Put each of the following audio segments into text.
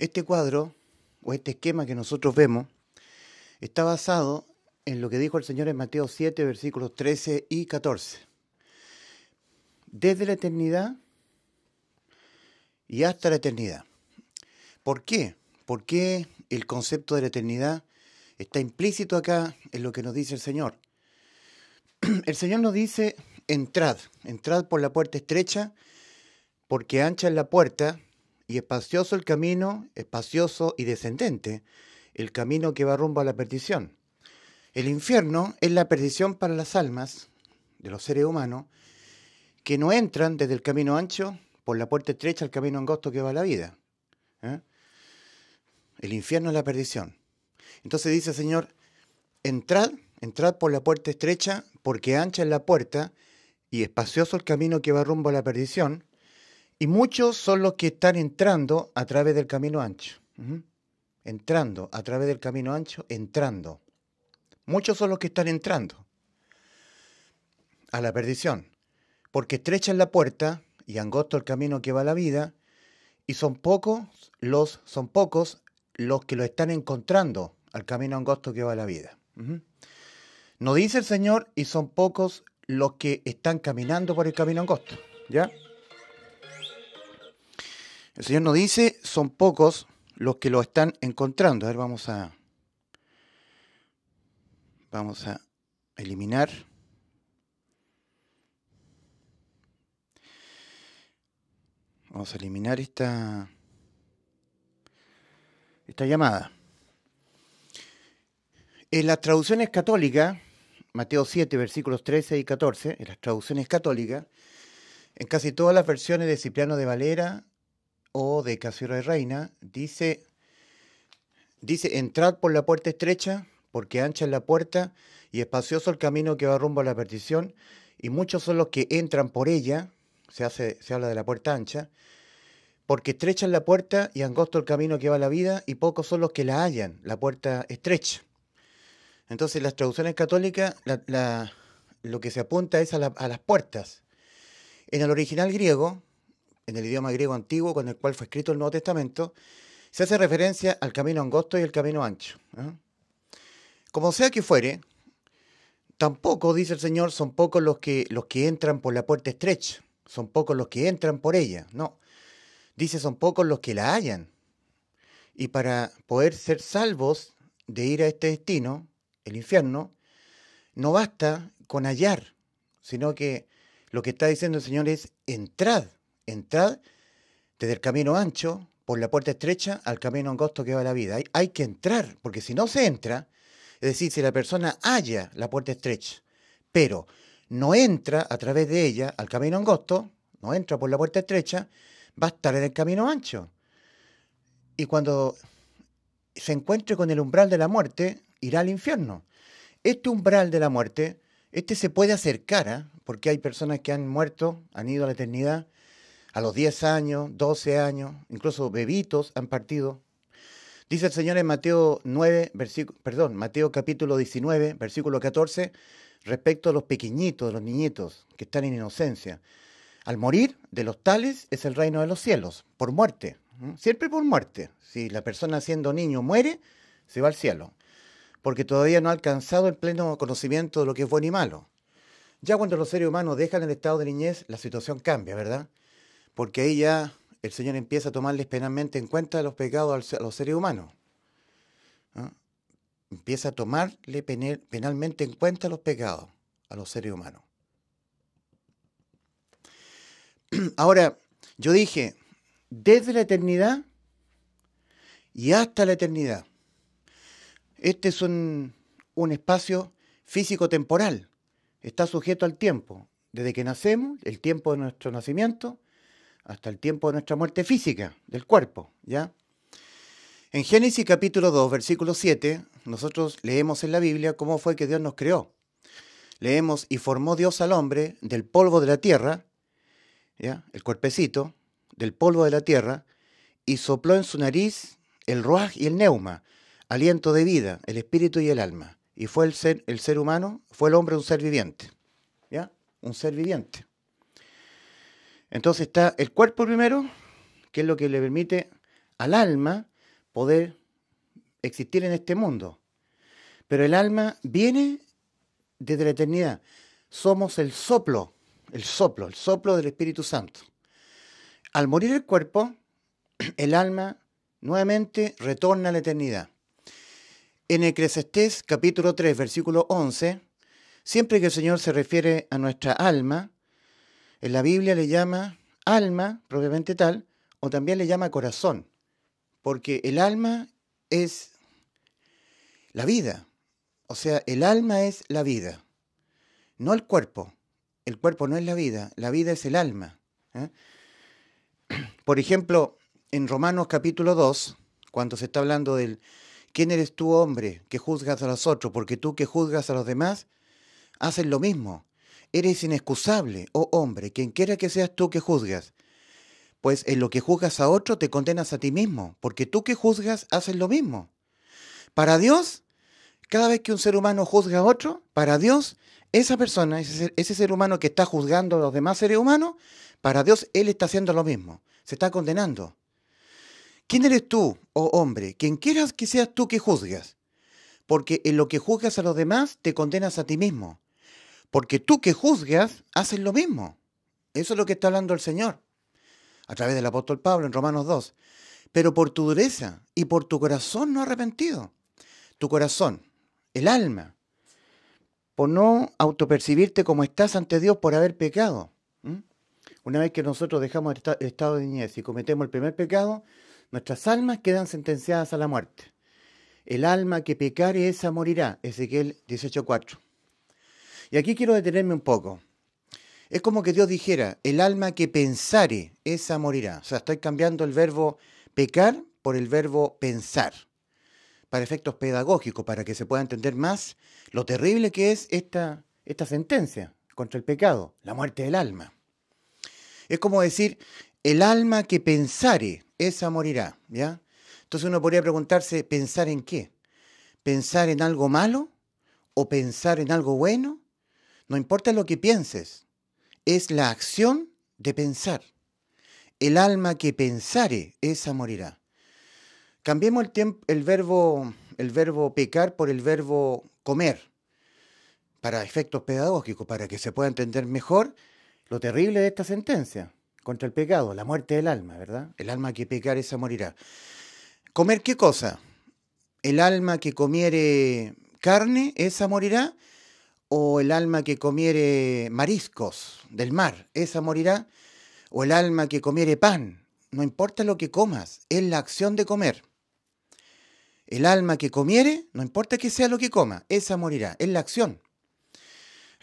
Este cuadro, o este esquema que nosotros vemos, está basado en lo que dijo el Señor en Mateo 7, versículos 13 y 14. Desde la eternidad y hasta la eternidad. ¿Por qué? ¿Por qué el concepto de la eternidad está implícito acá en lo que nos dice el Señor? El Señor nos dice, entrad, entrad por la puerta estrecha, porque ancha es la puerta y espacioso el camino, espacioso y descendente, el camino que va rumbo a la perdición. El infierno es la perdición para las almas de los seres humanos que no entran desde el camino ancho por la puerta estrecha al camino angosto que va a la vida. ¿eh? El infierno es la perdición. Entonces dice el Señor, entrad, entrad por la puerta estrecha, porque ancha es la puerta y espacioso el camino que va rumbo a la perdición, y muchos son los que están entrando a través del camino ancho. Entrando a través del camino ancho, entrando. Muchos son los que están entrando a la perdición, porque estrechan la puerta y angosto el camino que va a la vida, y son pocos los son pocos los que lo están encontrando al camino angosto que va la vida. No dice el Señor y son pocos los que están caminando por el camino angosto, ¿ya? El Señor nos dice, son pocos los que lo están encontrando. A ver, vamos a, vamos a eliminar. Vamos a eliminar esta, esta llamada. En las traducciones católicas, Mateo 7, versículos 13 y 14, en las traducciones católicas, en casi todas las versiones de Cipriano de Valera, o de Casiero de Reina, dice, dice, entrad por la puerta estrecha, porque ancha es la puerta y espacioso el camino que va rumbo a la perdición, y muchos son los que entran por ella, se, hace, se habla de la puerta ancha, porque estrecha es la puerta y angosto el camino que va a la vida, y pocos son los que la hallan, la puerta estrecha. Entonces las traducciones católicas, lo que se apunta es a las puertas. En el original griego, en el idioma griego antiguo con el cual fue escrito el Nuevo Testamento, se hace referencia al camino angosto y el camino ancho. ¿eh? Como sea que fuere, tampoco, dice el Señor, son pocos los que, los que entran por la puerta estrecha, son pocos los que entran por ella, no. Dice, son pocos los que la hallan. Y para poder ser salvos de ir a este destino, el infierno, no basta con hallar, sino que lo que está diciendo el Señor es entrad entrar desde el camino ancho, por la puerta estrecha, al camino angosto que va a la vida. Hay, que entrar, porque si no se entra, es decir, si la persona halla la puerta estrecha, pero no entra a través de ella al camino angosto, no entra por la puerta estrecha, va a estar en el camino ancho. Y cuando se encuentre con el umbral de la muerte, irá al infierno. Este umbral de la muerte, este se puede acercar, ¿ah? porque hay personas que han muerto, han ido a la eternidad, a los 10 años, 12 años, incluso bebitos han partido. Dice el Señor en Mateo 9, perdón, Mateo capítulo 19, versículo 14, respecto a los pequeñitos, los niñitos que están en inocencia. Al morir de los tales es el reino de los cielos, por muerte, siempre por muerte. Si la persona siendo niño muere, se va al cielo, porque todavía no ha alcanzado el pleno conocimiento de lo que es bueno y malo. Ya cuando los seres humanos dejan el estado de niñez, la situación cambia, ¿verdad? porque ahí ya el Señor empieza a tomarles ¿ah? penalmente en cuenta los pecados a los seres humanos. Empieza a tomarle penalmente en cuenta los pecados a los seres humanos. Ahora, yo dije, desde la eternidad y hasta la eternidad. Este es un, un espacio físico-temporal. Está sujeto al tiempo. Desde que nacemos, el tiempo de nuestro nacimiento, hasta el tiempo de nuestra muerte física, del cuerpo, ¿ya? En Génesis capítulo 2, versículo 7, nosotros leemos en la Biblia cómo fue que Dios nos creó. Leemos, y formó Dios al hombre del polvo de la tierra, ¿ya? el cuerpecito, del polvo de la tierra, y sopló en su nariz el ruaj y el neuma, aliento de vida, el espíritu y el alma. Y fue el ser, el ser humano, fue el hombre un ser viviente, ¿ya? Un ser viviente. Entonces está el cuerpo primero, que es lo que le permite al alma poder existir en este mundo. Pero el alma viene desde la eternidad. Somos el soplo, el soplo, el soplo del Espíritu Santo. Al morir el cuerpo, el alma nuevamente retorna a la eternidad. En Eclesiastés capítulo 3, versículo 11, siempre que el Señor se refiere a nuestra alma, en la Biblia le llama alma, propiamente tal, o también le llama corazón, porque el alma es la vida, o sea, el alma es la vida, no el cuerpo. El cuerpo no es la vida, la vida es el alma. ¿eh? Por ejemplo, en Romanos capítulo 2, cuando se está hablando del ¿quién eres tú, hombre, que juzgas a los otros? Porque tú que juzgas a los demás, haces lo mismo eres inexcusable, oh hombre, quien quiera que seas tú que juzgas. Pues en lo que juzgas a otro te condenas a ti mismo, porque tú que juzgas haces lo mismo. Para Dios, cada vez que un ser humano juzga a otro, para Dios, esa persona, ese ser, humano que está juzgando a los demás seres humanos, para Dios él está haciendo lo mismo, se está condenando. ¿Quién eres tú, oh hombre, quien quieras que seas tú que juzgas? Porque en lo que juzgas a los demás te condenas a ti mismo porque tú que juzgas, haces lo mismo. Eso es lo que está hablando el Señor a través del apóstol Pablo en Romanos 2. Pero por tu dureza y por tu corazón no arrepentido. Tu corazón, el alma, por no autopercibirte como estás ante Dios por haber pecado. ¿Mm? Una vez que nosotros dejamos el estado de niñez y cometemos el primer pecado, nuestras almas quedan sentenciadas a la muerte. El alma que pecare esa morirá. Ezequiel 18.4. Y aquí quiero detenerme un poco. Es como que Dios dijera, el alma que pensare, esa morirá. O sea, estoy cambiando el verbo pecar por el verbo pensar. Para efectos pedagógicos, para que se pueda entender más lo terrible que es esta, esta sentencia contra el pecado, la muerte del alma. Es como decir, el alma que pensare, esa morirá, ¿ya? Entonces uno podría preguntarse, ¿pensar en qué? ¿Pensar en algo malo? ¿O pensar en algo bueno? No importa lo que pienses, es la acción de pensar. El alma que pensare, esa morirá. Cambiemos el, el, verbo, el verbo pecar por el verbo comer. Para efectos pedagógicos, para que se pueda entender mejor lo terrible de esta sentencia contra el pecado, la muerte del alma, ¿verdad? El alma que pecar, esa morirá. ¿Comer qué cosa? El alma que comiere carne, esa morirá o el alma que comiere mariscos del mar, esa morirá, o el alma que comiere pan, no importa lo que comas, es la acción de comer. El alma que comiere, no importa que sea lo que coma, esa morirá, es la acción.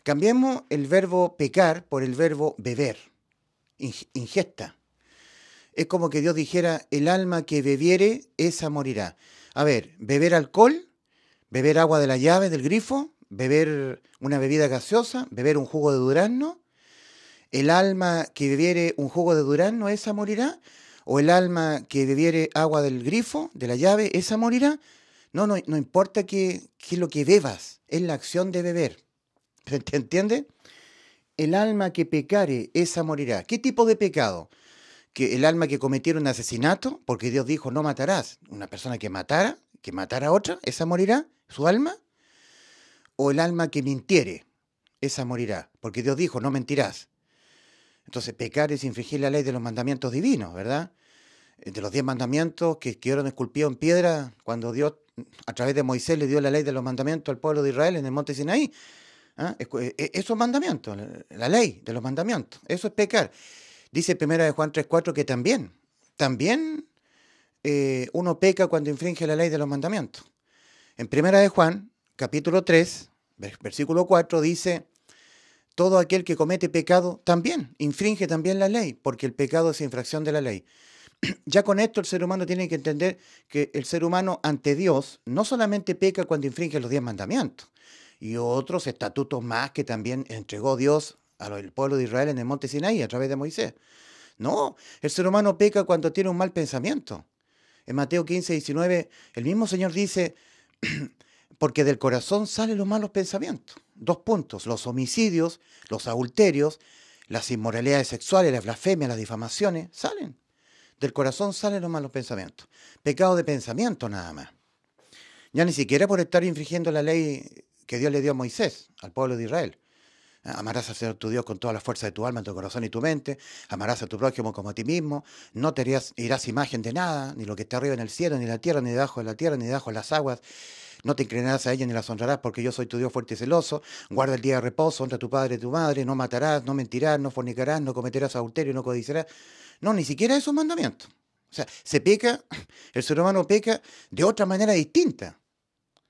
Cambiemos el verbo pecar por el verbo beber, ingesta. Es como que Dios dijera, el alma que bebiere, esa morirá. A ver, beber alcohol, beber agua de la llave, del grifo, beber una bebida gaseosa, beber un jugo de durazno, el alma que bebiere un jugo de durazno, esa morirá, o el alma que bebiere agua del grifo, de la llave, esa morirá. No, no, no importa qué es lo que bebas, es la acción de beber. ¿Se entiende? El alma que pecare, esa morirá. ¿Qué tipo de pecado? Que el alma que cometiera un asesinato, porque Dios dijo, no matarás. Una persona que matara, que matara a otra, esa morirá, su alma o el alma que mintiere, esa morirá, porque Dios dijo, no mentirás. Entonces, pecar es infringir la ley de los mandamientos divinos, ¿verdad? Eh, de los diez mandamientos que quedaron esculpidos en piedra cuando Dios, a través de Moisés, le dio la ley de los mandamientos al pueblo de Israel en el monte Sinaí. ¿ah? Eh, eh, esos mandamientos, la ley de los mandamientos, eso es pecar. Dice 1 de Juan 3.4 que también, también uno peca cuando infringe la ley de los mandamientos. En 1 de Juan capítulo 3, versículo 4, dice, todo aquel que comete pecado también, infringe también la ley, porque el pecado es infracción de la ley. Ya con esto el ser humano tiene que entender que el ser humano ante Dios no solamente peca cuando infringe los diez mandamientos y otros estatutos más que también entregó Dios al pueblo de Israel en el monte Sinaí a través de Moisés. No, el ser humano peca cuando tiene un mal pensamiento. En Mateo 15, 19, el mismo Señor dice, porque del corazón salen los malos pensamientos. Dos puntos, los homicidios, los adulterios, las inmoralidades sexuales, las blasfemias, las difamaciones, salen. Del corazón salen los malos pensamientos. Pecado de pensamiento nada más. Ya ni siquiera por estar infringiendo la ley que Dios le dio a Moisés, al pueblo de Israel. Amarás al Señor tu Dios con toda la fuerza de tu alma, tu corazón y tu mente. Amarás a tu prójimo como a ti mismo. No te irás, irás imagen de nada, ni lo que está arriba en el cielo, ni la tierra, ni debajo de la tierra, ni debajo de las aguas no te inclinarás a ella ni la honrarás, porque yo soy tu Dios fuerte y celoso. Guarda el día de reposo, honra a tu padre y tu madre, no matarás, no mentirás, no fornicarás, no cometerás adulterio, no codiciarás. No, ni siquiera esos mandamientos. O sea, se peca, el ser humano peca de otra manera distinta,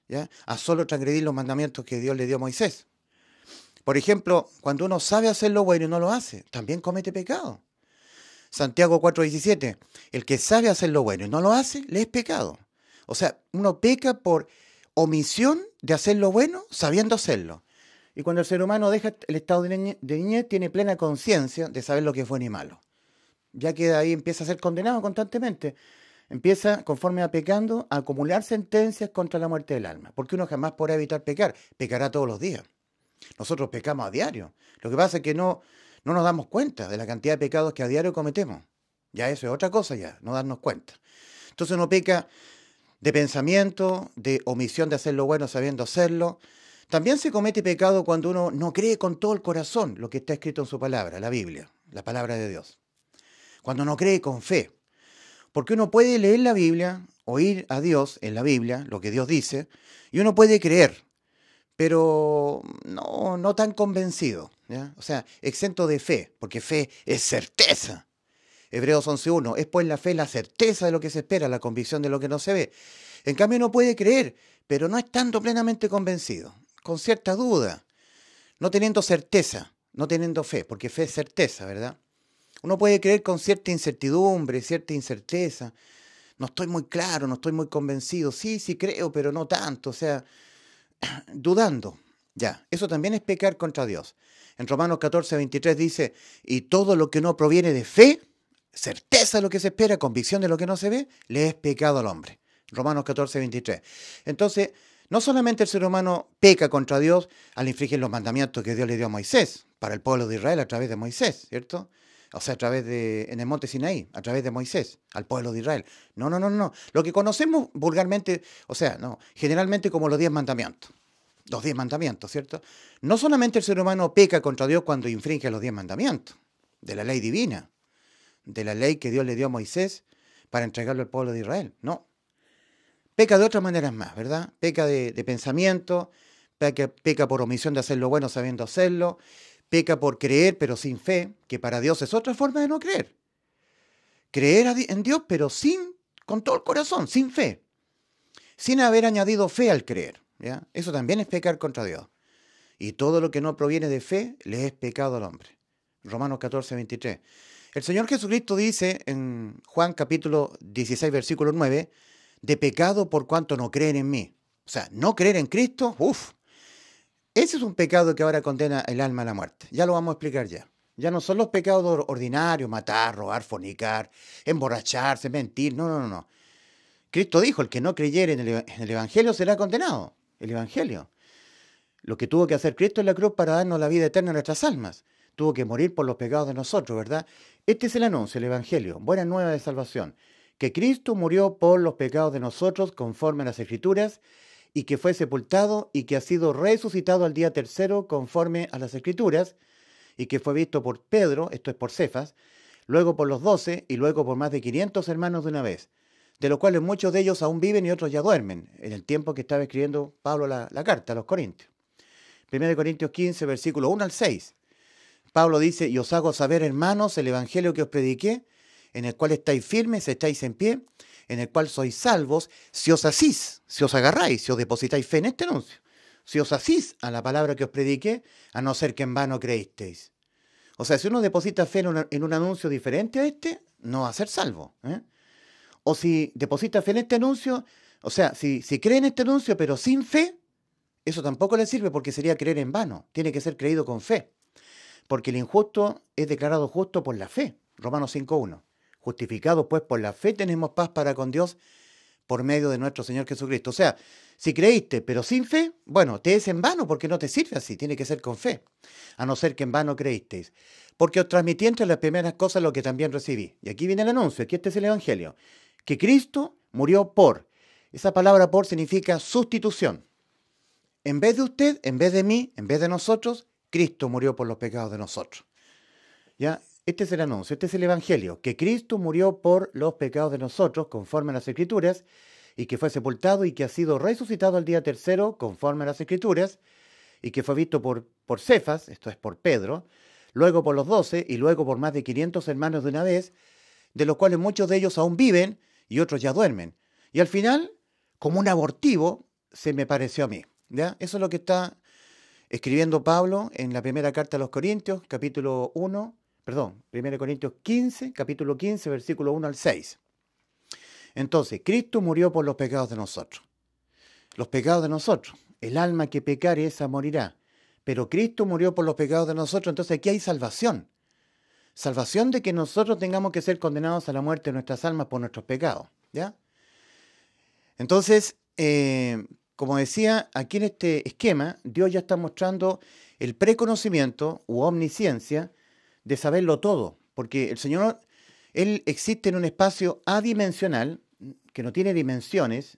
¿ya? A solo transgredir los mandamientos que Dios le dio a Moisés. Por ejemplo, cuando uno sabe hacer lo bueno y no lo hace, también comete pecado. Santiago 4:17, el que sabe hacer lo bueno y no lo hace, le es pecado. O sea, uno peca por omisión de hacer lo bueno sabiendo hacerlo. Y cuando el ser humano deja el estado de niñez, tiene plena conciencia de saber lo que es bueno y malo. Ya que de ahí empieza a ser condenado constantemente. Empieza, conforme a pecando, a acumular sentencias contra la muerte del alma. Porque uno jamás podrá evitar pecar. Pecará todos los días. Nosotros pecamos a diario. Lo que pasa es que no, no nos damos cuenta de la cantidad de pecados que a diario cometemos. Ya eso es otra cosa ya, no darnos cuenta. Entonces uno peca de pensamiento, de omisión de hacer lo bueno sabiendo hacerlo. También se comete pecado cuando uno no cree con todo el corazón lo que está escrito en su palabra, la Biblia, la palabra de Dios. Cuando no cree con fe. Porque uno puede leer la Biblia, oír a Dios en la Biblia, lo que Dios dice, y uno puede creer, pero no, no tan convencido. O sea, exento de fe, porque fe es certeza Hebreos 11.1. Es pues la fe la certeza de lo que se espera, la convicción de lo que no se ve. En cambio, no puede creer, pero no estando plenamente convencido, con cierta duda, no teniendo certeza, no teniendo fe, porque fe es certeza, ¿verdad? Uno puede creer con cierta incertidumbre, cierta incerteza. No estoy muy claro, no estoy muy convencido. Sí, sí creo, pero no tanto. O sea, dudando. Ya, eso también es pecar contra Dios. En Romanos 14, 23 dice, y todo lo que no proviene de fe certeza de lo que se espera, convicción de lo que no se ve, le es pecado al hombre. Romanos 14, 23. Entonces, no solamente el ser humano peca contra Dios al infringir los mandamientos que Dios le dio a Moisés, para el pueblo de Israel a través de Moisés, ¿cierto? O sea, a través de, en el monte Sinaí, a través de Moisés, al pueblo de Israel. No, no, no, no. Lo que conocemos vulgarmente, o sea, no, generalmente como los diez mandamientos. Los diez mandamientos, ¿cierto? No solamente el ser humano peca contra Dios cuando infringe los diez mandamientos de la ley divina, de la ley que Dios le dio a Moisés para entregarlo al pueblo de Israel. No. Peca de otras maneras más, ¿verdad? Peca de, pensamiento, peca, por omisión de hacer lo bueno sabiendo hacerlo, peca por creer pero sin fe, que para Dios es otra forma de no creer. Creer en Dios pero sin, con todo el corazón, sin fe, sin haber añadido fe al creer. ¿ya? Eso también es pecar contra Dios. Y todo lo que no proviene de fe le es pecado al hombre. Romanos 14, 23. El Señor Jesucristo dice en Juan capítulo 16, versículo 9, de pecado por cuanto no creen en mí. O sea, no creer en Cristo, uff. Ese es un pecado que ahora condena el alma a la muerte. Ya lo vamos a explicar ya. Ya no son los pecados ordinarios, matar, robar, fornicar, emborracharse, mentir. No, no, no, no. Cristo dijo, el que no creyere en el, en el Evangelio será condenado. El Evangelio. Lo que tuvo que hacer Cristo en la cruz para darnos la vida eterna a nuestras almas tuvo que morir por los pecados de nosotros, ¿verdad? Este es el anuncio, el Evangelio, buena nueva de salvación, que Cristo murió por los pecados de nosotros conforme a las Escrituras, y que fue sepultado y que ha sido resucitado al día tercero conforme a las Escrituras, y que fue visto por Pedro, esto es por Cefas, luego por los doce y luego por más de quinientos hermanos de una vez, de los cuales muchos de ellos aún viven y otros ya duermen, en el tiempo que estaba escribiendo Pablo la, carta a los Corintios. de Corintios 15, versículo 1 al 6. Pablo dice, y os hago saber, hermanos, el Evangelio que os prediqué, en el cual estáis firmes, estáis en pie, en el cual sois salvos, si os asís, si os agarráis, si os depositáis fe en este anuncio, si os asís a la palabra que os prediqué, a no ser que en vano creísteis. O sea, si uno deposita fe en, un anuncio diferente a este, no va a ser salvo. ¿eh? O si deposita fe en este anuncio, o sea, si, si cree en este anuncio pero sin fe, eso tampoco le sirve porque sería creer en vano. Tiene que ser creído con fe porque el injusto es declarado justo por la fe. Romanos 5.1. Justificado pues por la fe tenemos paz para con Dios por medio de nuestro Señor Jesucristo. O sea, si creíste pero sin fe, bueno, te es en vano porque no te sirve así, tiene que ser con fe, a no ser que en vano creísteis. Porque os transmití entre las primeras cosas lo que también recibí. Y aquí viene el anuncio, aquí este es el Evangelio, que Cristo murió por. Esa palabra por significa sustitución. En vez de usted, en vez de mí, en vez de nosotros, Cristo murió por los pecados de nosotros. ¿Ya? Este es el anuncio, este es el Evangelio, que Cristo murió por los pecados de nosotros, conforme a las Escrituras, y que fue sepultado y que ha sido resucitado al día tercero, conforme a las Escrituras, y que fue visto por, por Cefas, esto es por Pedro, luego por los doce, y luego por más de 500 hermanos de una vez, de los cuales muchos de ellos aún viven y otros ya duermen. Y al final, como un abortivo, se me pareció a mí. ¿ya? Eso es lo que está escribiendo Pablo en la primera carta a los Corintios, capítulo 1, perdón, 1 Corintios 15, capítulo 15, versículo 1 al 6. Entonces, Cristo murió por los pecados de nosotros. Los pecados de nosotros. El alma que pecare, esa morirá. Pero Cristo murió por los pecados de nosotros, entonces aquí hay salvación. Salvación de que nosotros tengamos que ser condenados a la muerte de nuestras almas por nuestros pecados. ¿Ya? Entonces, eh, como decía, aquí en este esquema, Dios ya está mostrando el preconocimiento u omnisciencia de saberlo todo, porque el Señor, Él existe en un espacio adimensional que no tiene dimensiones,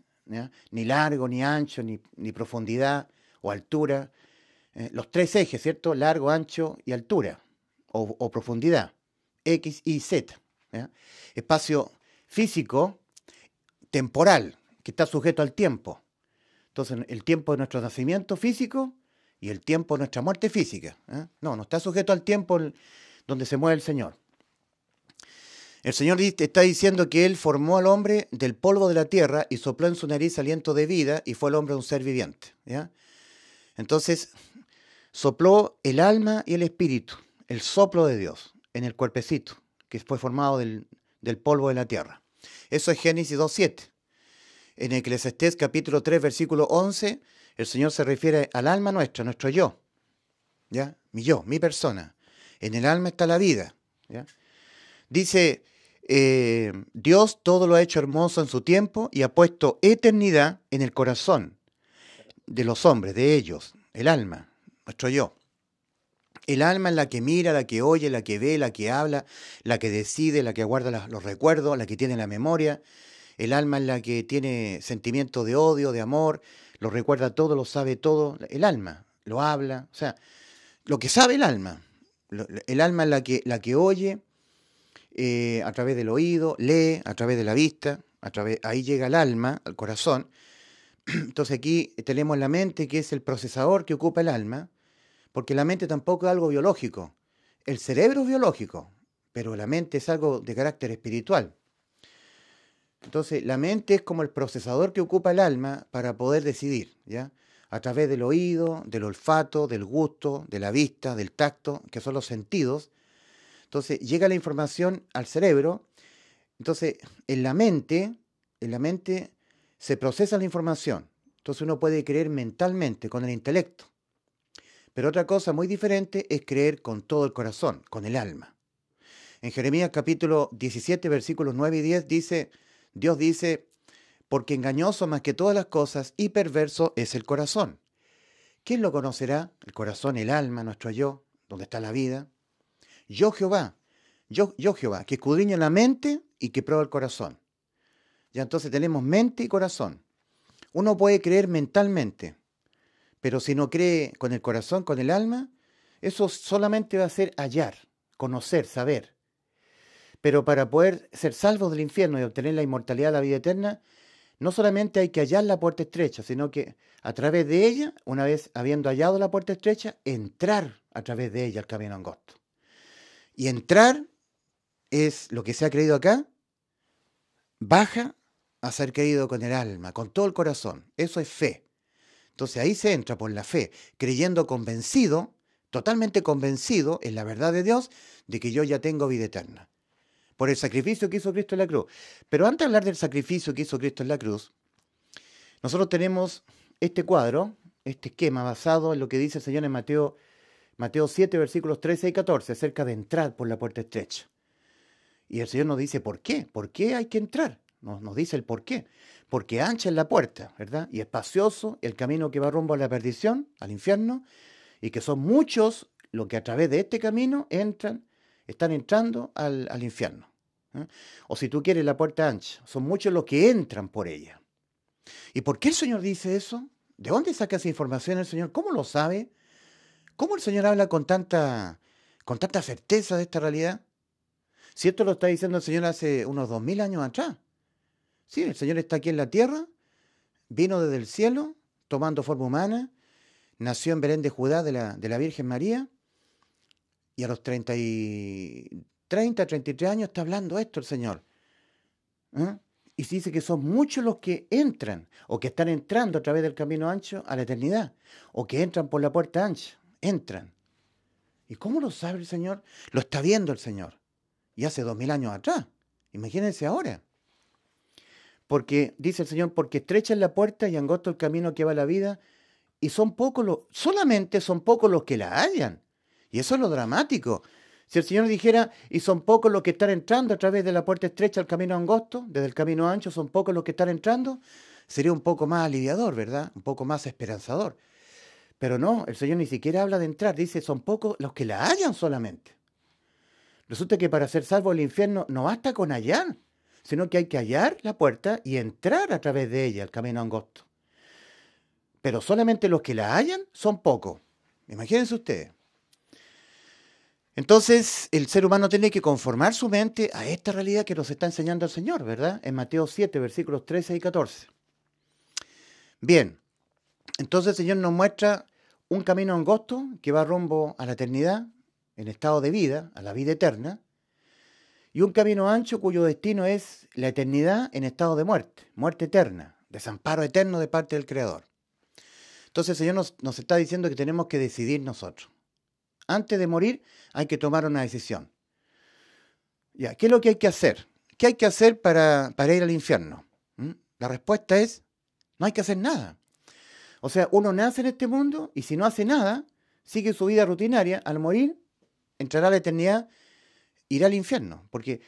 ni largo, ni ancho, ni, profundidad o altura. ¿eh? los tres ejes, ¿cierto? Largo, ancho y altura, o, profundidad, X y Z. Espacio físico, temporal, que está sujeto al tiempo. Entonces, el tiempo de nuestro nacimiento físico y el tiempo de nuestra muerte física. ¿eh? No, no está sujeto al tiempo donde se mueve el Señor. El Señor está diciendo que Él formó al hombre del polvo de la tierra y sopló en su nariz aliento de vida y fue el hombre un ser viviente. ¿ya? Entonces, sopló el alma y el espíritu, el soplo de Dios, en el cuerpecito que fue formado del, del polvo de la tierra. Eso es Génesis 2.7. En Eclesiastés capítulo 3, versículo 11, el Señor se refiere al alma nuestra, nuestro yo, ¿ya? Mi yo, mi persona. En el alma está la vida, Dice, eh, Dios todo lo ha hecho hermoso en su tiempo y ha puesto eternidad en el corazón de los hombres, de ellos, el alma, nuestro yo. El alma es la que mira, la que oye, la que ve, la que habla, la que decide, la que guarda los recuerdos, la que tiene la memoria, el alma es la que tiene sentimientos de odio, de amor, lo recuerda todo, lo sabe todo, el alma, lo habla, o sea, lo que sabe el alma, el alma es la que, la que oye eh, a través del oído, lee a través de la vista, a través, ahí llega el alma, al corazón. Entonces aquí tenemos la mente que es el procesador que ocupa el alma, porque la mente tampoco es algo biológico. El cerebro es biológico, pero la mente es algo de carácter espiritual. Entonces, la mente es como el procesador que ocupa el alma para poder decidir, ¿ya? A través del oído, del olfato, del gusto, de la vista, del tacto, que son los sentidos. Entonces, llega la información al cerebro. Entonces, en la mente, en la mente se procesa la información. Entonces, uno puede creer mentalmente con el intelecto. Pero otra cosa muy diferente es creer con todo el corazón, con el alma. En Jeremías capítulo 17, versículos 9 y 10 dice, Dios dice, porque engañoso más que todas las cosas y perverso es el corazón. ¿Quién lo conocerá? El corazón, el alma, nuestro yo, donde está la vida. Yo Jehová, yo, Jehová, que escudriño la mente y que prueba el corazón. Ya entonces tenemos mente y corazón. Uno puede creer mentalmente, pero si no cree con el corazón, con el alma, eso solamente va a ser hallar, conocer, saber. Pero para poder ser salvos del infierno y obtener la inmortalidad, la vida eterna, no solamente hay que hallar la puerta estrecha, sino que a través de ella, una vez habiendo hallado la puerta estrecha, entrar a través de ella al camino angosto. Y entrar es lo que se ha creído acá, baja a ser creído con el alma, con todo el corazón. Eso es fe. Entonces ahí se entra por la fe, creyendo convencido, totalmente convencido en la verdad de Dios, de que yo ya tengo vida eterna por el sacrificio que hizo Cristo en la cruz. Pero antes de hablar del sacrificio que hizo Cristo en la cruz, nosotros tenemos este cuadro, este esquema basado en lo que dice el Señor en Mateo, Mateo 7, versículos 13 y 14, acerca de entrar por la puerta estrecha. Y el Señor nos dice, ¿por qué? ¿Por qué hay que entrar? Nos, dice el por qué. Porque ancha es la puerta, ¿verdad? Y espacioso el camino que va rumbo a la perdición, al infierno, y que son muchos los que a través de este camino entran, están entrando al infierno. ¿eh? o si tú quieres la puerta ancha. Son muchos los que entran por ella. ¿Y por qué el Señor dice eso? ¿De dónde saca esa información el Señor? ¿Cómo lo sabe? ¿Cómo el Señor habla con tanta, con tanta certeza de esta realidad? Si esto lo está diciendo el Señor hace unos dos mil años atrás. Sí, el Señor está aquí en la tierra, vino desde el cielo, tomando forma humana, nació en Belén de Judá de la, Virgen María, y a los 30 y 30, 33 años está hablando esto el Señor. ¿eh? Y se dice que son muchos los que entran o que están entrando a través del camino ancho a la eternidad o que entran por la puerta ancha, entran. ¿Y cómo lo sabe el Señor? Lo está viendo el Señor. Y hace dos mil años atrás. Imagínense ahora. Porque, dice el Señor, porque estrecha la puerta y angosto el camino que va a la vida, y son pocos los, solamente son pocos los que la hallan. Y eso es lo dramático. Si el Señor dijera, y son pocos los que están entrando a través de la puerta estrecha al camino angosto, desde el camino ancho son pocos los que están entrando, sería un poco más aliviador, ¿verdad? Un poco más esperanzador. Pero no, el Señor ni siquiera habla de entrar, dice, son pocos los que la hallan solamente. Resulta que para ser salvo el infierno no basta con hallar, sino que hay que hallar la puerta y entrar a través de ella al camino angosto. Pero solamente los que la hallan son pocos. Imagínense ustedes. Entonces, el ser humano tiene que conformar su mente a esta realidad que nos está enseñando el Señor, ¿verdad? En Mateo 7, versículos 13 y 14. Bien, entonces el Señor nos muestra un camino angosto que va rumbo a la eternidad, en estado de vida, a la vida eterna, y un camino ancho cuyo destino es la eternidad en estado de muerte, muerte eterna, desamparo eterno de parte del Creador. Entonces el Señor nos, nos está diciendo que tenemos que decidir nosotros. Antes de morir hay que tomar una decisión. ¿qué es lo que hay que hacer? ¿Qué hay que hacer para, ir al infierno? ¿Mm? La respuesta es, no hay que hacer nada. O sea, uno nace en este mundo y si no hace nada, sigue su vida rutinaria, al morir, entrará a la eternidad, irá al infierno, porque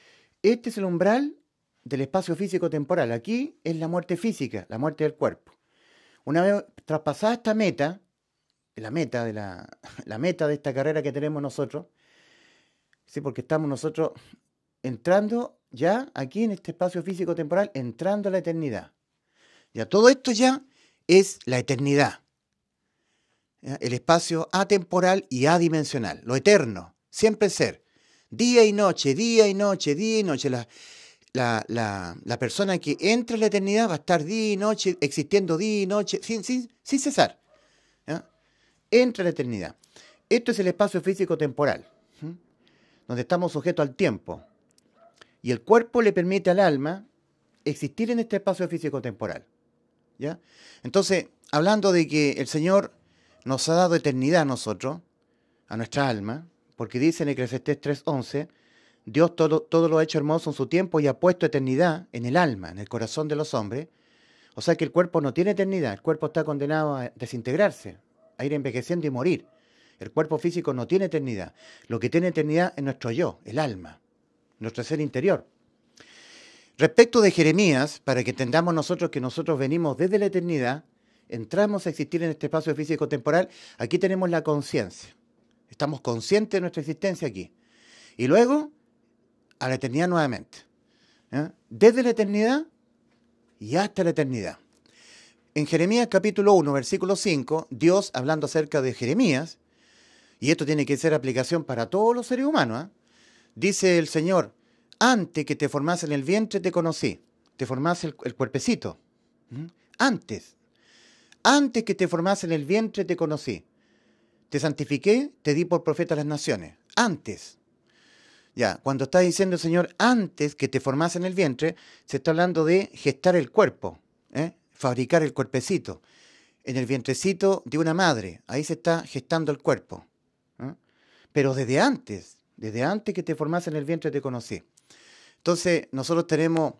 este es el umbral del espacio físico temporal. Aquí es la muerte física, la muerte del cuerpo. Una vez traspasada esta meta, la meta, de la, meta de esta carrera que tenemos nosotros. Sí, porque estamos nosotros entrando ya aquí en este espacio físico temporal, entrando a la eternidad. Ya todo esto ya es la eternidad. El espacio atemporal y adimensional, lo eterno, siempre ser. Día y noche, día y noche, día y noche. La, la, persona que entra en la eternidad va a estar día y noche, existiendo día y noche, sin cesar entra la eternidad. Esto es el espacio físico temporal, donde estamos sujetos al tiempo. Y el cuerpo le permite al alma existir en este espacio físico temporal. ¿ya? Entonces, hablando de que el Señor nos ha dado eternidad a nosotros, a nuestra alma, porque dice en Eclesiastés 3.11, Dios todo lo ha hecho hermoso en su tiempo y ha puesto eternidad en el alma, en el corazón de los hombres. O sea que el cuerpo no tiene eternidad, el cuerpo está condenado a desintegrarse, a ir envejeciendo y morir. El cuerpo físico no tiene eternidad. Lo que tiene eternidad es nuestro yo, el alma, nuestro ser interior. Respecto de Jeremías, para que entendamos nosotros que nosotros venimos desde la eternidad, entramos a existir en este espacio físico temporal, aquí tenemos la conciencia. Estamos conscientes de nuestra existencia aquí. Y luego, a la eternidad nuevamente. ¿eh? Desde la eternidad y hasta la eternidad. En Jeremías capítulo 1, versículo 5, Dios hablando acerca de Jeremías, y esto tiene que ser aplicación para todos los seres humanos, ¿ah? dice el Señor, antes que te formase en el vientre te conocí, te formase el, cuerpecito, antes, antes que te formase en el vientre te conocí, te santifiqué, te di por profeta a las naciones, antes. Ya, cuando está diciendo el Señor antes que te formase en el vientre, se está hablando de gestar el cuerpo, fabricar el cuerpecito, en el vientrecito de una madre, ahí se está gestando el cuerpo. Pero desde antes, desde antes que te formas en el vientre te conocí. Entonces, nosotros tenemos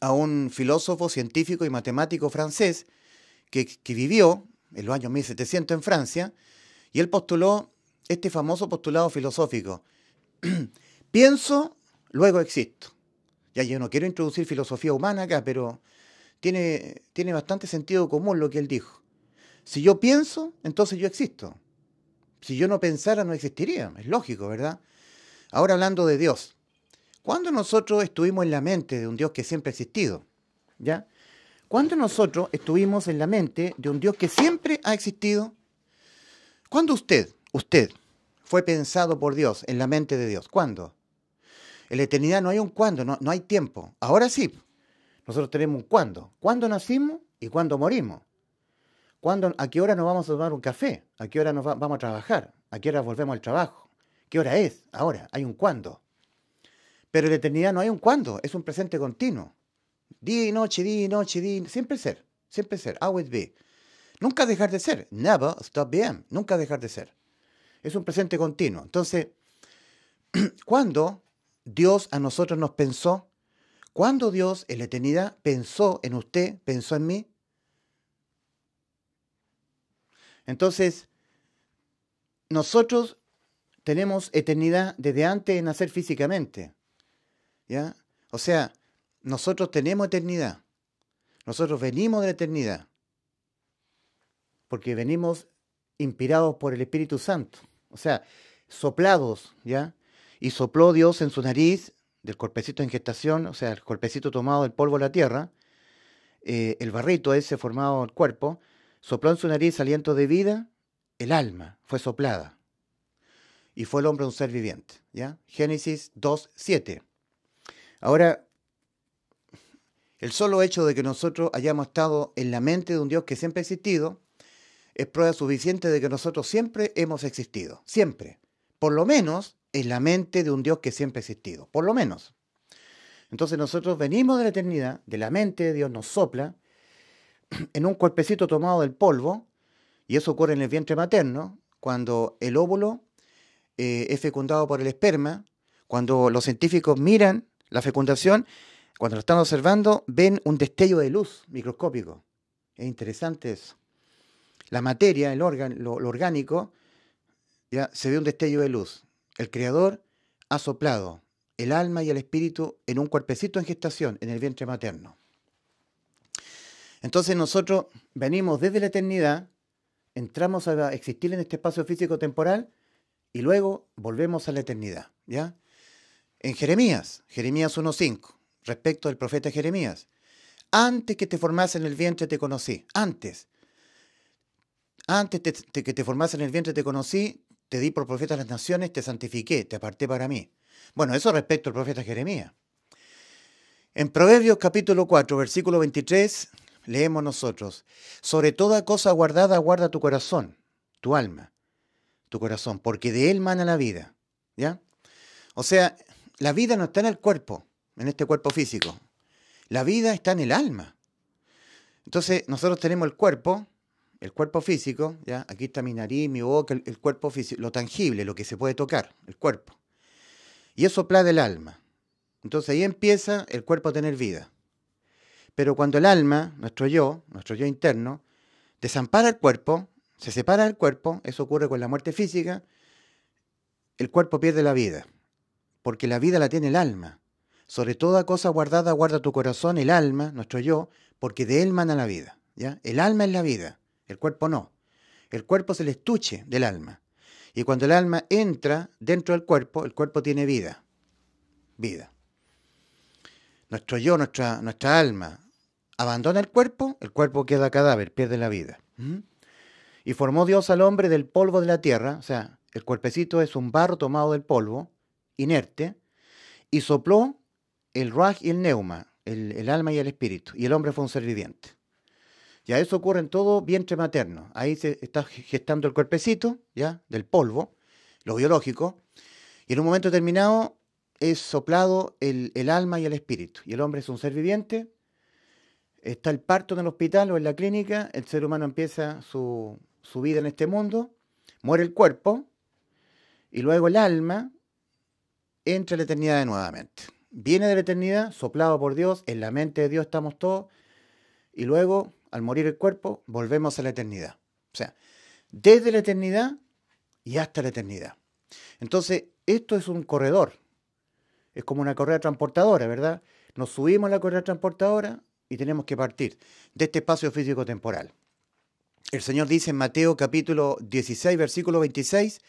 a un filósofo, científico y matemático francés que, que vivió en los años 1700 en Francia, y él postuló este famoso postulado filosófico. Pienso, luego existo. Ya yo no quiero introducir filosofía humana acá, pero tiene, tiene bastante sentido común lo que él dijo. Si yo pienso, entonces yo existo. Si yo no pensara, no existiría. Es lógico, ¿verdad? Ahora hablando de Dios. ¿Cuándo nosotros estuvimos en la mente de un Dios que siempre ha existido? ¿Ya? ¿Cuándo nosotros estuvimos en la mente de un Dios que siempre ha existido? ¿Cuándo usted, usted, fue pensado por Dios, en la mente de Dios? ¿Cuándo? En la eternidad no hay un cuándo, no, no hay tiempo. Ahora sí, nosotros tenemos un cuándo. ¿Cuándo nacimos y cuándo morimos? ¿Cuándo, ¿A qué hora nos vamos a tomar un café? ¿A qué hora nos vamos a trabajar? ¿A qué hora volvemos al trabajo? ¿Qué hora es? Ahora, hay un cuándo. Pero en la eternidad no hay un cuándo, es un presente continuo. Día noche, di y noche, día Siempre ser, siempre ser, always be. Nunca dejar de ser, never stop being, nunca dejar de ser. Es un presente continuo. Entonces, ¿cuándo Dios a nosotros nos pensó, ¿Cuándo Dios en la eternidad pensó en usted, pensó en mí? Entonces, nosotros tenemos eternidad desde antes de nacer físicamente. ¿Ya? O sea, nosotros tenemos eternidad. Nosotros venimos de la eternidad. Porque venimos inspirados por el Espíritu Santo. O sea, soplados, ¿ya? Y sopló Dios en su nariz del cuerpecito de ingestación, o sea, el cuerpecito tomado del polvo de la tierra, eh, el barrito ese formado el cuerpo, sopló en su nariz aliento de vida, el alma fue soplada y fue el hombre un ser viviente. ¿ya? Génesis 2, 7. Ahora, el solo hecho de que nosotros hayamos estado en la mente de un Dios que siempre ha existido es prueba suficiente de que nosotros siempre hemos existido, siempre. Por lo menos en la mente de un Dios que siempre ha existido, por lo menos. Entonces nosotros venimos de la eternidad, de la mente de Dios nos sopla, en un cuerpecito tomado del polvo, y eso ocurre en el vientre materno, cuando el óvulo eh, es fecundado por el esperma, cuando los científicos miran la fecundación, cuando lo están observando, ven un destello de luz microscópico. Es interesante eso. La materia, el órgano, lo, lo orgánico, ya se ve un destello de luz. El Creador ha soplado el alma y el espíritu en un cuerpecito en gestación, en el vientre materno. Entonces nosotros venimos desde la eternidad, entramos a existir en este espacio físico temporal y luego volvemos a la eternidad, ¿ya? En Jeremías, Jeremías 1:5, respecto del profeta Jeremías, antes que te formase en el vientre te conocí, antes. Antes de que te formase en el vientre te conocí, te di por profeta a las naciones, te santifiqué, te aparté para mí. Bueno, eso respecto al profeta Jeremías. En Proverbios capítulo 4, versículo 23, leemos nosotros, sobre toda cosa guardada guarda tu corazón, tu alma, tu corazón, porque de él mana la vida. ¿Ya? O sea, la vida no está en el cuerpo, en este cuerpo físico. La vida está en el alma. Entonces, nosotros tenemos el cuerpo, el cuerpo físico, ¿ya? aquí está mi nariz, mi boca, el, cuerpo físico, lo tangible, lo que se puede tocar, el cuerpo. Y eso plaga el alma. Entonces ahí empieza el cuerpo a tener vida. Pero cuando el alma, nuestro yo, nuestro yo interno, desampara el cuerpo, se separa del cuerpo, eso ocurre con la muerte física, el cuerpo pierde la vida, porque la vida la tiene el alma. Sobre toda cosa guardada guarda tu corazón, el alma, nuestro yo, porque de él mana la vida. ¿ya? El alma es la vida. El cuerpo no. El cuerpo es el estuche del alma. Y cuando el alma entra dentro del cuerpo, el cuerpo tiene vida. Vida. Nuestro yo, nuestra, nuestra alma, abandona el cuerpo, el cuerpo queda cadáver, pierde la vida. ¿Mm? Y formó Dios al hombre del polvo de la tierra, o sea, el cuerpecito es un barro tomado del polvo, inerte, y sopló el ruaj y el neuma, el alma y el espíritu, y el hombre fue un ser viviente. Ya eso ocurre en todo vientre materno. Ahí se está gestando el cuerpecito, ¿ya? Del polvo, lo biológico. Y en un momento determinado es soplado el, alma y el espíritu. Y el hombre es un ser viviente. Está el parto en el hospital o en la clínica. El ser humano empieza su, su vida en este mundo. Muere el cuerpo. Y luego el alma entra a la eternidad nuevamente. Viene de la eternidad, soplado por Dios. En la mente de Dios estamos todos. Y luego al morir el cuerpo, volvemos a la eternidad. O sea, desde la eternidad y hasta la eternidad. Entonces, esto es un corredor. Es como una correa transportadora, ¿verdad? Nos subimos a la correa transportadora y tenemos que partir de este espacio físico temporal. El Señor dice en Mateo capítulo 16, versículo 26,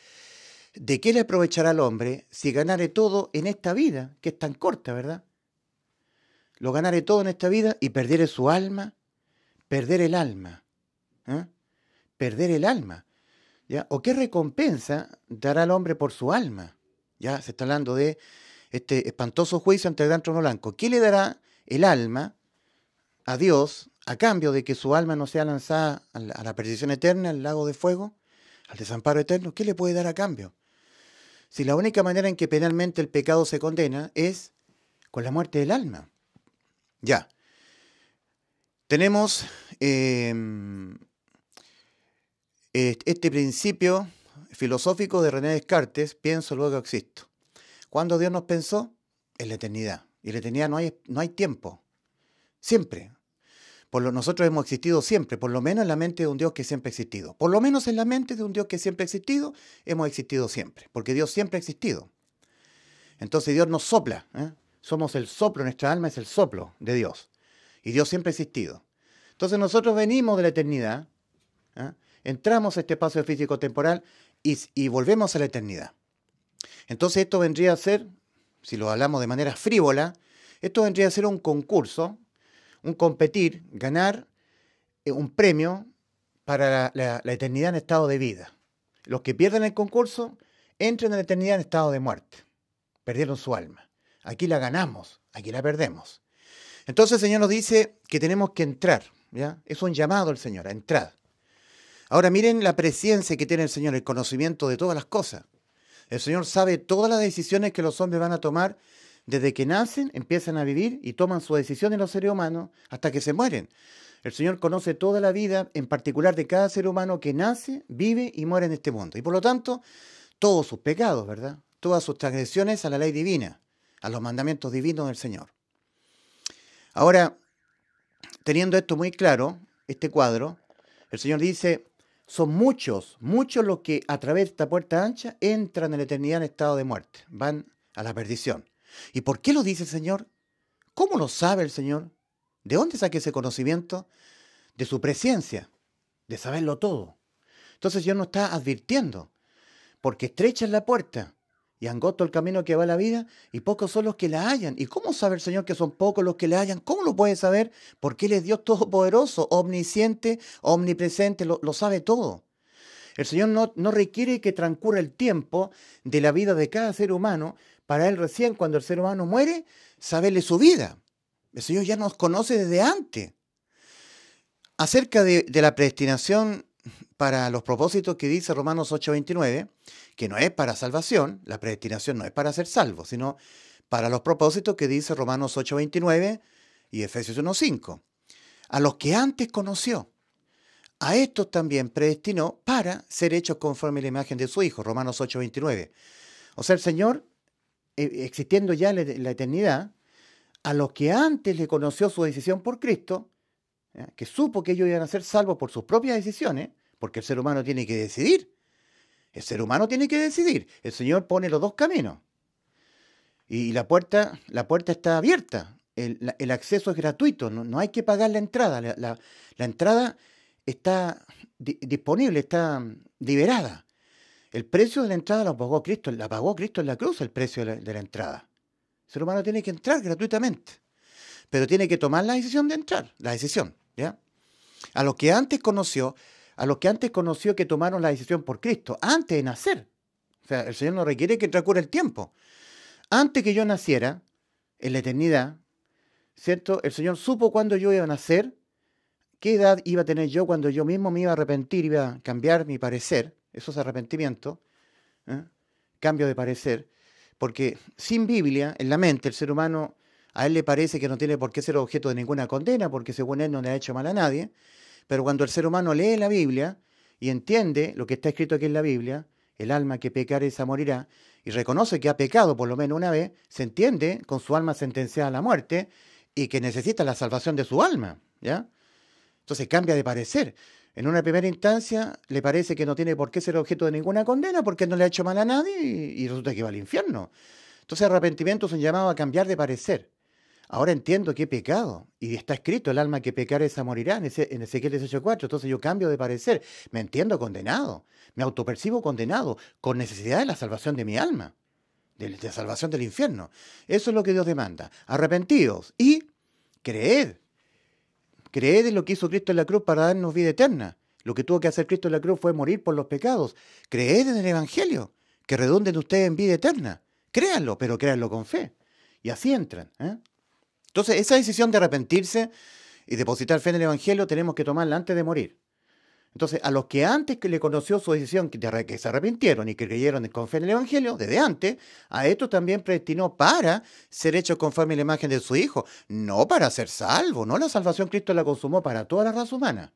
¿de qué le aprovechará al hombre si ganare todo en esta vida, que es tan corta, ¿verdad? Lo ganare todo en esta vida y perdiere su alma, perder el alma. ¿eh? Perder el alma. ¿ya? ¿O qué recompensa dará el hombre por su alma? Ya se está hablando de este espantoso juicio ante el gran trono blanco. ¿Qué le dará el alma a Dios a cambio de que su alma no sea lanzada a la, a la perdición eterna, al lago de fuego, al desamparo eterno? ¿Qué le puede dar a cambio? Si la única manera en que penalmente el pecado se condena es con la muerte del alma. Ya. Tenemos em, este principio filosófico de René Descartes, pienso luego existo. Cuando Dios nos pensó, en la eternidad. Y en la eternidad no hay, no hay tiempo. Siempre. Por lo, nosotros hemos existido siempre, por lo menos en la mente de un Dios que siempre ha existido. Por lo menos en la mente de un Dios que siempre ha existido, hemos existido siempre, porque Dios siempre ha existido. Entonces Dios nos sopla. ¿eh? Somos el soplo, nuestra alma es el soplo de Dios. Y Dios siempre ha existido. Entonces nosotros venimos de la eternidad, ¿ah? entramos a este espacio físico-temporal y, volvemos a la eternidad. Entonces esto vendría a ser, si lo hablamos de manera frívola, esto vendría a ser un concurso, un competir, ganar eh, un premio para la, la eternidad en estado de vida. Los que pierden el concurso entran en la eternidad en estado de muerte. Perdieron su alma. Aquí la ganamos, aquí la perdemos. Entonces el Señor nos dice que tenemos que entrar, ¿ya? Es un llamado el Señor, a entrar. Ahora miren la presencia que tiene el Señor, el conocimiento de todas las cosas. El Señor sabe todas las decisiones que los hombres van a tomar desde que nacen, empiezan a vivir y toman sus decisiones los seres humanos hasta que se mueren. El Señor conoce toda la vida, en particular de cada ser humano que nace, vive y muere en este mundo. Y por lo tanto, todos sus pecados, ¿verdad? Todas sus transgresiones a la ley divina, a los mandamientos divinos del Señor. Ahora, teniendo esto muy claro, este cuadro, el Señor dice, son muchos, muchos los que a través de esta puerta ancha entran en la eternidad en estado de muerte, van a la perdición. ¿Y por qué lo dice el Señor? ¿Cómo lo sabe el Señor? ¿De dónde saca ese conocimiento? De su presencia, de saberlo todo. Entonces Dios no nos está advirtiendo, porque estrecha es la puerta y angosto el camino que va la vida, y pocos son los que la hallan. ¿Y cómo sabe el Señor que son pocos los que la hallan? ¿Cómo lo puede saber? Porque Él es Dios todopoderoso, omnisciente, omnipresente, lo, sabe todo. El Señor no, no, requiere que transcurra el tiempo de la vida de cada ser humano para Él recién, cuando el ser humano muere, saberle su vida. El Señor ya nos conoce desde antes. Acerca de, de la predestinación para los propósitos que dice Romanos 8:29, que no es para salvación, la predestinación no es para ser salvo, sino para los propósitos que dice Romanos 8:29 y Efesios 1:5. A los que antes conoció, a estos también predestinó para ser hechos conforme a la imagen de su Hijo, Romanos 8:29. O sea, el Señor, eh, existiendo ya la eternidad, a los que antes le conoció su decisión por Cristo, que supo que ellos iban a ser salvos por sus propias decisiones, porque el ser humano tiene que decidir. El ser humano tiene que decidir. El Señor pone los dos caminos. Y la puerta, la puerta está abierta. El, acceso es gratuito. No, hay que pagar la entrada. La, entrada está disponible, está liberada. El precio de la entrada lo pagó Cristo. La pagó Cristo en la cruz el precio de la, entrada. El ser humano tiene que entrar gratuitamente. Pero tiene que tomar la decisión de entrar. La decisión. ¿ya? A los que antes conoció, a los que antes conoció que tomaron la decisión por Cristo, antes de nacer. O sea, el Señor no requiere que transcurra el tiempo. Antes que yo naciera, en la eternidad, ¿cierto? El Señor supo cuándo yo iba a nacer, qué edad iba a tener yo cuando yo mismo me iba a arrepentir, iba a cambiar mi parecer, eso es arrepentimiento, ¿eh? cambio de parecer, porque sin Biblia, en la mente, el ser humano a él le parece que no tiene por qué ser objeto de ninguna condena, porque según él no le ha hecho mal a nadie, pero cuando el ser humano lee la Biblia y entiende lo que está escrito aquí en la Biblia, el alma que pecare esa morirá, y reconoce que ha pecado por lo menos una vez, se entiende con su alma sentenciada a la muerte y que necesita la salvación de su alma, ¿ya? Entonces cambia de parecer. En una primera instancia le parece que no tiene por qué ser objeto de ninguna condena porque no le ha hecho mal a nadie y, resulta que va al infierno. Entonces arrepentimiento es un llamado a cambiar de parecer. Ahora entiendo que he pecado. Y está escrito, el alma que pecare esa morirá en Ezequiel 18.4. Entonces yo cambio de parecer. Me entiendo condenado. Me autopercibo condenado con necesidad de la salvación de mi alma. De la salvación del infierno. Eso es lo que Dios demanda. Arrepentidos y creed. Creed en lo que hizo Cristo en la cruz para darnos vida eterna. Lo que tuvo que hacer Cristo en la cruz fue morir por los pecados. Creed en el Evangelio, que redunden ustedes en vida eterna. Créanlo, pero créanlo con fe. Y así entran. ¿eh? Entonces, esa decisión de arrepentirse y depositar fe en el Evangelio tenemos que tomarla antes de morir. Entonces, a los que antes que le conoció su decisión, que se arrepintieron y que creyeron con fe en el Evangelio, desde antes, a esto también predestinó para ser hecho conforme a la imagen de su Hijo, no para ser salvo, no la salvación Cristo la consumó para toda la raza humana.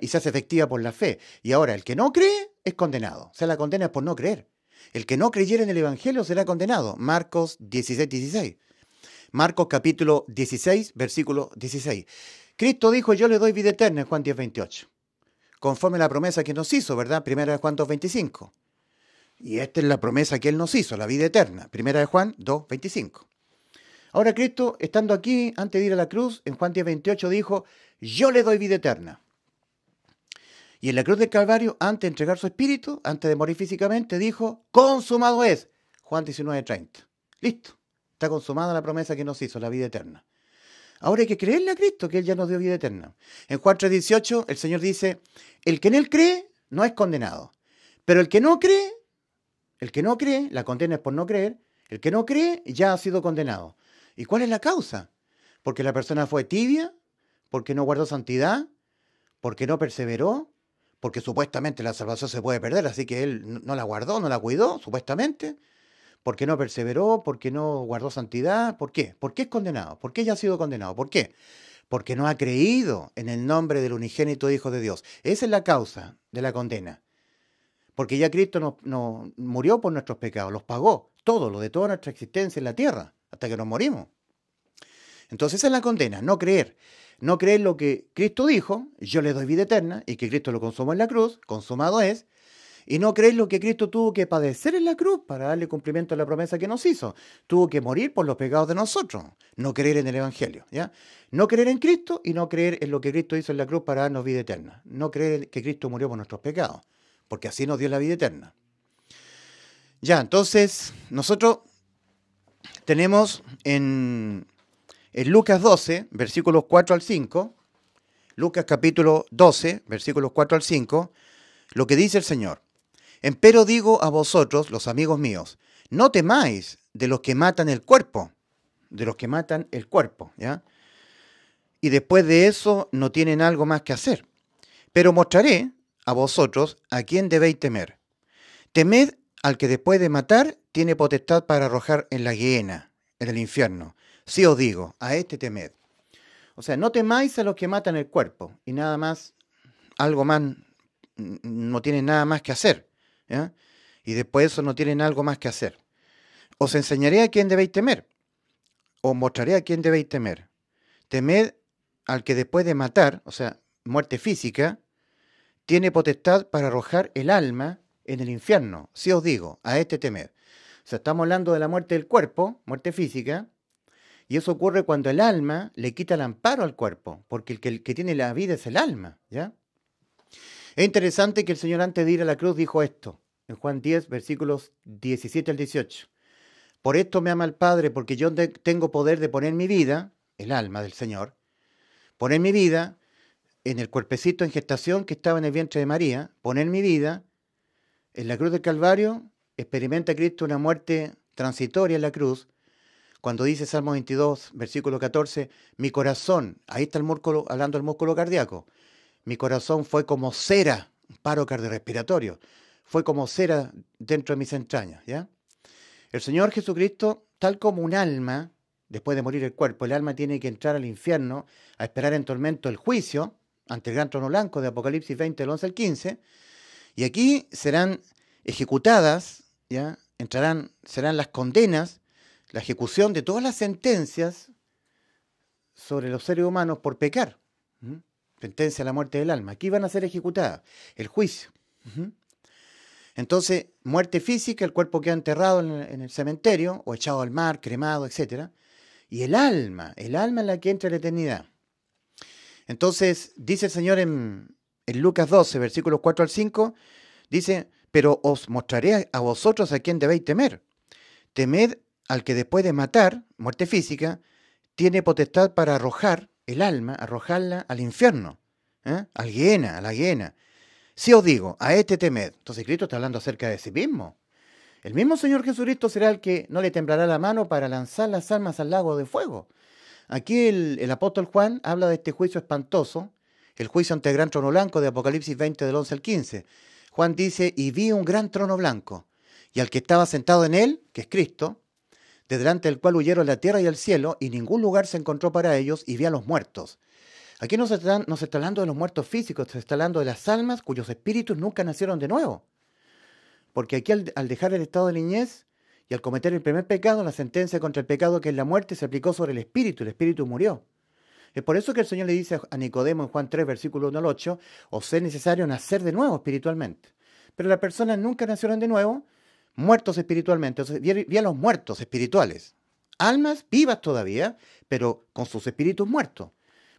Y se hace efectiva por la fe. Y ahora, el que no cree es condenado. O sea, la condena es por no creer. El que no creyera en el Evangelio será condenado. Marcos 16, 16. Marcos capítulo 16, versículo 16. Cristo dijo, yo le doy vida eterna en Juan 10, 28. Conforme la promesa que nos hizo, ¿verdad? Primera de Juan 2, 25. Y esta es la promesa que Él nos hizo, la vida eterna. Primera de Juan 2, 25. Ahora Cristo, estando aquí, antes de ir a la cruz, en Juan 10, 28, dijo, yo le doy vida eterna. Y en la cruz del Calvario, antes de entregar su espíritu, antes de morir físicamente, dijo, consumado es. Juan 19, 30. Listo. Está consumada la promesa que nos hizo, la vida eterna. Ahora hay que creerle a Cristo, que Él ya nos dio vida eterna. En Juan 3:18 el Señor dice, el que en Él cree no es condenado, pero el que no cree, el que no cree, la condena es por no creer, el que no cree ya ha sido condenado. ¿Y cuál es la causa? Porque la persona fue tibia, porque no guardó santidad, porque no perseveró, porque supuestamente la salvación se puede perder, así que Él no la guardó, no la cuidó, supuestamente. ¿Por qué no perseveró, ¿Por qué no guardó santidad. ¿Por qué? ¿Por qué es condenado? ¿Por qué ya ha sido condenado? ¿Por qué? Porque no ha creído en el nombre del unigénito Hijo de Dios. Esa es la causa de la condena. Porque ya Cristo murió por nuestros pecados, los pagó, todo, lo de toda nuestra existencia en la tierra, hasta que nos morimos. Entonces esa es la condena, no creer. No creer lo que Cristo dijo, yo le doy vida eterna, y que Cristo lo consumó en la cruz, consumado es, y no creéis lo que Cristo tuvo que padecer en la cruz para darle cumplimiento a la promesa que nos hizo. Tuvo que morir por los pecados de nosotros. No creer en el Evangelio. ¿ya? No creer en Cristo y no creer en lo que Cristo hizo en la cruz para darnos vida eterna. No creer que Cristo murió por nuestros pecados, porque así nos dio la vida eterna. Ya, entonces, nosotros tenemos en Lucas 12, versículos 4 al 5, Lucas capítulo 12, versículos 4 al 5, lo que dice el Señor. Empero digo a vosotros, los amigos míos, no temáis de los que matan el cuerpo, de los que matan el cuerpo, ¿ya? Y después de eso no tienen algo más que hacer. Pero mostraré a vosotros a quién debéis temer. Temed al que después de matar tiene potestad para arrojar en la hiena, en el infierno. Si sí os digo, a este temed. O sea, no temáis a los que matan el cuerpo y nada más, algo más, no tienen nada más que hacer. Y después eso no tienen algo más que hacer. Os enseñaré a quién debéis temer. Os mostraré a quién debéis temer. Temed al que después de matar, o sea, muerte física, tiene potestad para arrojar el alma en el infierno. Si os digo, a este temed. O sea, estamos hablando de la muerte del cuerpo, muerte física, y eso ocurre cuando el alma le quita el amparo al cuerpo, porque el que, el que tiene la vida es el alma, ¿ya? Es interesante que el Señor antes de ir a la cruz dijo esto, en Juan 10, versículos 17 al 18. Por esto me ama el Padre, porque yo tengo poder de poner mi vida, el alma del Señor, poner mi vida en el cuerpecito en gestación que estaba en el vientre de María, poner mi vida en la cruz del Calvario, experimenta Cristo una muerte transitoria en la cruz, cuando dice Salmo 22, versículo 14, mi corazón, ahí está el músculo, hablando del músculo cardíaco, mi corazón fue como cera, paro cardiorrespiratorio, fue como cera dentro de mis entrañas, ¿ya? El Señor Jesucristo, tal como un alma, después de morir el cuerpo, el alma tiene que entrar al infierno a esperar en tormento el juicio ante el gran trono blanco de Apocalipsis 20, del 11 al 15, y aquí serán ejecutadas, ¿ya? Entrarán, serán las condenas, la ejecución de todas las sentencias sobre los seres humanos por pecar sentencia a la muerte del alma. Aquí van a ser ejecutadas, el juicio. Entonces, muerte física, el cuerpo queda enterrado en el cementerio o echado al mar, cremado, etc. Y el alma, el alma en la que entra la eternidad. Entonces, dice el Señor en, en Lucas 12, versículos 4 al 5, dice, pero os mostraré a vosotros a quien debéis temer. Temed al que después de matar, muerte física, tiene potestad para arrojar el alma, arrojarla al infierno, ¿eh? al hiena, a la hiena. Si os digo, a este temed, entonces Cristo está hablando acerca de sí mismo. El mismo Señor Jesucristo será el que no le temblará la mano para lanzar las almas al lago de fuego. Aquí el, el apóstol Juan habla de este juicio espantoso, el juicio ante el gran trono blanco de Apocalipsis 20 del 11 al 15. Juan dice, y vi un gran trono blanco, y al que estaba sentado en él, que es Cristo, de delante del cual huyeron la tierra y el cielo, y ningún lugar se encontró para ellos, y vi a los muertos. Aquí no se, está, no hablando de los muertos físicos, se está hablando de las almas cuyos espíritus nunca nacieron de nuevo. Porque aquí al, dejar el estado de niñez y al cometer el primer pecado, la sentencia contra el pecado que es la muerte se aplicó sobre el espíritu, el espíritu murió. Es por eso que el Señor le dice a Nicodemo en Juan 3, versículo 1 al 8, os es necesario nacer de nuevo espiritualmente. Pero las personas nunca nacieron de nuevo, muertos espiritualmente, o sea, vi a los muertos espirituales, almas vivas todavía, pero con sus espíritus muertos.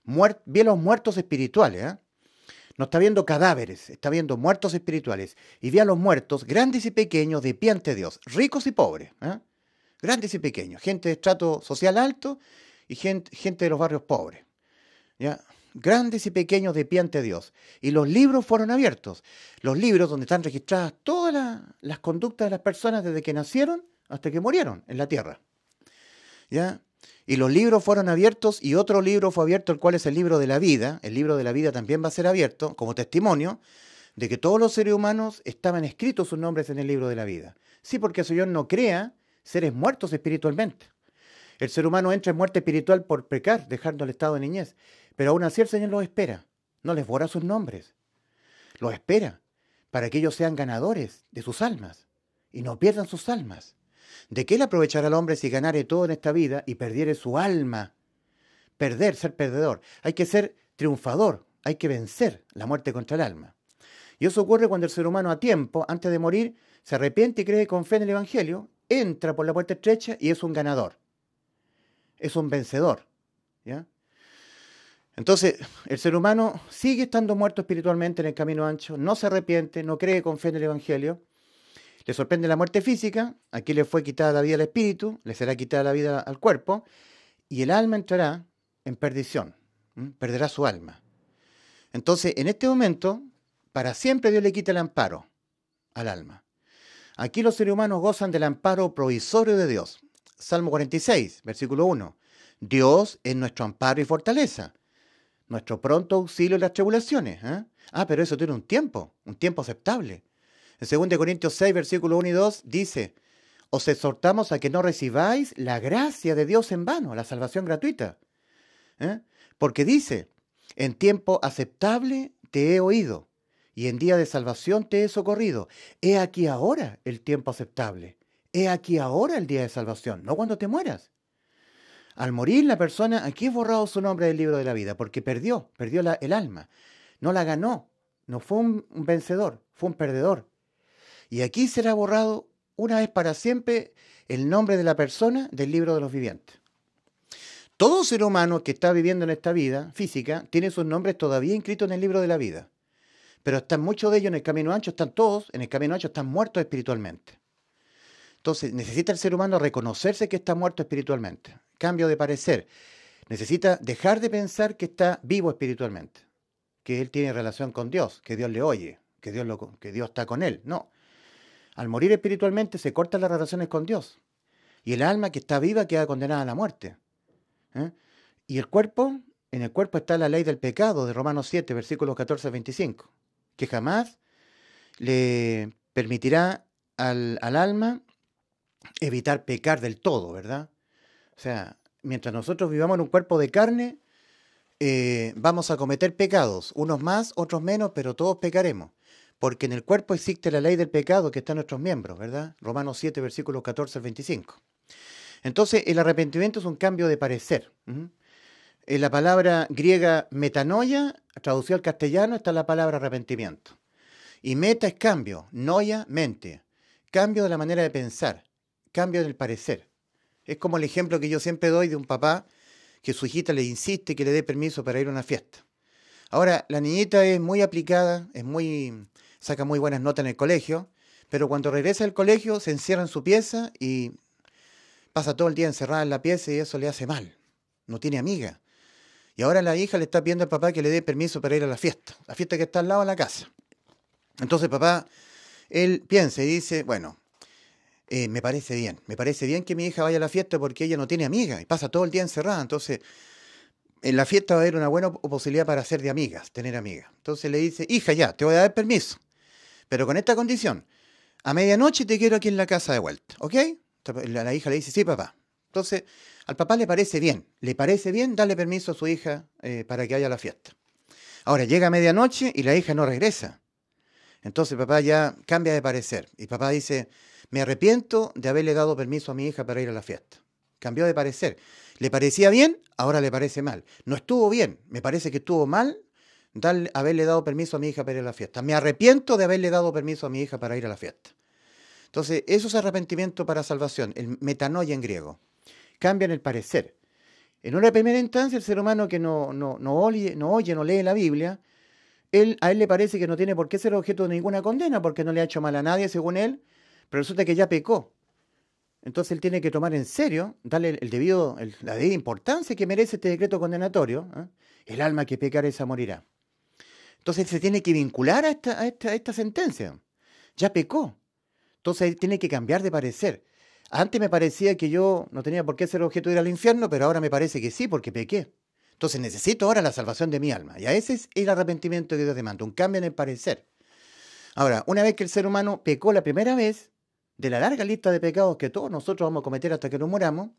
Muer, vi a los muertos espirituales, ¿eh? no está viendo cadáveres, está viendo muertos espirituales. Y vi a los muertos, grandes y pequeños, de pie ante Dios, ricos y pobres, ¿eh? grandes y pequeños, gente de estrato social alto y gente, gente de los barrios pobres. ¿ya? grandes y pequeños de pie ante Dios. Y los libros fueron abiertos. Los libros donde están registradas todas las conductas de las personas desde que nacieron hasta que murieron en la tierra. ¿Ya? Y los libros fueron abiertos y otro libro fue abierto, el cual es el libro de la vida. El libro de la vida también va a ser abierto como testimonio de que todos los seres humanos estaban escritos sus nombres en el libro de la vida. Sí, porque el yo no crea seres muertos espiritualmente. El ser humano entra en muerte espiritual por pecar, dejando el estado de niñez. Pero aún así el Señor los espera, no les borra sus nombres, los espera para que ellos sean ganadores de sus almas y no pierdan sus almas. ¿De qué le aprovechará al hombre si ganare todo en esta vida y perdiere su alma? Perder, ser perdedor. Hay que ser triunfador, hay que vencer la muerte contra el alma. Y eso ocurre cuando el ser humano a tiempo, antes de morir, se arrepiente y cree con fe en el Evangelio, entra por la puerta estrecha y es un ganador. Es un vencedor. ¿ya? Entonces, el ser humano sigue estando muerto espiritualmente en el camino ancho, no se arrepiente, no cree con fe en el Evangelio, le sorprende la muerte física, aquí le fue quitada la vida al espíritu, le será quitada la vida al cuerpo, y el alma entrará en perdición, perderá su alma. Entonces, en este momento, para siempre Dios le quita el amparo al alma. Aquí los seres humanos gozan del amparo provisorio de Dios. Salmo 46, versículo 1. Dios es nuestro amparo y fortaleza, nuestro pronto auxilio en las tribulaciones. ¿eh? Ah, pero eso tiene un tiempo, un tiempo aceptable. En 2 Corintios 6, versículo 1 y 2 dice, os exhortamos a que no recibáis la gracia de Dios en vano, la salvación gratuita. ¿eh? Porque dice, en tiempo aceptable te he oído y en día de salvación te he socorrido. He aquí ahora el tiempo aceptable. He aquí ahora el día de salvación, no cuando te mueras. Al morir la persona, aquí es borrado su nombre del libro de la vida, porque perdió, perdió el alma. No la ganó, no fue un, un vencedor, fue un perdedor. Y aquí será borrado una vez para siempre el nombre de la persona del libro de los vivientes. Todo ser humano que está viviendo en esta vida física tiene sus nombres todavía inscritos en el libro de la vida. Pero están muchos de ellos en el camino ancho, están todos, en el camino ancho están muertos espiritualmente. Entonces necesita el ser humano reconocerse que está muerto espiritualmente cambio de parecer. Necesita dejar de pensar que está vivo espiritualmente, que él tiene relación con Dios, que Dios le oye, que Dios, lo, que Dios está con él. No. Al morir espiritualmente se cortan las relaciones con Dios. Y el alma que está viva queda condenada a la muerte. ¿eh? Y el cuerpo, en el cuerpo está la ley del pecado de Romanos 7, versículos 14 a 25, que jamás le permitirá al alma evitar pecar del todo, ¿verdad? O sea, mientras nosotros vivamos en un cuerpo de carne, eh, vamos a cometer pecados, unos más, otros menos, pero todos pecaremos. Porque en el cuerpo existe la ley del pecado que está en nuestros miembros, ¿verdad? Romanos 7, versículos 14 al 25. Entonces, el arrepentimiento es un cambio de parecer. En la palabra griega metanoia, traducida al castellano, está la palabra arrepentimiento. Y meta es cambio, noia, mente. Cambio de la manera de pensar, cambio del parecer. Es como el ejemplo que yo siempre doy de un papá que su hijita le insiste que le dé permiso para ir a una fiesta. Ahora, la niñita es muy aplicada, es muy saca muy buenas notas en el colegio, pero cuando regresa al colegio se encierra en su pieza y pasa todo el día encerrada en la pieza y eso le hace mal. No tiene amiga. Y ahora la hija le está pidiendo al papá que le dé permiso para ir a la fiesta, la fiesta que está al lado de la casa. Entonces papá, él piensa y dice, bueno, eh, me parece bien. Me parece bien que mi hija vaya a la fiesta porque ella no tiene amiga y pasa todo el día encerrada. Entonces, en la fiesta va a haber una buena posibilidad para hacer de amigas, tener amigas. Entonces le dice, hija, ya, te voy a dar permiso. Pero con esta condición, a medianoche te quiero aquí en la casa de vuelta, ¿ok? La, hija le dice, sí, papá. Entonces, al papá le parece bien, le parece bien darle permiso a su hija eh, para que vaya a la fiesta. Ahora, llega a medianoche y la hija no regresa. Entonces papá ya cambia de parecer y papá dice, me arrepiento de haberle dado permiso a mi hija para ir a la fiesta. Cambió de parecer. Le parecía bien, ahora le parece mal. No estuvo bien, me parece que estuvo mal haberle dado permiso a mi hija para ir a la fiesta. Me arrepiento de haberle dado permiso a mi hija para ir a la fiesta. Entonces, eso es arrepentimiento para salvación, el metanoia en griego. Cambian el parecer. En una primera instancia, el ser humano que no, no, no, oye, no oye, no lee la Biblia, él, a él le parece que no tiene por qué ser objeto de ninguna condena, porque no le ha hecho mal a nadie, según él, pero resulta que ya pecó. Entonces él tiene que tomar en serio, darle el debido, la debida importancia que merece este decreto condenatorio. ¿eh? El alma que pecareza esa morirá. Entonces se tiene que vincular a esta, a esta sentencia. Ya pecó. Entonces él tiene que cambiar de parecer. Antes me parecía que yo no tenía por qué ser objeto de ir al infierno, pero ahora me parece que sí, porque pequé. Entonces necesito ahora la salvación de mi alma. Y a ese es el arrepentimiento que Dios demanda, un cambio en el parecer. Ahora, una vez que el ser humano pecó la primera vez, de la larga lista de pecados que todos nosotros vamos a cometer hasta que nos moramos,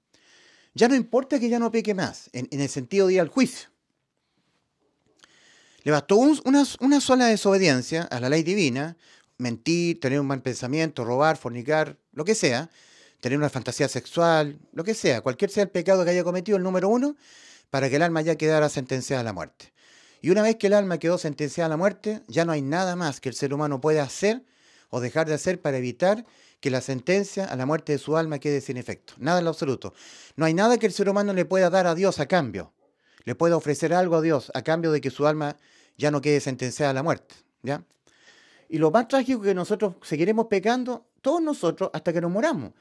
ya no importa que ya no peque más, en, el sentido de ir al juicio. Le bastó una, una sola desobediencia a la ley divina, mentir, tener un mal pensamiento, robar, fornicar, lo que sea, tener una fantasía sexual, lo que sea, cualquier sea el pecado que haya cometido, el número uno, para que el alma ya quedara sentenciada a la muerte. Y una vez que el alma quedó sentenciada a la muerte, ya no hay nada más que el ser humano pueda hacer o dejar de hacer para evitar que la sentencia a la muerte de su alma quede sin efecto. Nada en lo absoluto. No hay nada que el ser humano le pueda dar a Dios a cambio. Le pueda ofrecer algo a Dios a cambio de que su alma ya no quede sentenciada a la muerte. ¿ya? Y lo más trágico es que nosotros seguiremos pecando, todos nosotros, hasta que nos moramos.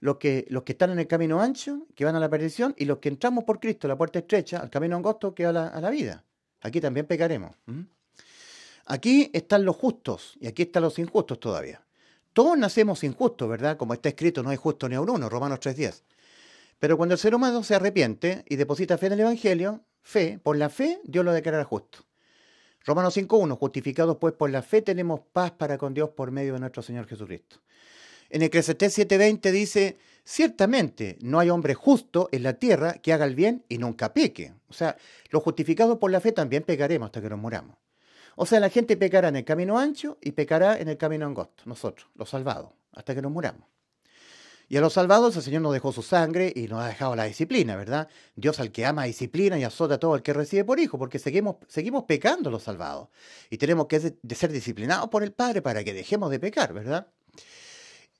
Los que, los que están en el camino ancho, que van a la perdición, y los que entramos por Cristo, la puerta estrecha, al camino angosto, que va a la, vida. Aquí también pecaremos. Aquí están los justos y aquí están los injustos todavía. Todos nacemos injustos, ¿verdad? Como está escrito, no hay justo ni a uno, Romanos 3.10. Pero cuando el ser humano se arrepiente y deposita fe en el Evangelio, fe, por la fe Dios lo declarará justo. Romanos 5.1, justificados pues por la fe tenemos paz para con Dios por medio de nuestro Señor Jesucristo. En el Eclesiastés 7.20 dice, ciertamente no hay hombre justo en la tierra que haga el bien y nunca peque. O sea, los justificados por la fe también pecaremos hasta que nos muramos. O sea, la gente pecará en el camino ancho y pecará en el camino angosto, nosotros, los salvados, hasta que nos muramos. Y a los salvados el Señor nos dejó su sangre y nos ha dejado la disciplina, ¿verdad? Dios al que ama disciplina y azota a todo el que recibe por hijo, porque seguimos, seguimos pecando los salvados. Y tenemos que ser disciplinados por el Padre para que dejemos de pecar, ¿verdad?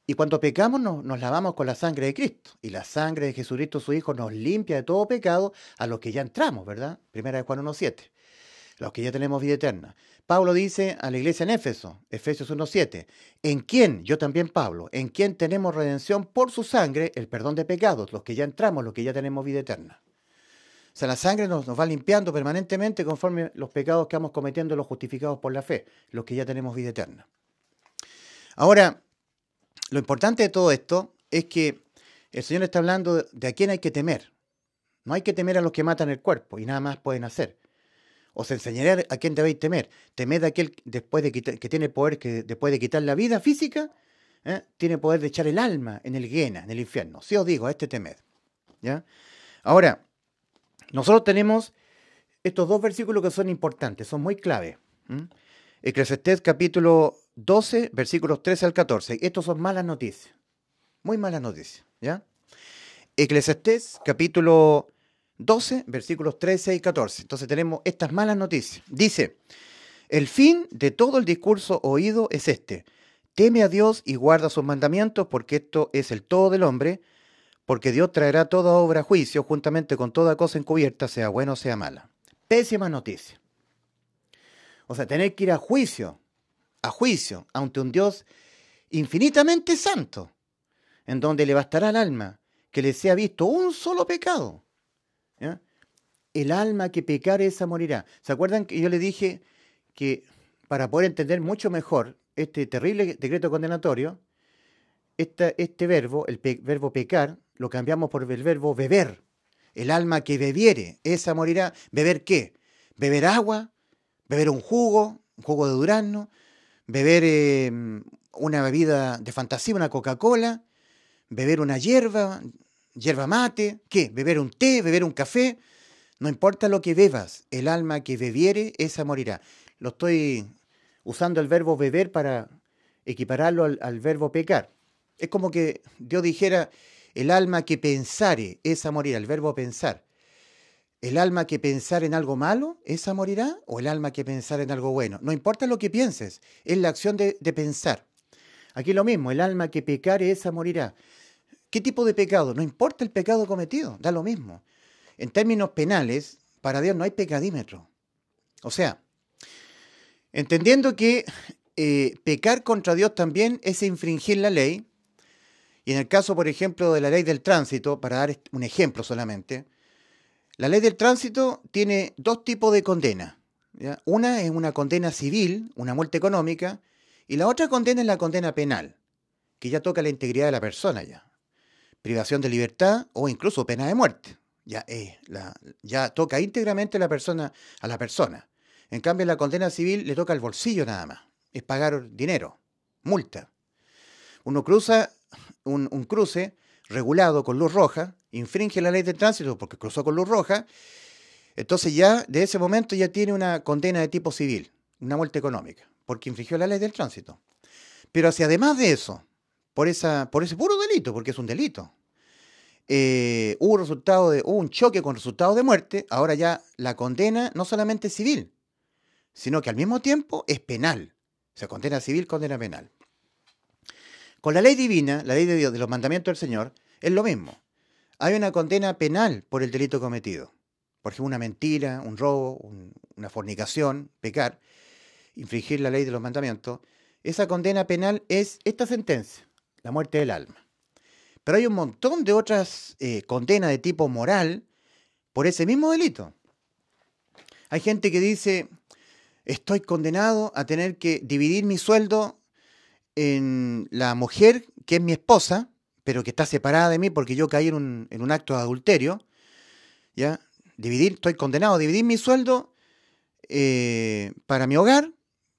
Y cuando pecamos nos, lavamos con la sangre de Cristo. Y la sangre de Jesucristo su Hijo nos limpia de todo pecado a los que ya entramos, ¿verdad? Primera de Juan 1.7 los que ya tenemos vida eterna. Pablo dice a la iglesia en Éfeso, Efesios 1.7, en quien, yo también Pablo, en quien tenemos redención por su sangre, el perdón de pecados, los que ya entramos, los que ya tenemos vida eterna. O sea, la sangre nos, nos va limpiando permanentemente conforme los pecados que vamos cometiendo, los justificados por la fe, los que ya tenemos vida eterna. Ahora, lo importante de todo esto es que el Señor está hablando de a quién hay que temer. No hay que temer a los que matan el cuerpo y nada más pueden hacer. Os enseñaré a quién debéis temer. Temed a aquel después de que tiene poder, que después de quitar la vida física, ¿eh? tiene poder de echar el alma en el hiena, en el infierno. Si sí os digo, a este temed. ¿ya? Ahora, nosotros tenemos estos dos versículos que son importantes, son muy clave. Eclesiastes, Eclesiastés capítulo 12, versículos 13 al 14. Estos son malas noticias, muy malas noticias. ¿ya? Eclesiastés capítulo 12, versículos 13 y 14. Entonces tenemos estas malas noticias. Dice, el fin de todo el discurso oído es este. Teme a Dios y guarda sus mandamientos porque esto es el todo del hombre, porque Dios traerá toda obra a juicio juntamente con toda cosa encubierta, sea buena o sea mala. Pésima noticia. O sea, tener que ir a juicio, a juicio, ante un Dios infinitamente santo, en donde le bastará al alma que le sea visto un solo pecado el alma que pecare esa morirá. ¿Se acuerdan que yo le dije que para poder entender mucho mejor este terrible decreto condenatorio, este verbo, el verbo pecar, lo cambiamos por el verbo beber. El alma que bebiere, esa morirá. ¿Beber qué? ¿Beber agua? ¿Beber un jugo? ¿Un jugo de durazno? ¿Beber em, una bebida de fantasía, una Coca-Cola? ¿Beber una hierba? ¿Hierba mate? ¿Qué? ¿Beber un té? ¿Beber un café? No importa lo que bebas, el alma que bebiere, esa morirá. Lo estoy usando el verbo beber para equipararlo al, verbo pecar. Es como que Dios dijera, el alma que pensare, esa morirá, el verbo pensar. El alma que pensar en algo malo, esa morirá, o el alma que pensar en algo bueno. No importa lo que pienses, es la acción de pensar. Aquí lo mismo, el alma que pecare, esa morirá. ¿Qué tipo de pecado? No importa el pecado cometido, da lo mismo en términos penales, para Dios no hay pecadímetro. O sea, entendiendo que eh, pecar contra Dios también es infringir la ley, y en el caso, por ejemplo, de la ley del tránsito, para dar un ejemplo solamente, la ley del tránsito tiene dos tipos de condena. Una es una condena civil, una muerte económica, y la otra condena es la condena penal, que ya toca la integridad de la persona ya. Privación de libertad o incluso pena de muerte ya, la, ya toca íntegramente la persona, a la persona. En cambio, la condena civil le toca el bolsillo nada más. Es pagar dinero, multa. Uno cruza un, cruce regulado con luz roja, infringe la ley de tránsito porque cruzó con luz roja, entonces ya de ese momento ya tiene una condena de tipo civil, una multa económica, porque infringió la ley del tránsito. Pero hacia además de eso, por, esa, por ese puro delito, porque es un delito, eh, hubo resultado de, un choque con resultados de muerte, ahora ya la condena no solamente es civil, sino que al mismo tiempo es penal. O sea, condena civil, condena penal. Con la ley divina, la ley de Dios, de los mandamientos del Señor, es lo mismo. Hay una condena penal por el delito cometido. Por ejemplo, una mentira, un robo, una fornicación, pecar, infringir la ley de los mandamientos. Esa condena penal es esta sentencia, la muerte del alma. Pero hay un montón de otras eh, condenas de tipo moral por ese mismo delito. Hay gente que dice, estoy condenado a tener que dividir mi sueldo en la mujer que es mi esposa, pero que está separada de mí porque yo caí en un, acto de adulterio. ¿ya? Dividir, estoy condenado a dividir mi sueldo eh, para mi hogar,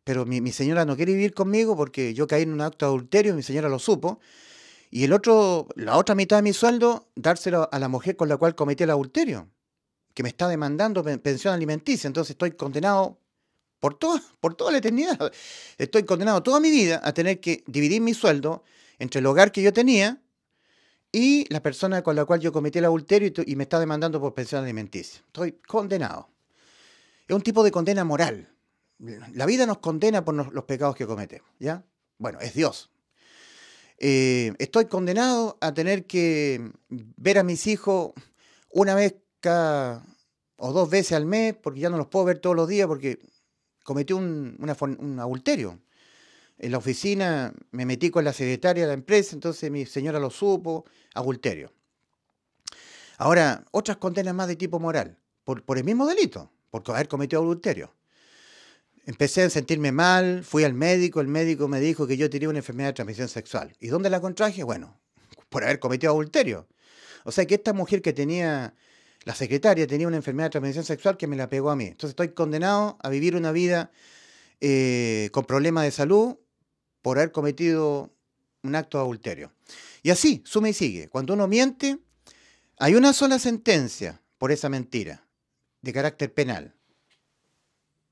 pero mi, mi, señora no quiere vivir conmigo porque yo caí en un acto de adulterio y mi señora lo supo. Y el otro, la otra mitad de mi sueldo, dárselo a la mujer con la cual cometí el adulterio, que me está demandando pensión alimenticia. Entonces estoy condenado por toda, por toda la eternidad. Estoy condenado toda mi vida a tener que dividir mi sueldo entre el hogar que yo tenía y la persona con la cual yo cometí el adulterio y, me está demandando por pensión alimenticia. Estoy condenado. Es un tipo de condena moral. La vida nos condena por los pecados que cometemos, ¿ya? Bueno, es Dios, eh, estoy condenado a tener que ver a mis hijos una vez o dos veces al mes, porque ya no los puedo ver todos los días porque cometí un, una, adulterio. En la oficina me metí con la secretaria de la empresa, entonces mi señora lo supo, adulterio. Ahora, otras condenas más de tipo moral, por, por el mismo delito, por haber cometido adulterio empecé a sentirme mal, fui al médico, el médico me dijo que yo tenía una enfermedad de transmisión sexual. ¿Y dónde la contraje? Bueno, por haber cometido adulterio. O sea que esta mujer que tenía, la secretaria tenía una enfermedad de transmisión sexual que me la pegó a mí. Entonces estoy condenado a vivir una vida eh, con problemas de salud por haber cometido un acto de adulterio. Y así, suma y sigue. Cuando uno miente, hay una sola sentencia por esa mentira de carácter penal.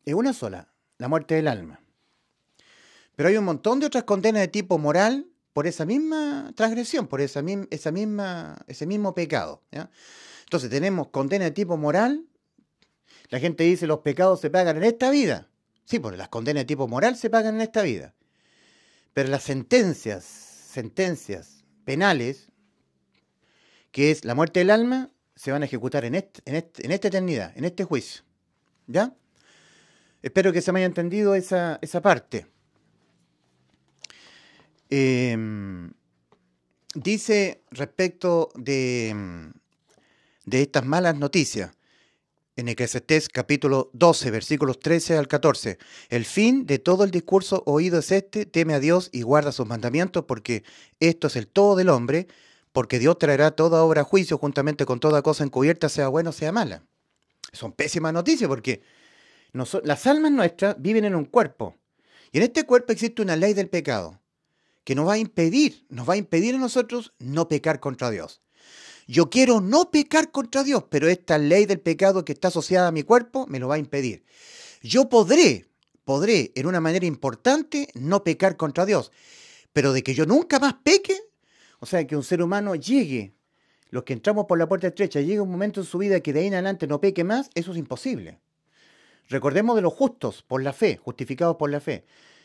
Es una sola la muerte del alma. Pero hay un montón de otras condenas de tipo moral por esa misma transgresión, por esa, esa misma, ese mismo pecado. Entonces tenemos condena de tipo moral. La gente dice los pecados se pagan en esta vida. Sí, porque las condenas de tipo moral se pagan en esta vida. Pero las sentencias, sentencias penales, que es la muerte del alma, se van a ejecutar en, en, en esta eternidad, en este juicio. ¿Ya? Espero que se me haya entendido esa, parte. Em, dice respecto de, de estas malas noticias, en Eclesiastés capítulo 12, versículos 13 al 14. El fin de todo el discurso oído es este, teme a Dios y guarda sus mandamientos, porque esto es el todo del hombre, porque Dios traerá toda obra a juicio juntamente con toda cosa encubierta, sea buena o sea mala. Son pésimas noticias porque las almas nuestras viven en un cuerpo. Y en este cuerpo existe una ley del pecado que nos va a impedir, nos va a impedir a nosotros no pecar contra Dios. Yo quiero no pecar contra Dios, pero esta ley del pecado que está asociada a mi cuerpo me lo va a impedir. Yo podré, podré en una manera importante no pecar contra Dios, pero de que yo nunca más peque, o sea, que un ser humano llegue, los que entramos por la puerta estrecha, llegue un momento en su vida que de ahí en adelante no peque más, eso es imposible. Recordemos de los justos por la fe, justificados por la fe.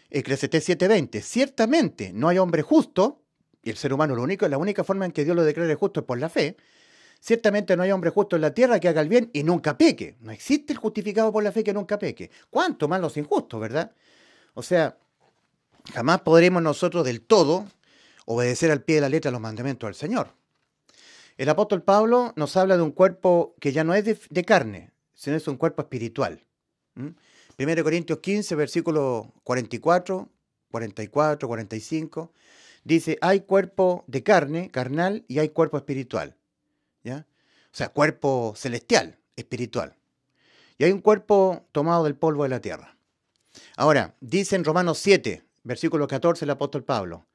Eclesiastés 7:20. Ciertamente no hay hombre justo, y el ser humano lo único, la única forma en que Dios lo declare justo es por la fe. Ciertamente no hay hombre justo en la tierra que haga el bien y nunca peque. No existe el justificado por la fe que nunca peque. ¿Cuánto más los injustos, verdad? O sea, jamás podremos nosotros del todo obedecer al pie de la letra los mandamientos del Señor. El apóstol Pablo nos habla de un cuerpo que ya no es de carne, sino es un cuerpo espiritual. 1 Corintios 15, versículo 44, 44, 45, dice, hay cuerpo de carne, carnal, y hay cuerpo espiritual. ¿Ya? O sea, cuerpo celestial, espiritual. Y hay un cuerpo tomado del polvo de la tierra. Ahora, dice en Romanos 7, versículo 14 el apóstol Pablo,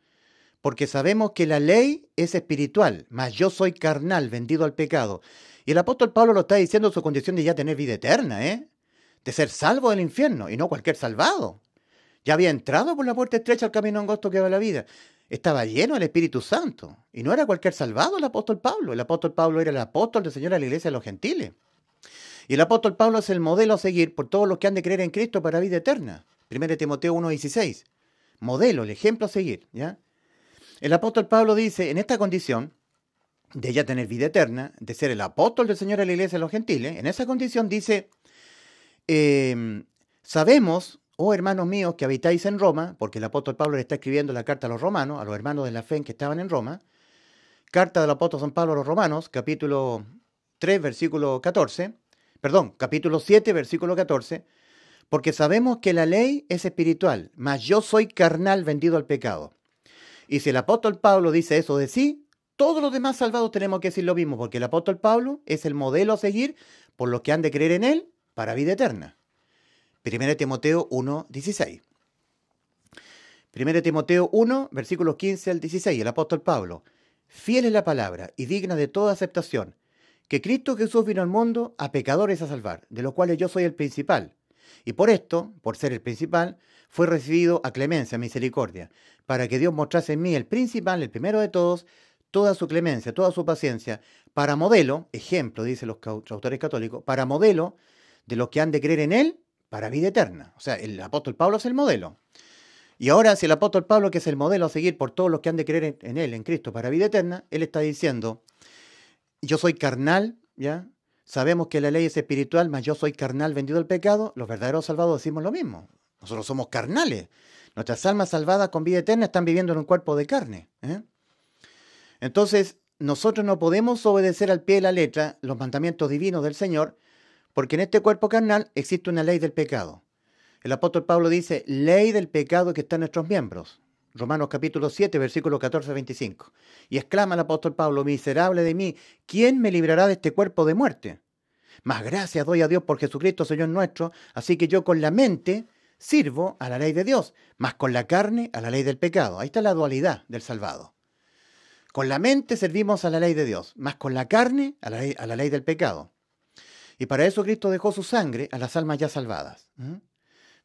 porque sabemos que la ley es espiritual, mas yo soy carnal, vendido al pecado. Y el apóstol Pablo lo está diciendo en su condición de ya tener vida eterna, ¿eh? de ser salvo del infierno y no cualquier salvado. Ya había entrado por la puerta estrecha al camino angosto que va la vida. Estaba lleno del Espíritu Santo y no era cualquier salvado el apóstol Pablo. El apóstol Pablo era el apóstol del Señor a la iglesia de los gentiles. Y el apóstol Pablo es el modelo a seguir por todos los que han de creer en Cristo para vida eterna. 1 Timoteo 1.16. Modelo, el ejemplo a seguir. ¿ya? El apóstol Pablo dice, en esta condición, de ya tener vida eterna, de ser el apóstol del Señor a la iglesia de los gentiles, en esa condición dice, Em, sabemos, oh hermanos míos que habitáis en Roma, porque el apóstol Pablo le está escribiendo la carta a los romanos, a los hermanos de la fe en que estaban en Roma, carta del apóstol San Pablo a los romanos, capítulo 3, versículo 14, perdón, capítulo 7, versículo 14, porque sabemos que la ley es espiritual, mas yo soy carnal vendido al pecado. Y si el apóstol Pablo dice eso de sí, todos los demás salvados tenemos que decir lo mismo, porque el apóstol Pablo es el modelo a seguir por los que han de creer en él para vida eterna. 1 Timoteo 1, 16. 1 Timoteo 1, versículos 15 al 16, el apóstol Pablo. Fiel es la palabra y digna de toda aceptación, que Cristo Jesús vino al mundo a pecadores a salvar, de los cuales yo soy el principal. Y por esto, por ser el principal, fue recibido a clemencia, misericordia, para que Dios mostrase en mí el principal, el primero de todos, toda su clemencia, toda su paciencia, para modelo, ejemplo, dicen los autores católicos, para modelo de los que han de creer en Él para vida eterna. O sea, el apóstol Pablo es el modelo. Y ahora, si el apóstol Pablo, que es el modelo a seguir por todos los que han de creer en Él, en Cristo, para vida eterna, Él está diciendo, yo soy carnal, ¿ya? Sabemos que la ley es espiritual, mas yo soy carnal vendido al pecado. Los verdaderos salvados decimos lo mismo. Nosotros somos carnales. Nuestras almas salvadas con vida eterna están viviendo en un cuerpo de carne. ¿eh? Entonces, nosotros no podemos obedecer al pie de la letra los mandamientos divinos del Señor porque en este cuerpo carnal existe una ley del pecado. El apóstol Pablo dice, ley del pecado que está en nuestros miembros. Romanos capítulo 7, versículo 14 25. Y exclama el apóstol Pablo, miserable de mí, ¿quién me librará de este cuerpo de muerte? Más gracias doy a Dios por Jesucristo, Señor nuestro, así que yo con la mente sirvo a la ley de Dios, más con la carne a la ley del pecado. Ahí está la dualidad del salvado. Con la mente servimos a la ley de Dios, más con la carne a la ley del pecado. Y para eso Cristo dejó su sangre a las almas ya salvadas,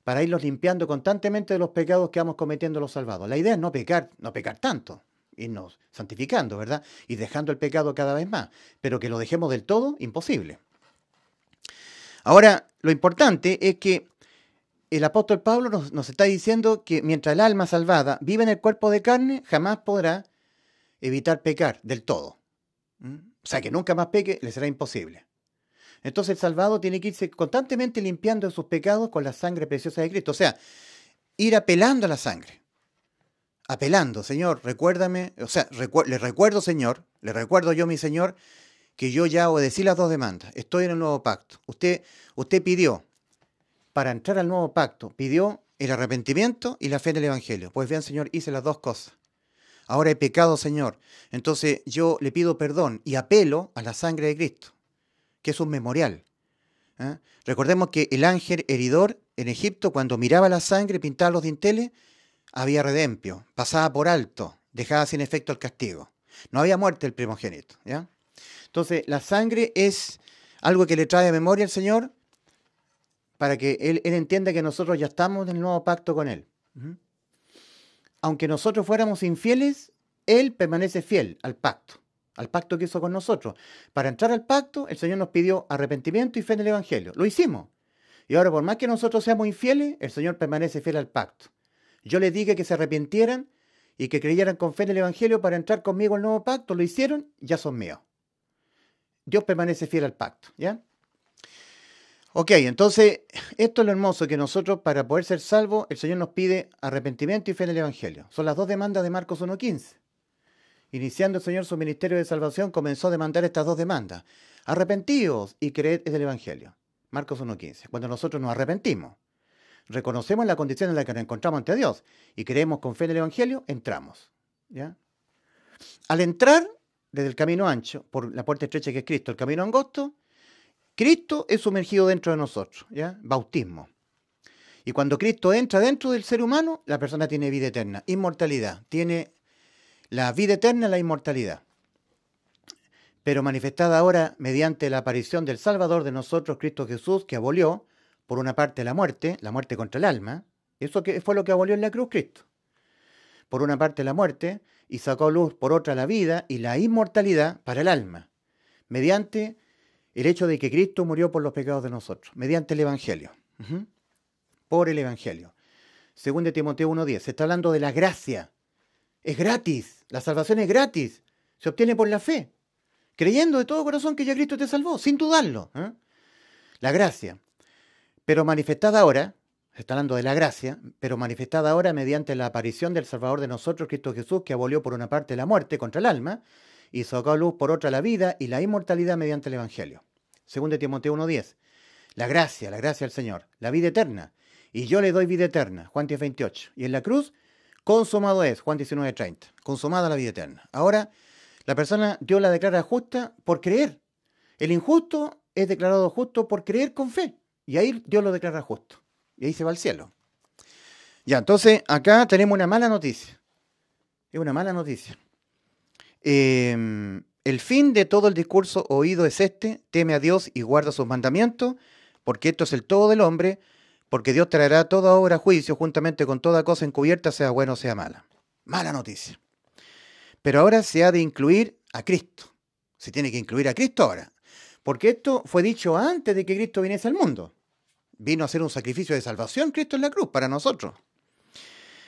para irlos limpiando constantemente de los pecados que vamos cometiendo los salvados. La idea es no pecar, no pecar tanto, irnos santificando, ¿verdad? Y dejando el pecado cada vez más, pero que lo dejemos del todo, imposible. Ahora, lo importante es que el apóstol Pablo nos, está diciendo que mientras el alma salvada vive en el cuerpo de carne, jamás podrá evitar pecar del todo. O sea, que nunca más peque le será imposible. Entonces el salvado tiene que irse constantemente limpiando sus pecados con la sangre preciosa de Cristo. O sea, ir apelando a la sangre. Apelando, Señor, recuérdame, o sea, le recuerdo, Señor, le recuerdo yo, mi Señor, que yo ya obedecí las dos demandas. Estoy en el nuevo pacto. Usted, usted pidió, para entrar al nuevo pacto, pidió el arrepentimiento y la fe en el Evangelio. Pues bien, Señor, hice las dos cosas. Ahora he pecado, Señor. Entonces yo le pido perdón y apelo a la sangre de Cristo que es un memorial. ¿eh? Recordemos que el ángel heridor en Egipto, cuando miraba la sangre, pintaba los dinteles, había redempio, pasaba por alto, dejaba sin efecto el castigo. No había muerte el primogénito. ¿ya? Entonces, la sangre es algo que le trae memoria al Señor para que él, entienda que nosotros ya estamos en el nuevo pacto con Él. Aunque nosotros fuéramos infieles, Él permanece fiel al pacto al pacto que hizo con nosotros. Para entrar al pacto, el Señor nos pidió arrepentimiento y fe en el Evangelio. Lo hicimos. Y ahora, por más que nosotros seamos infieles, el Señor permanece fiel al pacto. Yo le dije que se arrepintieran y que creyeran con fe en el Evangelio para entrar conmigo al nuevo pacto. Lo hicieron, ya son míos. Dios permanece fiel al pacto, ¿ya? Ok, entonces, esto es lo hermoso que nosotros, para poder ser salvos, el Señor nos pide arrepentimiento y fe en el Evangelio. Son las dos demandas de Marcos 1.15. Iniciando el Señor su ministerio de salvación, comenzó a demandar estas dos demandas. Arrepentíos y creed en el Evangelio. Marcos 1.15. Cuando nosotros nos arrepentimos, reconocemos la condición en la que nos encontramos ante Dios y creemos con fe en el Evangelio, entramos. ¿ya? Al entrar desde el camino ancho, por la puerta estrecha que es Cristo, el camino angosto, Cristo es sumergido dentro de nosotros, ¿ya? Bautismo. Y cuando Cristo entra dentro del ser humano, la persona tiene vida eterna, inmortalidad, tiene la vida eterna y la inmortalidad, pero manifestada ahora mediante la aparición del Salvador de nosotros, Cristo Jesús, que abolió, por una parte, la muerte, la muerte contra el alma, eso fue lo que abolió en la cruz Cristo. Por una parte la muerte y sacó luz por otra la vida y la inmortalidad para el alma, mediante el hecho de que Cristo murió por los pecados de nosotros, mediante el Evangelio. Por el Evangelio. Según de Timoteo 1.10, se está hablando de la gracia. Es gratis. La salvación es gratis, se obtiene por la fe, creyendo de todo corazón que ya Cristo te salvó, sin dudarlo. ¿eh? La gracia, pero manifestada ahora, se está hablando de la gracia, pero manifestada ahora mediante la aparición del Salvador de nosotros, Cristo Jesús, que abolió por una parte la muerte contra el alma y sacó a luz por otra la vida y la inmortalidad mediante el Evangelio. Según de Timoteo 1.10. La gracia, la gracia del Señor, la vida eterna. Y yo le doy vida eterna, Juan 10.28. Y en la cruz Consumado es, Juan 30. consumada la vida eterna. Ahora, la persona Dios la declara justa por creer. El injusto es declarado justo por creer con fe. Y ahí Dios lo declara justo. Y ahí se va al cielo. Ya, entonces acá tenemos una mala noticia. Es una mala noticia. Em, el fin de todo el discurso oído es este, teme a Dios y guarda sus mandamientos, porque esto es el todo del hombre, porque Dios traerá toda obra a juicio juntamente con toda cosa encubierta, sea buena o sea mala. Mala noticia. Pero ahora se ha de incluir a Cristo. Se tiene que incluir a Cristo ahora. Porque esto fue dicho antes de que Cristo viniese al mundo. Vino a ser un sacrificio de salvación Cristo en la cruz para nosotros.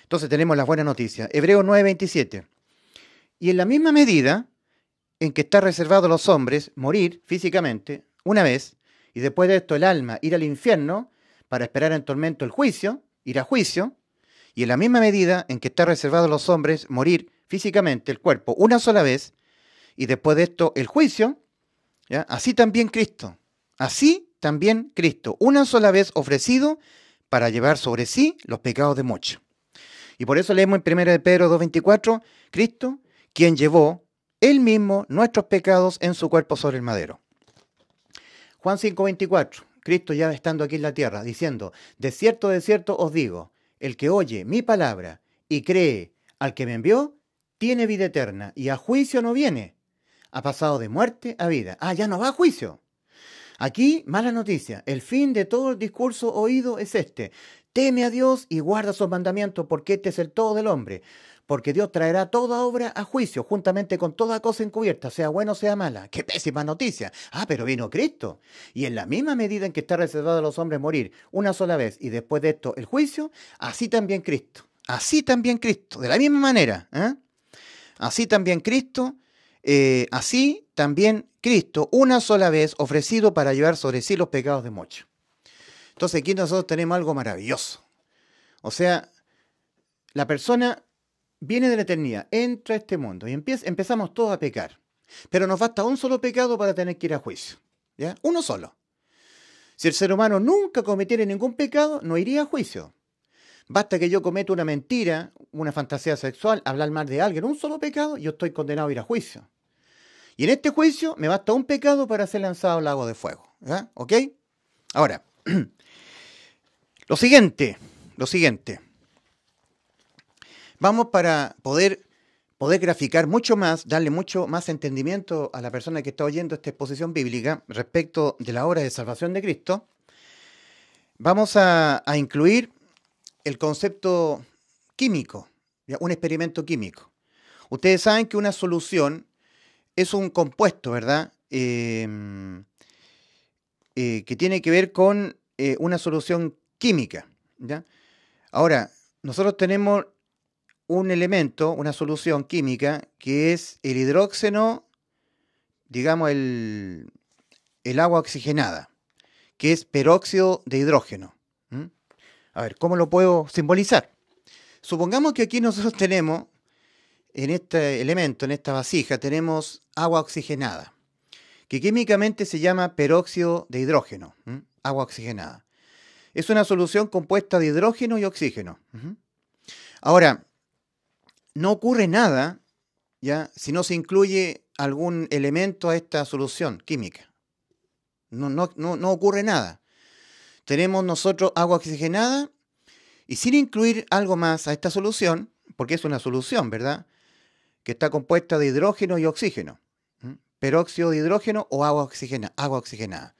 Entonces tenemos las buenas noticias. Hebreos 9:27. Y en la misma medida en que está reservado a los hombres morir físicamente una vez, y después de esto el alma ir al infierno, para esperar en tormento el juicio, ir a juicio, y en la misma medida en que está reservado a los hombres morir físicamente el cuerpo una sola vez, y después de esto el juicio, así también Cristo, así también Cristo, una sola vez ofrecido para llevar sobre sí los pecados de muchos. Y por eso leemos en 1 Pedro 2.24, Cristo, quien llevó él mismo nuestros pecados en su cuerpo sobre el madero. Juan 5.24, Cristo ya estando aquí en la tierra, diciendo, de cierto, de cierto os digo, el que oye mi palabra y cree al que me envió, tiene vida eterna y a juicio no viene. Ha pasado de muerte a vida. Ah, ya no va a juicio. Aquí, mala noticia, el fin de todo el discurso oído es este. Teme a Dios y guarda sus mandamientos porque este es el todo del hombre porque Dios traerá toda obra a juicio, juntamente con toda cosa encubierta, sea buena o sea mala. ¡Qué pésima noticia! Ah, pero vino Cristo. Y en la misma medida en que está reservado a los hombres morir una sola vez y después de esto el juicio, así también Cristo. Así también Cristo, de la misma manera. ¿eh? Así también Cristo, eh, así también Cristo, una sola vez ofrecido para llevar sobre sí los pecados de muchos. Entonces aquí nosotros tenemos algo maravilloso. O sea, la persona viene de la eternidad, entra a este mundo y empieza, empezamos todos a pecar. Pero nos basta un solo pecado para tener que ir a juicio. ¿ya? Uno solo. Si el ser humano nunca cometiera ningún pecado, no iría a juicio. Basta que yo cometa una mentira, una fantasía sexual, hablar mal de alguien, un solo pecado, yo estoy condenado a ir a juicio. Y en este juicio me basta un pecado para ser lanzado al lago de fuego. ¿Ok? Ahora, lo siguiente, lo siguiente. Vamos para poder, poder graficar mucho más, darle mucho más entendimiento a la persona que está oyendo esta exposición bíblica respecto de la obra de salvación de Cristo. Vamos a, incluir el concepto químico, un experimento químico. Ustedes saben que una solución es un compuesto, ¿verdad? Em, eh, que tiene que ver con eh, una solución química. ¿ya? Ahora, nosotros tenemos un elemento, una solución química, que es el hidróxeno, digamos el, agua oxigenada, que es peróxido de hidrógeno. A ver, ¿cómo lo puedo simbolizar? Supongamos que aquí nosotros tenemos, en este elemento, en esta vasija, tenemos agua oxigenada, que químicamente se llama peróxido de hidrógeno, agua oxigenada. Es una solución compuesta de hidrógeno y oxígeno. Ahora, no ocurre nada ¿ya? si no se incluye algún elemento a esta solución química. No, no, ocurre nada. Tenemos nosotros agua oxigenada y sin incluir algo más a esta solución, porque es una solución, ¿verdad? Que está compuesta de hidrógeno y oxígeno. Peróxido de hidrógeno o agua oxigenada, agua oxigenada.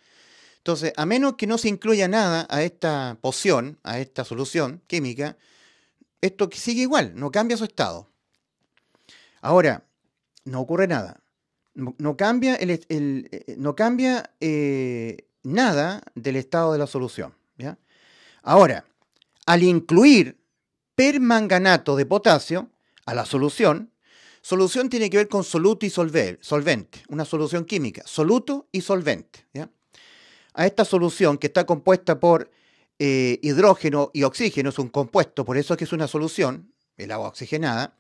Entonces, a menos que no se incluya nada a esta poción, a esta solución química, esto sigue igual, no cambia su estado. Ahora, no ocurre nada. No, cambia, no cambia eh, eh, nada del estado de la solución. Ahora, al incluir permanganato de potasio a la solución, solución tiene que ver con soluto y solvente, una solución química, soluto y solvente. A esta solución que está compuesta por eh, hidrógeno y oxígeno, es un compuesto, por eso es que es una solución, el agua oxigenada.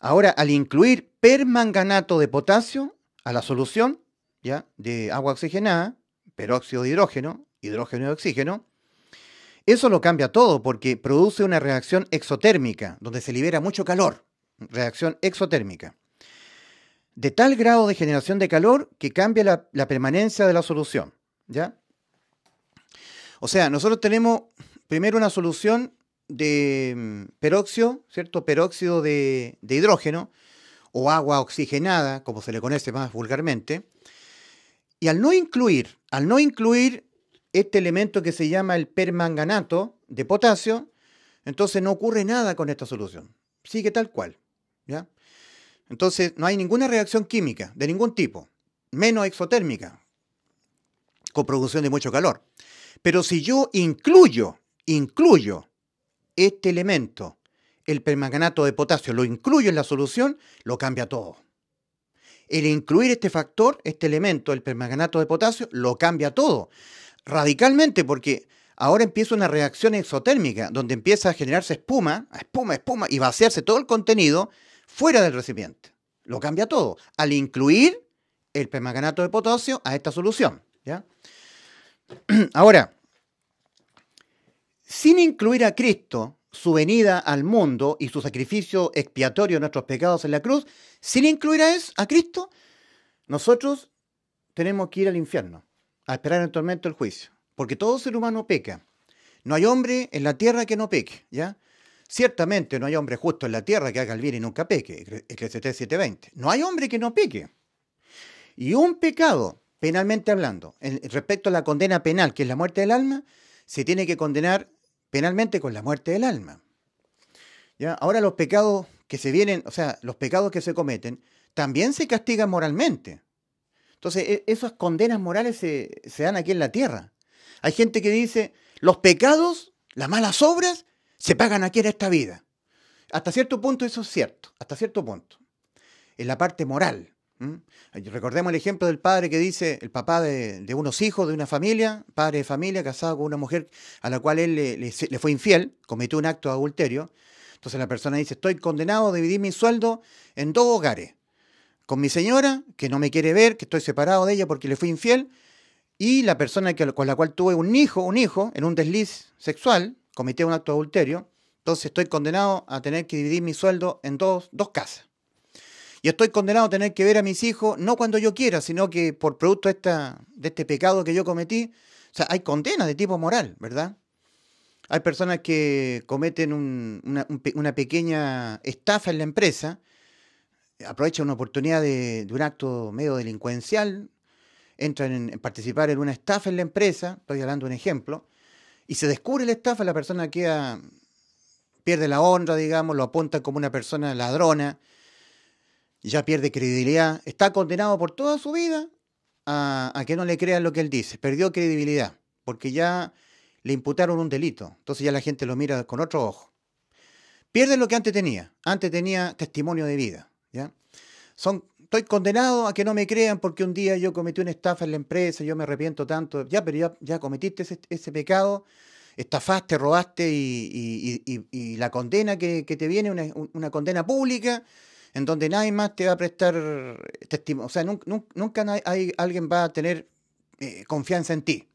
Ahora, al incluir permanganato de potasio a la solución ¿ya? de agua oxigenada, peróxido de hidrógeno, hidrógeno y oxígeno, eso lo cambia todo porque produce una reacción exotérmica, donde se libera mucho calor, reacción exotérmica, de tal grado de generación de calor que cambia la permanencia de la solución. ¿ya? O sea, nosotros tenemos primero una solución de mm, peróxido, ¿cierto? Peróxido de, hidrógeno o agua oxigenada, como se le conoce más vulgarmente. Y al no incluir, al no incluir este elemento que se llama el permanganato de potasio, entonces no ocurre nada con esta solución. Sigue tal cual, Entonces no hay ninguna reacción química de ningún tipo, menos exotérmica, con producción de mucho calor. Pero si yo incluyo, incluyo este elemento, el permanganato de potasio, lo incluyo en la solución, lo cambia todo. El incluir este factor, este elemento, el permanganato de potasio, lo cambia todo. Radicalmente porque ahora empieza una reacción exotérmica, donde empieza a generarse espuma, espuma, espuma, y vaciarse todo el contenido fuera del recipiente. Lo cambia todo, al incluir el permanganato de potasio a esta solución. ¿ya? Ahora, sin incluir a Cristo, su venida al mundo y su sacrificio expiatorio de nuestros pecados en la cruz, sin incluir a, a Cristo, nosotros tenemos que ir al infierno, a esperar en tormento el juicio, porque todo ser humano peca. No hay hombre en la tierra que no peque, ¿ya? Ciertamente no hay hombre justo en la tierra que haga el bien y nunca peque, 7:20. No hay hombre que no peque. Y un pecado penalmente hablando, respecto a la condena penal, que es la muerte del alma, se tiene que condenar penalmente con la muerte del alma. ¿Ya? Ahora los pecados que se vienen, o sea, los pecados que se cometen, también se castigan moralmente. Entonces, e-, esas condenas morales se, se dan aquí en la tierra. Hay gente que dice, los pecados, las malas obras, se pagan aquí en esta vida. Hasta cierto punto eso es cierto, hasta cierto punto. En la parte moral, ¿Mm? Recordemos el ejemplo del padre que dice, el papá de, unos hijos, de una familia, padre de familia, casado con una mujer a la cual él le, fue infiel, cometió un acto de adulterio. Entonces la persona dice, estoy condenado a dividir mi sueldo en dos hogares. Con mi señora, que no me quiere ver, que estoy separado de ella porque le fui infiel, y la persona con la cual tuve un hijo, un hijo, en un desliz sexual, cometió un acto de adulterio. Entonces estoy condenado a tener que dividir mi sueldo en dos, dos casas. Y estoy condenado a tener que ver a mis hijos, no cuando yo quiera, sino que por producto de, esta, de este pecado que yo cometí. O sea, hay condenas de tipo moral, ¿verdad? Hay personas que cometen una, pequeña estafa en la empresa, aprovechan una oportunidad de, un acto medio delincuencial, entran en, participar en una estafa en la empresa, estoy hablando de un ejemplo, y se descubre la estafa, la persona queda, pierde la honra, digamos, lo apunta como una persona ladrona, ya pierde credibilidad, está condenado por toda su vida a, que no le crean lo que él dice, perdió credibilidad, porque ya le imputaron un delito, entonces ya la gente lo mira con otro ojo. Pierde lo que antes tenía, antes tenía testimonio de vida, ¿ya? Son, estoy condenado a que no me crean porque un día yo cometí una estafa en la empresa, yo me arrepiento tanto, ya, pero ya, cometiste ese, ese pecado, estafaste, robaste y, la condena que, te viene, una, una condena pública, en donde nadie más te va a prestar testimonio. O sea, nunca, hay, alguien va a tener eh, confianza en ti.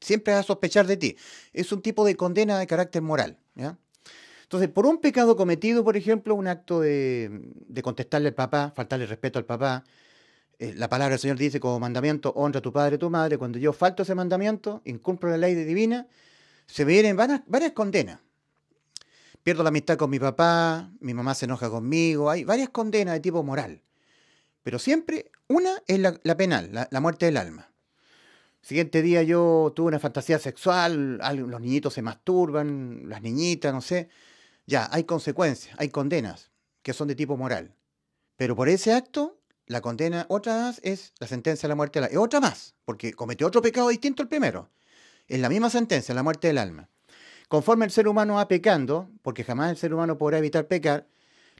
Siempre va a sospechar de ti. Es un tipo de condena de carácter moral. Entonces, por un pecado cometido, por ejemplo, un acto de, contestarle al papá, faltarle respeto al papá, eh, la palabra del Señor dice como mandamiento, honra a tu padre y a tu madre. Cuando yo falto ese mandamiento, incumplo la ley divina, se vienen varias condenas pierdo la amistad con mi papá, mi mamá se enoja conmigo, hay varias condenas de tipo moral. Pero siempre una es la, penal, la, muerte del alma. Siguiente día yo tuve una fantasía sexual, los niñitos se masturban, las niñitas, no sé. Ya, hay consecuencias, hay condenas que son de tipo moral. Pero por ese acto, la condena, otra más es la sentencia de la muerte del alma. Y otra más, porque cometió otro pecado distinto al primero. Es la misma sentencia, la muerte del alma. Conforme el ser humano va pecando, porque jamás el ser humano podrá evitar pecar,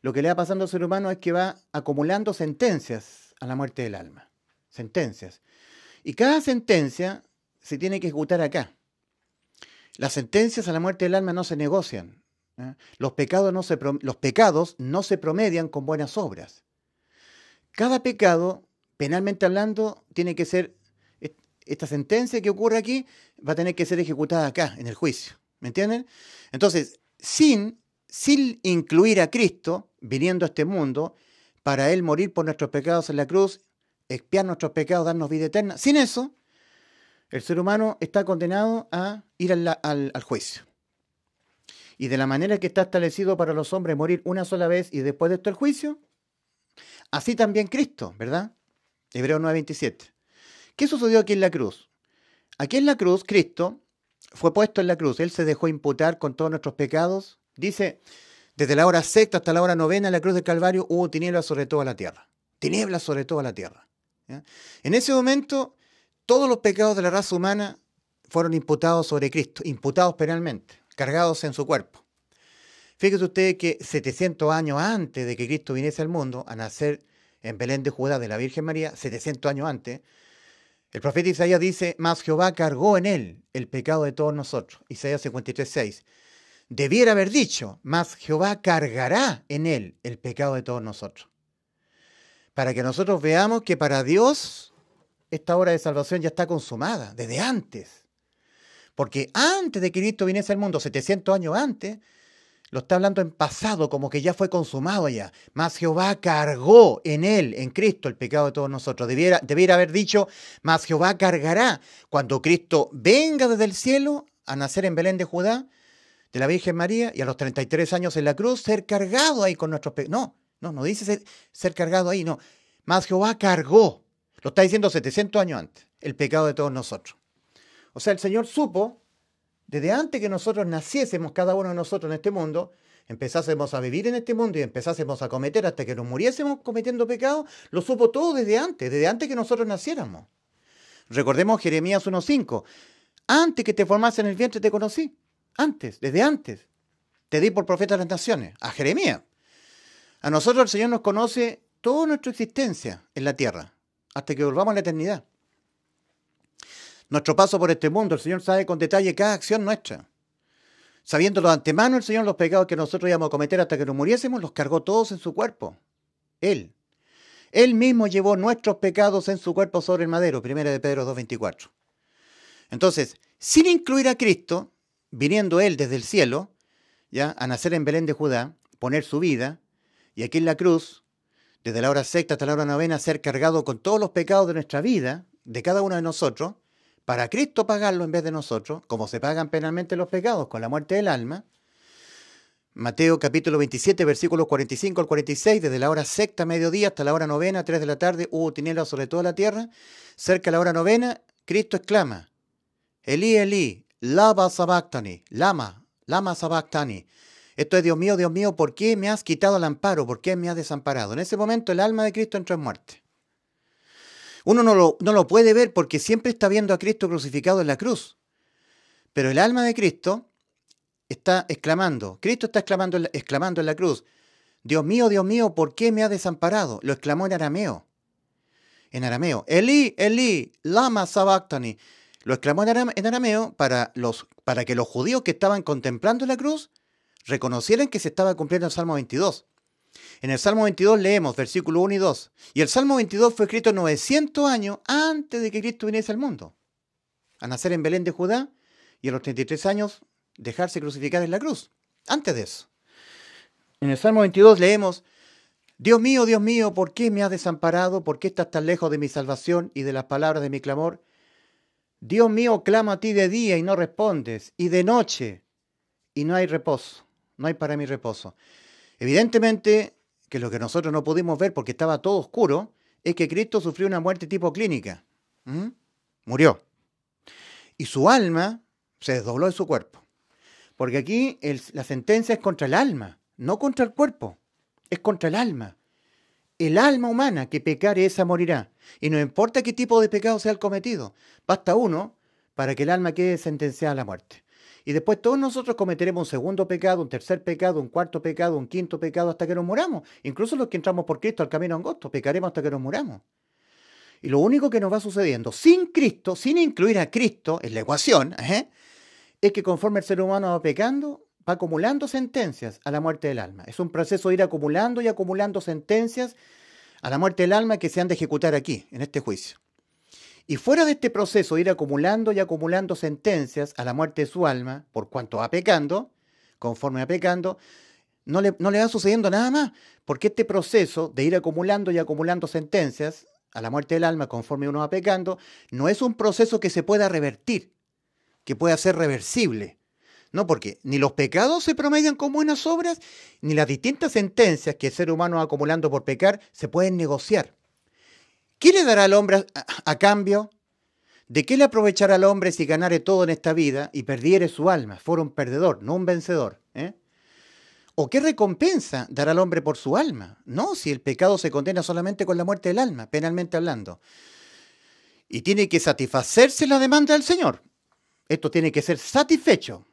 lo que le va pasando al ser humano es que va acumulando sentencias a la muerte del alma. Sentencias. Y cada sentencia se tiene que ejecutar acá. Las sentencias a la muerte del alma no se negocian. ¿eh? Los, pecados no se, los pecados no se promedian con buenas obras. Cada pecado, penalmente hablando, tiene que ser, esta sentencia que ocurre aquí va a tener que ser ejecutada acá, en el juicio. ¿Me entienden? Entonces, sin, sin incluir a Cristo viniendo a este mundo, para Él morir por nuestros pecados en la cruz, expiar nuestros pecados, darnos vida eterna, sin eso, el ser humano está condenado a ir al, al juicio. Y de la manera que está establecido para los hombres morir una sola vez y después de esto el juicio, así también Cristo, ¿verdad? Hebreo 9:27. ¿Qué sucedió aquí en la cruz? Aquí en la cruz, Cristo fue puesto en la cruz, Él se dejó imputar con todos nuestros pecados. Dice, desde la hora sexta hasta la hora novena en la cruz del Calvario hubo tinieblas sobre toda la tierra. Tinieblas sobre toda la tierra. En ese momento, todos los pecados de la raza humana fueron imputados sobre Cristo, imputados penalmente, cargados en su cuerpo. Fíjese usted que 700 años antes de que Cristo viniese al mundo, a nacer en Belén de Judá de la Virgen María, 700 años antes, el profeta Isaías dice, mas Jehová cargó en él el pecado de todos nosotros. Isaías 53.6. Debiera haber dicho, mas Jehová cargará en él el pecado de todos nosotros. Para que nosotros veamos que para Dios esta hora de salvación ya está consumada, desde antes. Porque antes de que Cristo viniese al mundo, 700 años antes, lo está hablando en pasado, como que ya fue consumado ya. Mas Jehová cargó en él, en Cristo, el pecado de todos nosotros. Debiera, debiera haber dicho, mas Jehová cargará cuando Cristo venga desde el cielo a nacer en Belén de Judá, de la Virgen María, y a los 33 años en la cruz, ser cargado ahí con nuestros pecados. No, no, no dice ser, ser cargado ahí, no. Mas Jehová cargó, lo está diciendo 700 años antes, el pecado de todos nosotros. O sea, el Señor supo desde antes que nosotros naciésemos, cada uno de nosotros en este mundo, empezásemos a vivir en este mundo y empezásemos a cometer hasta que nos muriésemos cometiendo pecados, lo supo todo desde antes, desde antes que nosotros naciéramos. Recordemos Jeremías 1.5, antes que te formase en el vientre te conocí, antes, desde antes, te di por profeta de las naciones, a Jeremías. A nosotros el Señor nos conoce toda nuestra existencia en la tierra, hasta que volvamos a la eternidad nuestro paso por este mundo. El Señor sabe con detalle cada acción nuestra. Sabiendo de antemano, el Señor los pecados que nosotros íbamos a cometer hasta que nos muriésemos, los cargó todos en su cuerpo. Él. Él mismo llevó nuestros pecados en su cuerpo sobre el madero, 1 de Pedro 2.24. Entonces, sin incluir a Cristo, viniendo Él desde el cielo, ya a nacer en Belén de Judá, poner su vida, y aquí en la cruz, desde la hora sexta hasta la hora novena, ser cargado con todos los pecados de nuestra vida, de cada uno de nosotros, para Cristo pagarlo en vez de nosotros, como se pagan penalmente los pecados con la muerte del alma. Mateo capítulo 27, versículos 45 al 46, desde la hora sexta, mediodía, hasta la hora novena, 3 de la tarde, hubo tinieblas sobre toda la tierra. Cerca de la hora novena, Cristo exclama, Elí, Elí, lama sabactani, lama, lama sabactani. Esto es, Dios mío, Dios mío, ¿por qué me has quitado el amparo? ¿Por qué me has desamparado? En ese momento el alma de Cristo entró en muerte. Uno no lo, puede ver porque siempre está viendo a Cristo crucificado en la cruz. Pero el alma de Cristo está exclamando, Cristo está exclamando, exclamando en la cruz, Dios mío, Dios mío, ¿por qué me ha desamparado? Lo exclamó en arameo. En arameo, Eli, Eli, lama sabactani. Lo exclamó en arameo para, los, para que los judíos que estaban contemplando la cruz reconocieran que se estaba cumpliendo el Salmo 22. En el Salmo 22 leemos versículos 1 y 2. Y el Salmo 22 fue escrito 900 años antes de que Cristo viniese al mundo. A nacer en Belén de Judá y a los 33 años dejarse crucificar en la cruz. Antes de eso. En el Salmo 22 leemos, Dios mío, Dios mío, ¿por qué me has desamparado? ¿Por qué estás tan lejos de mi salvación y de las palabras de mi clamor? Dios mío, clamo a ti de día y no respondes, y de noche, y no hay reposo, no hay para mí reposo. Evidentemente que lo que nosotros no pudimos ver porque estaba todo oscuro es que Cristo sufrió una muerte tipo clínica. ¿Mm? Murió. Y su alma se desdobló de su cuerpo. Porque aquí la sentencia es contra el alma, no contra el cuerpo, es contra el alma. El alma humana que pecare esa morirá. Y no importa qué tipo de pecado sea el cometido, basta uno para que el alma quede sentenciada a la muerte. Y después todos nosotros cometeremos un segundo pecado, un tercer pecado, un cuarto pecado, un quinto pecado hasta que nos muramos. Incluso los que entramos por Cristo al camino angosto, pecaremos hasta que nos muramos. Y lo único que nos va sucediendo sin Cristo, sin incluir a Cristo en la ecuación, ¿eh? es que conforme el ser humano va pecando, va acumulando sentencias a la muerte del alma. Es un proceso de ir acumulando y acumulando sentencias a la muerte del alma que se han de ejecutar aquí, en este juicio. Y fuera de este proceso de ir acumulando y acumulando sentencias a la muerte de su alma, por cuanto va pecando, conforme va pecando, no le, no le va sucediendo nada más, porque este proceso de ir acumulando y acumulando sentencias a la muerte del alma conforme uno va pecando, no es un proceso que se pueda revertir, que pueda ser reversible. No, porque ni los pecados se promedian con buenas obras, ni las distintas sentencias que el ser humano va acumulando por pecar se pueden negociar. ¿Qué le dará al hombre a, cambio? ¿De qué le aprovechará al hombre si ganare todo en esta vida y perdiere su alma? Fuera un perdedor, no un vencedor. ¿eh? ¿O qué recompensa dará al hombre por su alma? No, si el pecado se condena solamente con la muerte del alma, penalmente hablando. Y tiene que satisfacerse la demanda del Señor. Esto tiene que ser satisfecho.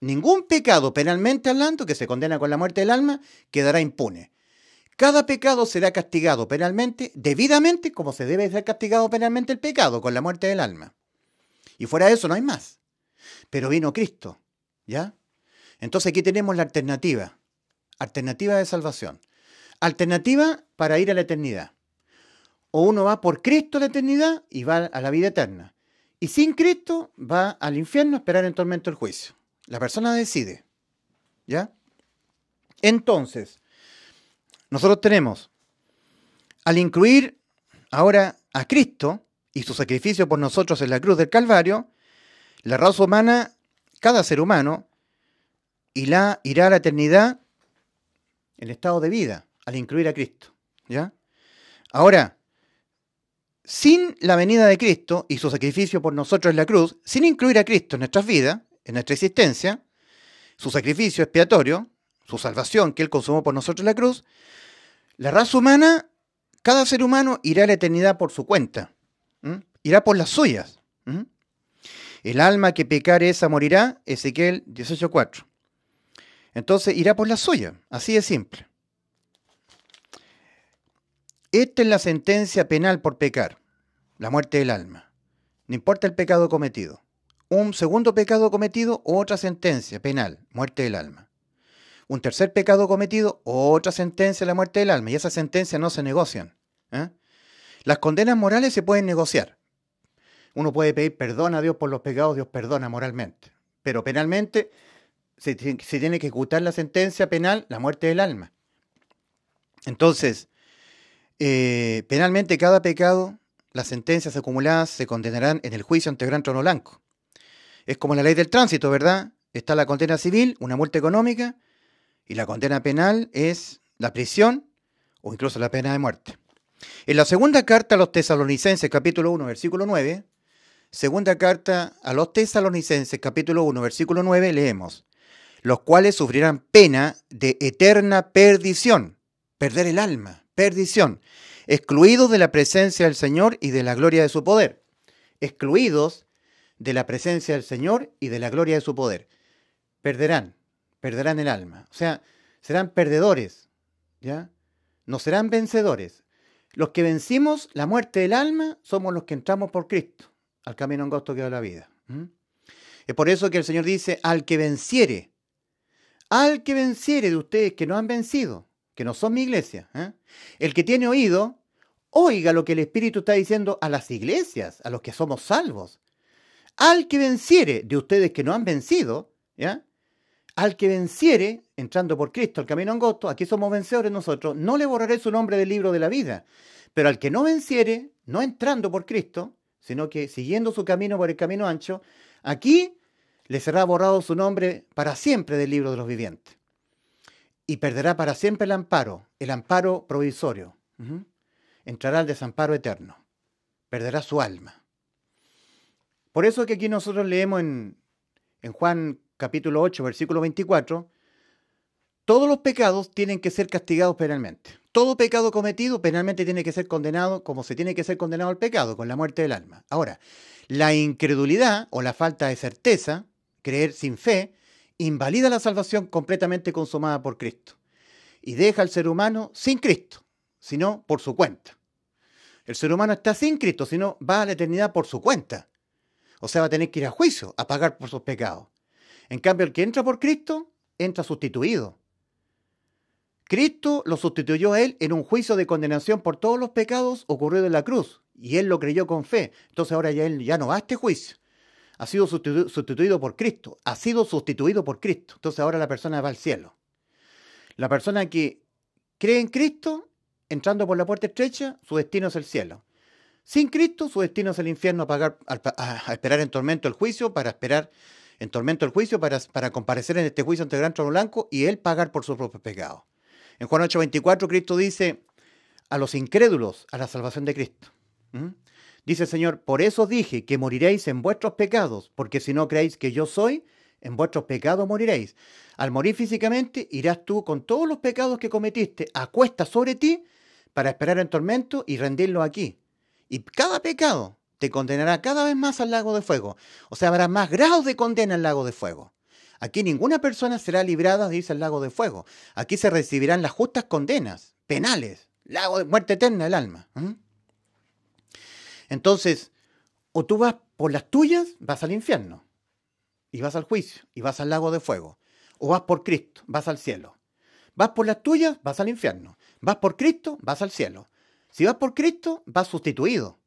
Ningún pecado penalmente hablando que se condena con la muerte del alma quedará impune. Cada pecado será castigado penalmente, debidamente, como se debe ser castigado penalmente el pecado, con la muerte del alma. Y fuera de eso no hay más. Pero vino Cristo, ¿ya? Entonces aquí tenemos la alternativa, alternativa de salvación, alternativa para ir a la eternidad. O uno va por Cristo a la eternidad y va a la vida eterna. Y sin Cristo va al infierno a esperar en tormento el juicio. La persona decide, ¿ya? Entonces, nosotros tenemos, al incluir ahora a Cristo y su sacrificio por nosotros en la cruz del Calvario, la raza humana, cada ser humano, irá, irá a la eternidad en estado de vida, al incluir a Cristo. ¿ya? Ahora, sin la venida de Cristo y su sacrificio por nosotros en la cruz, sin incluir a Cristo en nuestras vidas, en nuestra existencia, su sacrificio expiatorio, su salvación que Él consumó por nosotros en la cruz, la raza humana, cada ser humano irá a la eternidad por su cuenta, irá por las suyas. El alma que pecare esa morirá, Ezequiel 18.4. Entonces irá por la suya, así de simple. Esta es la sentencia penal por pecar, la muerte del alma. No importa el pecado cometido. Un segundo pecado cometido o otra sentencia penal, muerte del alma. Un tercer pecado cometido, otra sentencia la muerte del alma. Y esas sentencias no se negocian. ¿eh? Las condenas morales se pueden negociar. Uno puede pedir perdón a Dios por los pecados, Dios perdona moralmente. Pero penalmente se, tiene que ejecutar la sentencia penal, la muerte del alma. Entonces, eh, penalmente cada pecado, las sentencias acumuladas se condenarán en el juicio ante el gran trono blanco. Es como la ley del tránsito, ¿verdad? Está la condena civil, una muerte económica, y la condena penal es la prisión o incluso la pena de muerte. En la segunda carta a los tesalonicenses, capítulo 1, versículo 9, segunda carta a los tesalonicenses, capítulo 1, versículo 9, leemos, los cuales sufrirán pena de eterna perdición, perder el alma, perdición, excluidos de la presencia del Señor y de la gloria de su poder, excluidos de la presencia del Señor y de la gloria de su poder, perderán perderán el alma. O sea, serán perdedores, ¿ya? No serán vencedores. Los que vencimos la muerte del alma somos los que entramos por Cristo al camino angosto que da la vida. Es por eso que el Señor dice, al que venciere, al que venciere de ustedes que no han vencido, que no son mi iglesia, ¿eh? el que tiene oído, oiga lo que el Espíritu está diciendo a las iglesias, a los que somos salvos. Al que venciere de ustedes que no han vencido, ¿ya? Al que venciere, entrando por Cristo al camino angosto, aquí somos vencedores nosotros, no le borraré su nombre del libro de la vida. Pero al que no venciere, no entrando por Cristo, sino que siguiendo su camino por el camino ancho, aquí le será borrado su nombre para siempre del libro de los vivientes. Y perderá para siempre el amparo, el amparo provisorio. Entrará al desamparo eterno. Perderá su alma. Por eso que aquí nosotros leemos en, en Juan capítulo 8, versículo 24, todos los pecados tienen que ser castigados penalmente. Todo pecado cometido penalmente tiene que ser condenado como se tiene que ser condenado al pecado, con la muerte del alma. Ahora, la incredulidad o la falta de certeza, creer sin fe, invalida la salvación completamente consumada por Cristo y deja al ser humano sin Cristo, sino por su cuenta. El ser humano está sin Cristo, sino va a la eternidad por su cuenta. O sea, va a tener que ir a juicio a pagar por sus pecados. En cambio, el que entra por Cristo, entra sustituido. Cristo lo sustituyó a él en un juicio de condenación por todos los pecados ocurridos en la cruz, y él lo creyó con fe. Entonces ahora ya él ya no va a este juicio. Ha sido sustituido por Cristo, ha sido sustituido por Cristo. Entonces ahora la persona va al cielo. La persona que cree en Cristo, entrando por la puerta estrecha, su destino es el cielo. Sin Cristo, su destino es el infierno a, pagar, a esperar en tormento el juicio para esperar en tormento el juicio para, para comparecer en este juicio ante el gran trono blanco y él pagar por sus propios pecados. En Juan 8:24 Cristo dice a los incrédulos a la salvación de Cristo. Dice Señor, por eso dije que moriréis en vuestros pecados, porque si no creéis que yo soy, en vuestros pecados moriréis. Al morir físicamente, irás tú con todos los pecados que cometiste a cuesta sobre ti para esperar en tormento y rendirlo aquí. Y cada pecado te condenará cada vez más al lago de fuego. O sea, habrá más grados de condena al lago de fuego. Aquí ninguna persona será librada de irse al lago de fuego. Aquí se recibirán las justas condenas, penales, lago de muerte eterna del alma. Entonces, o tú vas por las tuyas, vas al infierno, y vas al juicio, y vas al lago de fuego. O vas por Cristo, vas al cielo. Vas por las tuyas, vas al infierno. Vas por Cristo, vas al cielo. Si vas por Cristo, vas sustituido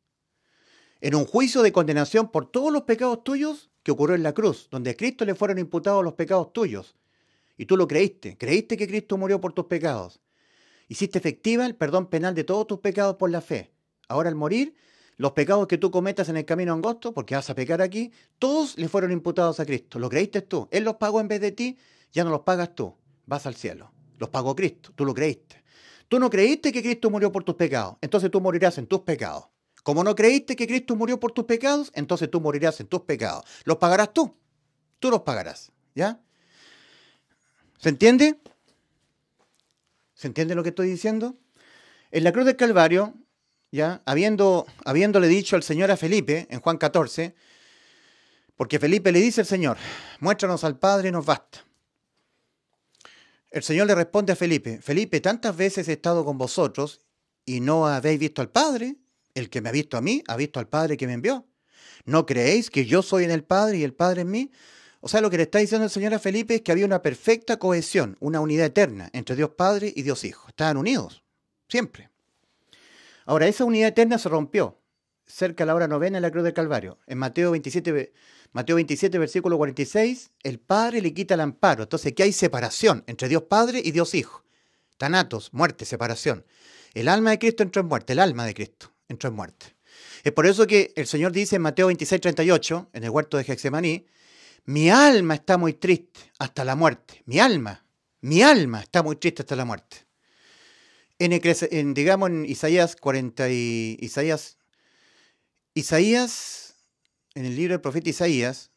en un juicio de condenación por todos los pecados tuyos que ocurrió en la cruz, donde a Cristo le fueron imputados los pecados tuyos. Y tú lo creíste, creíste que Cristo murió por tus pecados. Hiciste efectiva el perdón penal de todos tus pecados por la fe. Ahora al morir, los pecados que tú cometas en el camino angosto, porque vas a pecar aquí, todos le fueron imputados a Cristo. Lo creíste tú. Él los pagó en vez de ti, ya no los pagas tú. Vas al cielo. Los pagó Cristo. Tú lo creíste. Tú no creíste que Cristo murió por tus pecados. Entonces tú morirás en tus pecados. Como no creíste que Cristo murió por tus pecados, entonces tú morirás en tus pecados. Los pagarás tú. Tú los pagarás. ¿Ya? ¿Se entiende? ¿Se entiende lo que estoy diciendo? En la cruz del Calvario, ya, habiendo, habiéndole dicho al Señor a Felipe, en Juan 14, porque Felipe le dice al Señor, muéstranos al Padre y nos basta. El Señor le responde a Felipe, Felipe, tantas veces he estado con vosotros y no habéis visto al Padre. El que me ha visto a mí, ha visto al Padre que me envió. ¿No creéis que yo soy en el Padre y el Padre en mí? O sea, lo que le está diciendo el Señor a Felipe es que había una perfecta cohesión, una unidad eterna entre Dios Padre y Dios Hijo. Estaban unidos, siempre. Ahora, esa unidad eterna se rompió cerca de la hora novena en la cruz del Calvario. En Mateo 27, Mateo versículo 46, el Padre le quita el amparo. Entonces, qué hay separación entre Dios Padre y Dios Hijo. Tanatos, muerte, separación. El alma de Cristo entró en muerte, el alma de Cristo entró en muerte. Es por eso que el Señor dice en Mateo 26, 38, en el huerto de Gexemaní, mi alma está muy triste hasta la muerte. Mi alma, mi alma está muy triste hasta la muerte. En, digamos, en Isaías 40 y, Isaías, Isaías, en el libro del profeta Isaías,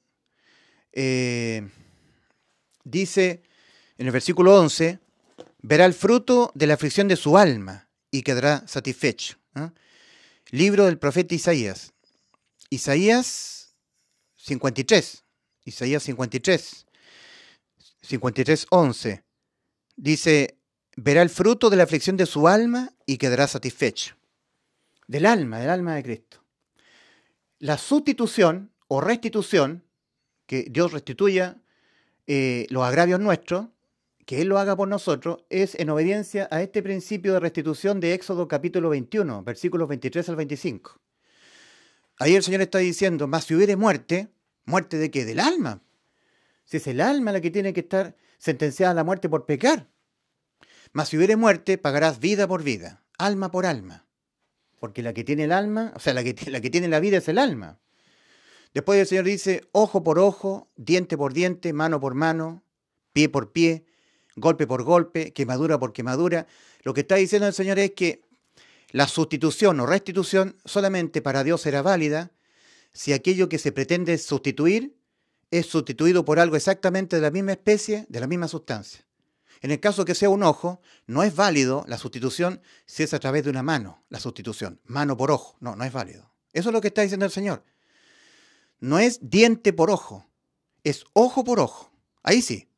eh, dice en el versículo 11, verá el fruto de la aflicción de su alma y quedará satisfecho. ¿eh? Libro del profeta Isaías. Isaías 53. Isaías 53. 53, 11. Dice, verá el fruto de la aflicción de su alma y quedará satisfecho. Del alma, del alma de Cristo. La sustitución o restitución, que Dios restituya eh, los agravios nuestros, que Él lo haga por nosotros es en obediencia a este principio de restitución de Éxodo capítulo 21, versículos 23 al 25. Ahí el Señor está diciendo, más si hubiere muerte, ¿muerte de qué? Del alma. Si es el alma la que tiene que estar sentenciada a la muerte por pecar. Mas si hubiere muerte, pagarás vida por vida, alma por alma. Porque la que tiene el alma, o sea, la la que tiene la vida es el alma. Después el Señor dice, ojo por ojo, diente por diente, mano por mano, pie por pie, golpe por golpe, quemadura por quemadura. Lo que está diciendo el Señor es que la sustitución o restitución solamente para Dios será válida si aquello que se pretende sustituir es sustituido por algo exactamente de la misma especie, de la misma sustancia. En el caso que sea un ojo, no es válido la sustitución si es a través de una mano, la sustitución, mano por ojo, no, no es válido. Eso es lo que está diciendo el Señor. No es diente por ojo, es ojo por ojo. Ahí sí,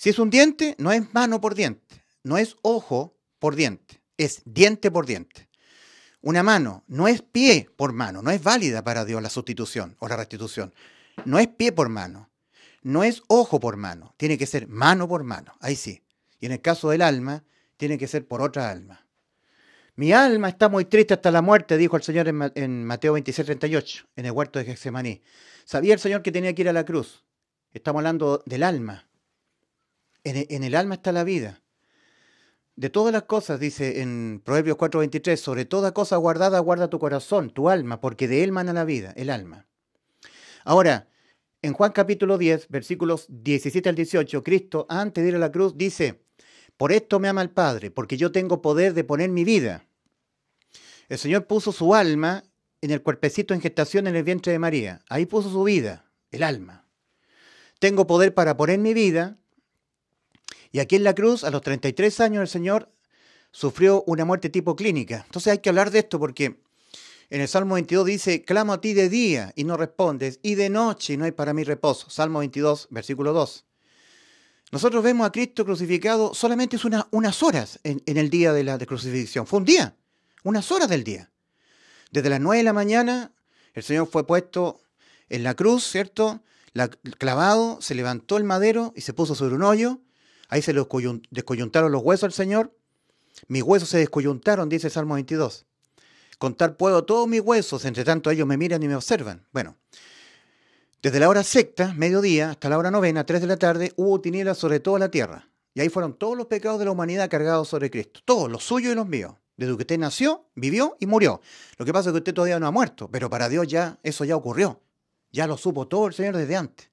si es un diente, no es mano por diente, no es ojo por diente, es diente por diente. Una mano no es pie por mano, no es válida para Dios la sustitución o la restitución. No es pie por mano, no es ojo por mano, tiene que ser mano por mano, ahí sí. Y en el caso del alma, tiene que ser por otra alma. Mi alma está muy triste hasta la muerte, dijo el Señor en Mateo 26, 38, en el huerto de Getsemaní. Sabía el Señor que tenía que ir a la cruz. Estamos hablando del alma en el alma está la vida. De todas las cosas, dice en Proverbios 4:23, sobre toda cosa guardada guarda tu corazón, tu alma, porque de él mana la vida, el alma. Ahora, en Juan capítulo 10, versículos 17 al 18, Cristo, antes de ir a la cruz, dice, por esto me ama el Padre, porque yo tengo poder de poner mi vida. El Señor puso su alma en el cuerpecito en gestación en el vientre de María. Ahí puso su vida, el alma. Tengo poder para poner mi vida y aquí en la cruz, a los 33 años, el Señor sufrió una muerte tipo clínica. Entonces hay que hablar de esto porque en el Salmo 22 dice, clamo a ti de día y no respondes, y de noche no hay para mí reposo. Salmo 22, versículo 2. Nosotros vemos a Cristo crucificado solamente unas horas en, el día de la crucifixión. Fue un día, unas horas del día. Desde las 9 de la mañana, el Señor fue puesto en la cruz, ¿cierto? clavado, se levantó el madero y se puso sobre un hoyo. Ahí se los descoyuntaron los huesos al Señor. Mis huesos se descoyuntaron, dice Salmo 22. Contar puedo todos mis huesos, entre tanto ellos me miran y me observan. Bueno, desde la hora sexta, mediodía, hasta la hora novena, tres de la tarde, hubo tinieblas sobre toda la tierra. Y ahí fueron todos los pecados de la humanidad cargados sobre Cristo. Todos, los suyos y los míos. Desde que usted nació, vivió y murió. Lo que pasa es que usted todavía no ha muerto, pero para Dios ya eso ya ocurrió. Ya lo supo todo el Señor desde antes.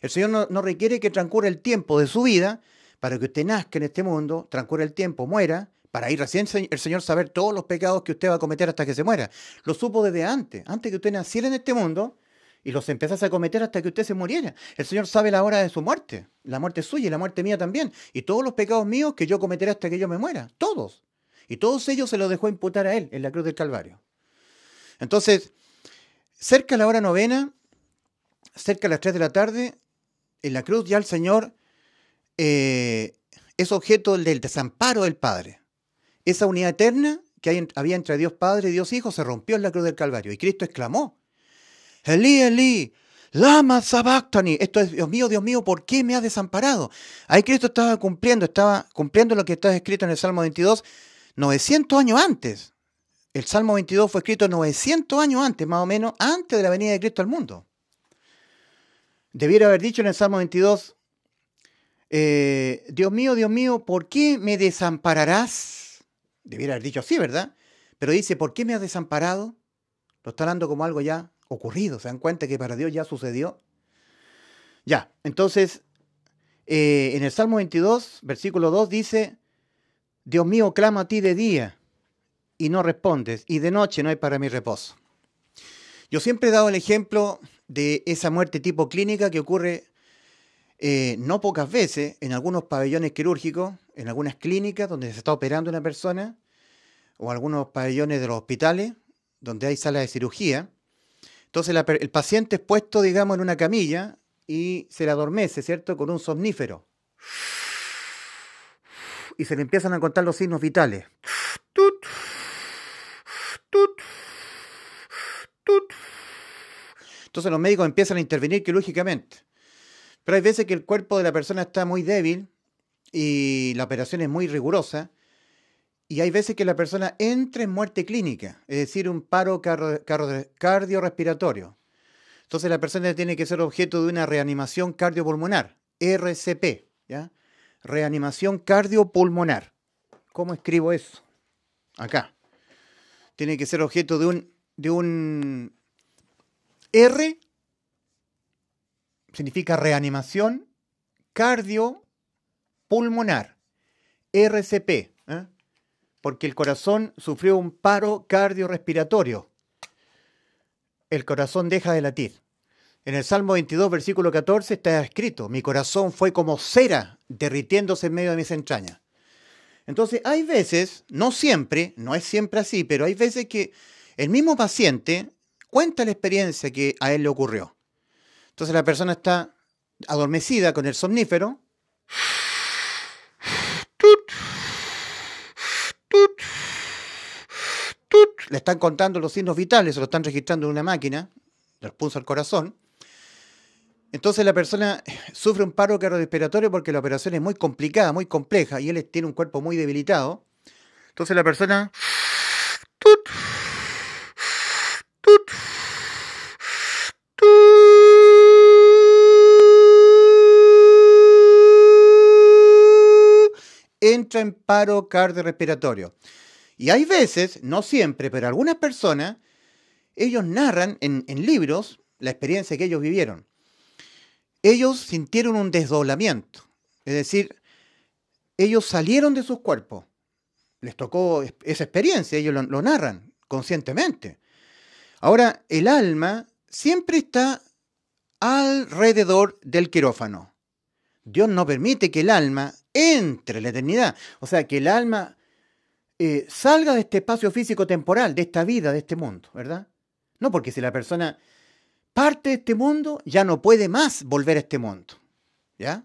El Señor no, no requiere que transcurra el tiempo de su vida para que usted nazca en este mundo, transcurre el tiempo, muera, para ir recién el Señor saber todos los pecados que usted va a cometer hasta que se muera. Lo supo desde antes, antes que usted naciera en este mundo y los empezase a cometer hasta que usted se muriera. El Señor sabe la hora de su muerte, la muerte suya y la muerte mía también, y todos los pecados míos que yo cometeré hasta que yo me muera, todos. Y todos ellos se los dejó imputar a Él en la cruz del Calvario. Entonces, cerca a la hora novena, cerca a las 3 de la tarde, en la cruz ya el Señor eh, es objeto del desamparo del Padre. Esa unidad eterna que había entre Dios Padre y Dios Hijo se rompió en la cruz del Calvario. Y Cristo exclamó, Elí, Elí, lama sabactani. Esto es, Dios mío, Dios mío, ¿por qué me has desamparado? Ahí Cristo estaba cumpliendo, estaba cumpliendo lo que está escrito en el Salmo 22, 900 años antes. El Salmo 22 fue escrito 900 años antes, más o menos, antes de la venida de Cristo al mundo. Debiera haber dicho en el Salmo 22, eh, Dios mío, Dios mío, ¿por qué me desampararás? Debiera haber dicho así, ¿verdad? Pero dice, ¿por qué me has desamparado? Lo está hablando como algo ya ocurrido. ¿Se dan cuenta que para Dios ya sucedió? Ya, entonces, eh, en el Salmo 22, versículo 2 dice, Dios mío, clama a ti de día y no respondes, y de noche no hay para mí reposo. Yo siempre he dado el ejemplo de esa muerte tipo clínica que ocurre eh, no pocas veces en algunos pabellones quirúrgicos, en algunas clínicas donde se está operando una persona, o algunos pabellones de los hospitales donde hay salas de cirugía. Entonces el paciente es puesto, digamos, en una camilla y se le adormece, ¿cierto?, con un somnífero. Y se le empiezan a contar los signos vitales. Entonces los médicos empiezan a intervenir quirúrgicamente. Pero hay veces que el cuerpo de la persona está muy débil y la operación es muy rigurosa. Y hay veces que la persona entra en muerte clínica, es decir, un paro cardiorrespiratorio. Entonces la persona tiene que ser objeto de una reanimación cardiopulmonar, RCP, ¿ya? Reanimación cardiopulmonar. ¿Cómo escribo eso? Acá. Tiene que ser objeto de un, de un R significa reanimación cardiopulmonar, RCP, ¿eh? porque el corazón sufrió un paro cardiorrespiratorio. El corazón deja de latir. En el Salmo 22, versículo 14, está escrito, mi corazón fue como cera derritiéndose en medio de mis entrañas. Entonces, hay veces, no siempre, no es siempre así, pero hay veces que el mismo paciente cuenta la experiencia que a él le ocurrió. Entonces la persona está adormecida con el somnífero. Le están contando los signos vitales, o lo están registrando en una máquina, los pulso al corazón. Entonces la persona sufre un paro cardiorrespiratorio porque la operación es muy complicada, muy compleja y él tiene un cuerpo muy debilitado. Entonces la persona entra en paro cardiorrespiratorio. Y hay veces, no siempre, pero algunas personas, ellos narran en, libros la experiencia que ellos vivieron. Ellos sintieron un desdoblamiento, es decir, ellos salieron de sus cuerpos. Les tocó esa experiencia, ellos lo narran conscientemente. Ahora, el alma siempre está alrededor del quirófano. Dios no permite que el alma entre la eternidad. O sea, que el alma eh, salga de este espacio físico temporal, de esta vida, de este mundo, ¿verdad? No, porque si la persona parte de este mundo, ya no puede más volver a este mundo, ¿ya?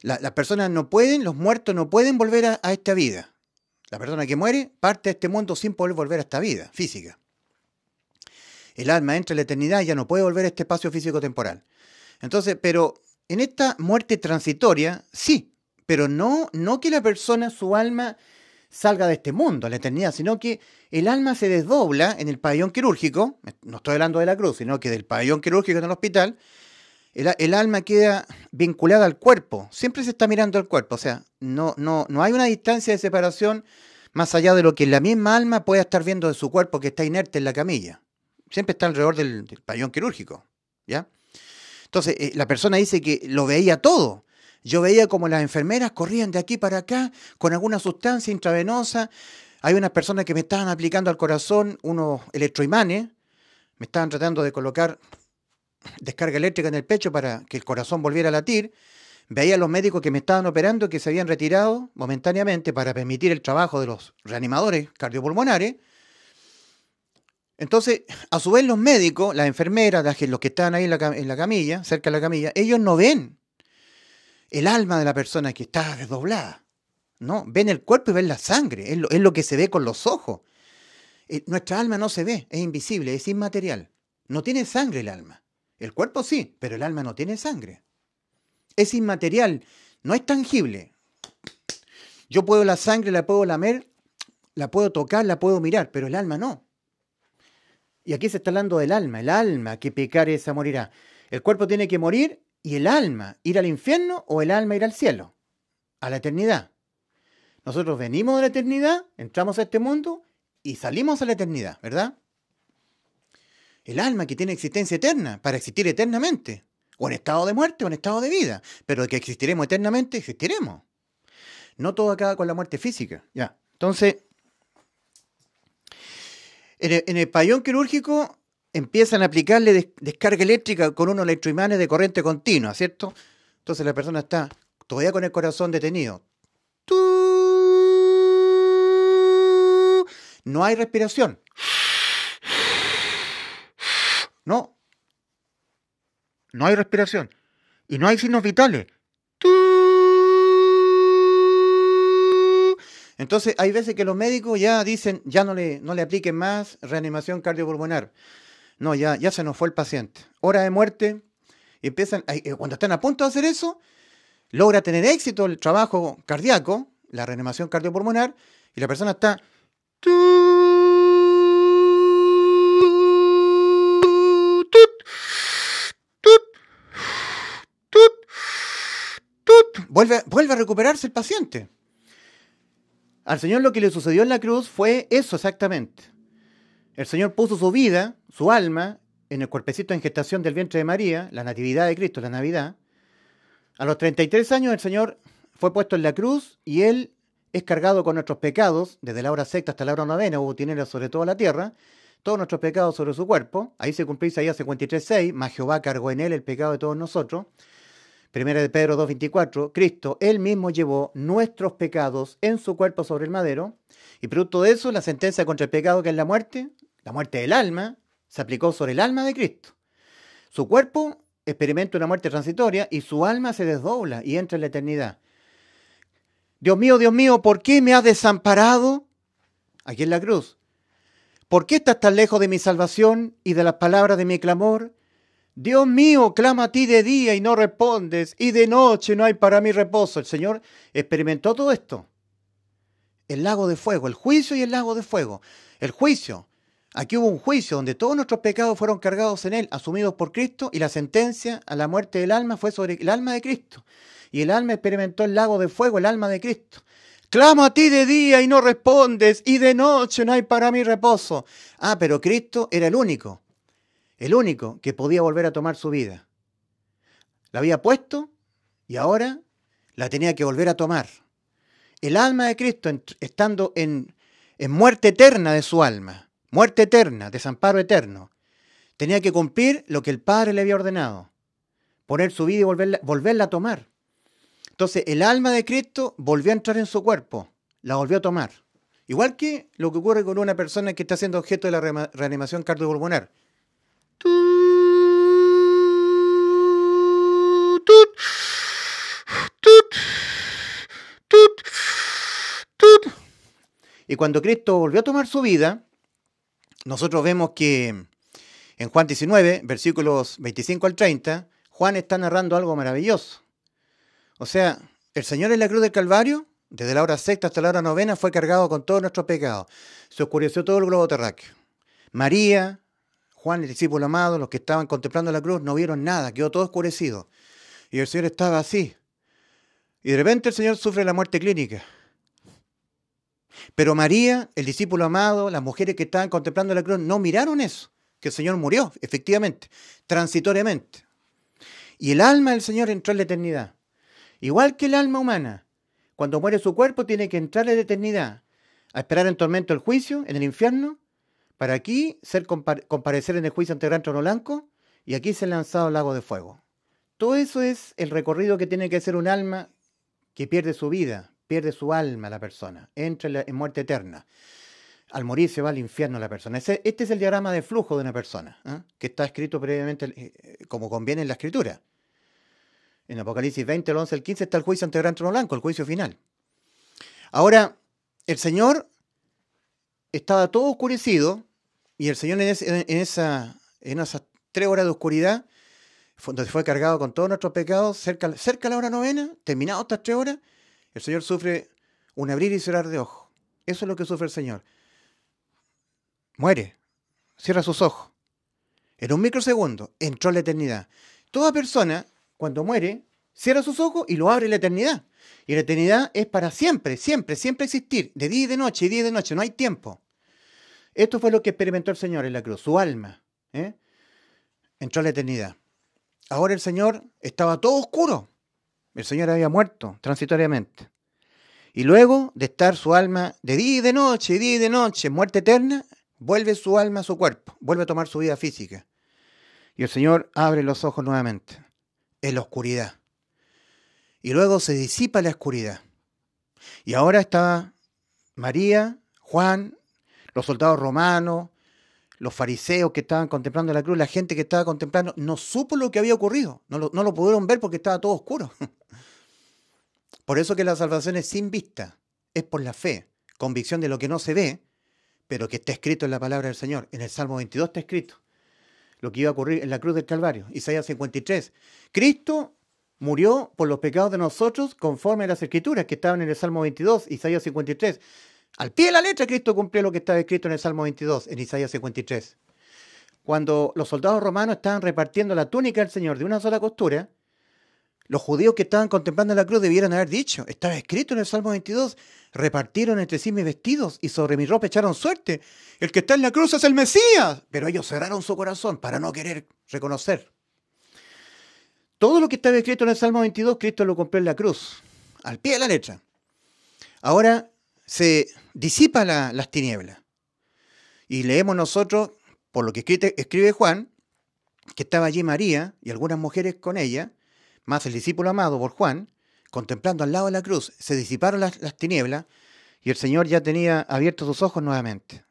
las personas no pueden, los muertos no pueden volver a, a esta vida. La persona que muere parte de este mundo sin poder volver a esta vida física. El alma entra en la eternidad ya no puede volver a este espacio físico temporal. Entonces, pero en esta muerte transitoria, sí, pero no, no que la persona, su alma, salga de este mundo a la eternidad, sino que el alma se desdobla en el pabellón quirúrgico, no estoy hablando de la cruz, sino que del pabellón quirúrgico en el hospital, el, alma queda vinculada al cuerpo, siempre se está mirando al cuerpo, o sea, no, no, no hay una distancia de separación más allá de lo que la misma alma pueda estar viendo de su cuerpo que está inerte en la camilla. Siempre está alrededor del, del pabellón quirúrgico, ¿ya? Entonces, eh, la persona dice que lo veía todo. Yo veía como las enfermeras corrían de aquí para acá con alguna sustancia intravenosa. Hay unas personas que me estaban aplicando al corazón unos electroimanes. Me estaban tratando de colocar descarga eléctrica en el pecho para que el corazón volviera a latir. Veía a los médicos que me estaban operando que se habían retirado momentáneamente para permitir el trabajo de los reanimadores cardiopulmonares. Entonces, a su vez los médicos, las enfermeras, los que están ahí en la, camilla, cerca de la camilla, ellos no ven el alma de la persona que está desdoblada. No, ven el cuerpo y ven la sangre, es lo, que se ve con los ojos. Eh, nuestra alma no se ve, es invisible, es inmaterial. No tiene sangre el alma. El cuerpo sí, pero el alma no tiene sangre. Es inmaterial, no es tangible. Yo puedo la sangre, la puedo lamer, la puedo tocar, la puedo mirar, pero el alma no. Y aquí se está hablando del alma, el alma que pecare esa morirá. El cuerpo tiene que morir y el alma ir al infierno o el alma ir al cielo, a la eternidad. Nosotros venimos de la eternidad, entramos a este mundo y salimos a la eternidad, ¿verdad? El alma que tiene existencia eterna, para existir eternamente, o en estado de muerte o en estado de vida, pero que existiremos eternamente, existiremos. No todo acaba con la muerte física, ya. Entonces, en el, en pabellón quirúrgico empiezan a aplicarle descarga eléctrica con unos electroimanes de corriente continua, ¿cierto? Entonces la persona está todavía con el corazón detenido. No hay respiración. No. No hay respiración. Y no hay signos vitales. Entonces, hay veces que los médicos ya dicen, ya no le, no le apliquen más reanimación cardiopulmonar. No, ya, ya se nos fue el paciente. Hora de muerte, empiezan, eh, cuando están a punto de hacer eso, logra tener éxito el trabajo cardíaco, la reanimación cardiopulmonar, y la persona está... Vuelve, vuelve a recuperarse el paciente. Al Señor lo que le sucedió en la cruz fue eso exactamente. El Señor puso su vida, su alma, en el cuerpecito en gestación del vientre de María, la natividad de Cristo, la Navidad. A los 33 años el Señor fue puesto en la cruz y Él es cargado con nuestros pecados, desde la hora sexta hasta la hora novena, hubo tinera sobre toda la tierra, todos nuestros pecados sobre su cuerpo. Ahí se cumplía Isaías 53.6, mas Jehová cargó en Él el pecado de todos nosotros. Primera de Pedro 2.24, Cristo, Él mismo llevó nuestros pecados en su cuerpo sobre el madero, y producto de eso, la sentencia contra el pecado que es la muerte, la muerte del alma, se aplicó sobre el alma de Cristo. Su cuerpo experimenta una muerte transitoria y su alma se desdobla y entra en la eternidad. Dios mío, Dios mío, ¿por qué me has desamparado? Aquí en la cruz. ¿Por qué estás tan lejos de mi salvación y de las palabras de mi clamor? Dios mío, clama a ti de día y no respondes, y de noche no hay para mí reposo. El Señor experimentó todo esto. El lago de fuego, el juicio y el lago de fuego. El juicio. Aquí hubo un juicio donde todos nuestros pecados fueron cargados en Él, asumidos por Cristo, y la sentencia a la muerte del alma fue sobre el alma de Cristo. Y el alma experimentó el lago de fuego, el alma de Cristo. Clama a ti de día y no respondes, y de noche no hay para mí reposo. Ah, pero Cristo era el único el único que podía volver a tomar su vida. La había puesto y ahora la tenía que volver a tomar. El alma de Cristo estando en, en muerte eterna de su alma, muerte eterna, desamparo eterno, tenía que cumplir lo que el Padre le había ordenado, poner su vida y volverla, volverla a tomar. Entonces el alma de Cristo volvió a entrar en su cuerpo, la volvió a tomar. Igual que lo que ocurre con una persona que está siendo objeto de la reanimación cardiopulmonar y cuando Cristo volvió a tomar su vida, nosotros vemos que en Juan 19, versículos 25 al 30, Juan está narrando algo maravilloso. O sea, el Señor en la cruz del Calvario, desde la hora sexta hasta la hora novena, fue cargado con todos nuestros pecados. Se oscureció todo el globo terráqueo. María, Juan, el discípulo amado, los que estaban contemplando la cruz, no vieron nada, quedó todo oscurecido. Y el Señor estaba así. Y de repente el Señor sufre la muerte clínica. Pero María, el discípulo amado, las mujeres que estaban contemplando la cruz, no miraron eso, que el Señor murió, efectivamente, transitoriamente. Y el alma del Señor entró en la eternidad. Igual que el alma humana, cuando muere su cuerpo tiene que entrar en la eternidad, a esperar en tormento el juicio, en el infierno, para aquí ser comparecer en el juicio ante Gran Trono Blanco y aquí se ha lanzado el lago de fuego. Todo eso es el recorrido que tiene que hacer un alma que pierde su vida, pierde su alma la persona, entra en, muerte eterna. Al morir se va al infierno la persona. Este, es el diagrama de flujo de una persona, ¿ah? que está escrito previamente eh, eh, como conviene en la escritura. En Apocalipsis 20, el 11, el 15 está el juicio ante gran trono blanco, el juicio final. Ahora, el Señor estaba todo oscurecido, y el Señor en, esa, en esas tres horas de oscuridad, donde fue cargado con todos nuestros pecados, cerca, cerca de la hora novena, terminado estas tres horas, el Señor sufre un abrir y cerrar de ojos. Eso es lo que sufre el Señor. Muere, cierra sus ojos. En un microsegundo entró la eternidad. Toda persona, cuando muere, cierra sus ojos y lo abre la eternidad. Y la eternidad es para siempre, siempre, siempre existir, de día y de noche, y día y de noche, no hay tiempo. Esto fue lo que experimentó el Señor en la cruz, su alma. ¿eh? Entró a la eternidad. Ahora el Señor estaba todo oscuro. El Señor había muerto transitoriamente. Y luego de estar su alma de día y de noche, día y de noche, muerte eterna, vuelve su alma a su cuerpo, vuelve a tomar su vida física. Y el Señor abre los ojos nuevamente, en la oscuridad. Y luego se disipa la oscuridad. Y ahora estaba María, Juan, los soldados romanos, los fariseos que estaban contemplando la cruz, la gente que estaba contemplando, no supo lo que había ocurrido, no lo, pudieron ver porque estaba todo oscuro. Por eso que la salvación es sin vista, es por la fe, convicción de lo que no se ve, pero que está escrito en la palabra del Señor. En el Salmo 22 está escrito lo que iba a ocurrir en la cruz del Calvario, Isaías 53. Cristo murió por los pecados de nosotros conforme a las escrituras que estaban en el Salmo 22, Isaías 53. Al pie de la letra, Cristo cumplió lo que estaba escrito en el Salmo 22, en Isaías 53. Cuando los soldados romanos estaban repartiendo la túnica del Señor de una sola costura, los judíos que estaban contemplando la cruz debieron haber dicho, estaba escrito en el Salmo 22, repartieron entre sí mis vestidos y sobre mi ropa echaron suerte. El que está en la cruz es el Mesías. Pero ellos cerraron su corazón para no querer reconocer. Todo lo que estaba escrito en el Salmo 22, Cristo lo cumplió en la cruz, al pie de la letra. Ahora se disipa las tinieblas. Y leemos nosotros, por lo que escribe, Juan, que estaba allí María y algunas mujeres con ella, más el discípulo amado por Juan, contemplando al lado de la cruz, se disiparon las, las, tinieblas y el Señor ya tenía abiertos sus ojos nuevamente.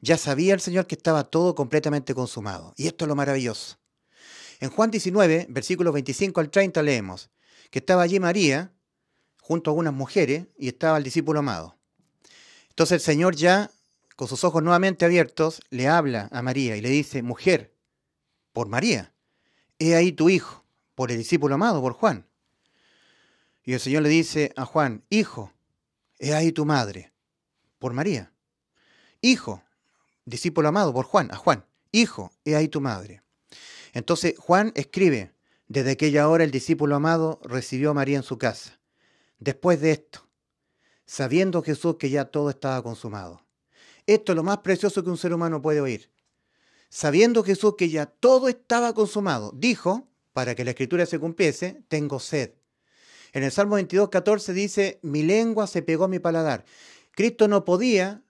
Ya sabía el Señor que estaba todo completamente consumado. Y esto es lo maravilloso. En Juan 19, versículos 25 al 30 leemos que estaba allí María junto a algunas mujeres y estaba el discípulo amado. Entonces el Señor ya, con sus ojos nuevamente abiertos, le habla a María y le dice, mujer, por María, he ahí tu hijo, por el discípulo amado, por Juan. Y el Señor le dice a Juan, hijo, he ahí tu madre, por María. Hijo, discípulo amado, por Juan, a Juan, hijo, he ahí tu madre. Entonces Juan escribe, desde aquella hora el discípulo amado recibió a María en su casa. Después de esto, sabiendo Jesús que ya todo estaba consumado. Esto es lo más precioso que un ser humano puede oír. Sabiendo Jesús que ya todo estaba consumado, dijo, para que la escritura se cumpliese, tengo sed. En el Salmo 22, 14 dice, mi lengua se pegó a mi paladar. Cristo no podía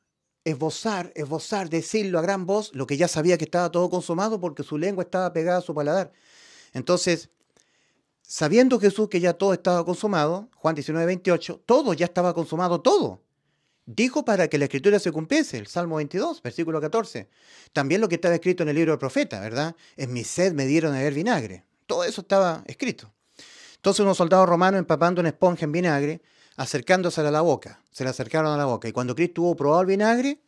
esbozar, esbozar, decirlo a gran voz, lo que ya sabía que estaba todo consumado porque su lengua estaba pegada a su paladar. Entonces, sabiendo Jesús que ya todo estaba consumado, Juan 19, 28, todo ya estaba consumado, todo. Dijo para que la escritura se cumpliese, el Salmo 22, versículo 14. También lo que estaba escrito en el libro del profeta, ¿verdad? En mi sed me dieron a ver vinagre. Todo eso estaba escrito. Entonces unos soldados romanos empapando una esponja en vinagre, acercándosela a la boca, se la acercaron a la boca. Y cuando Cristo hubo probado el vinagre,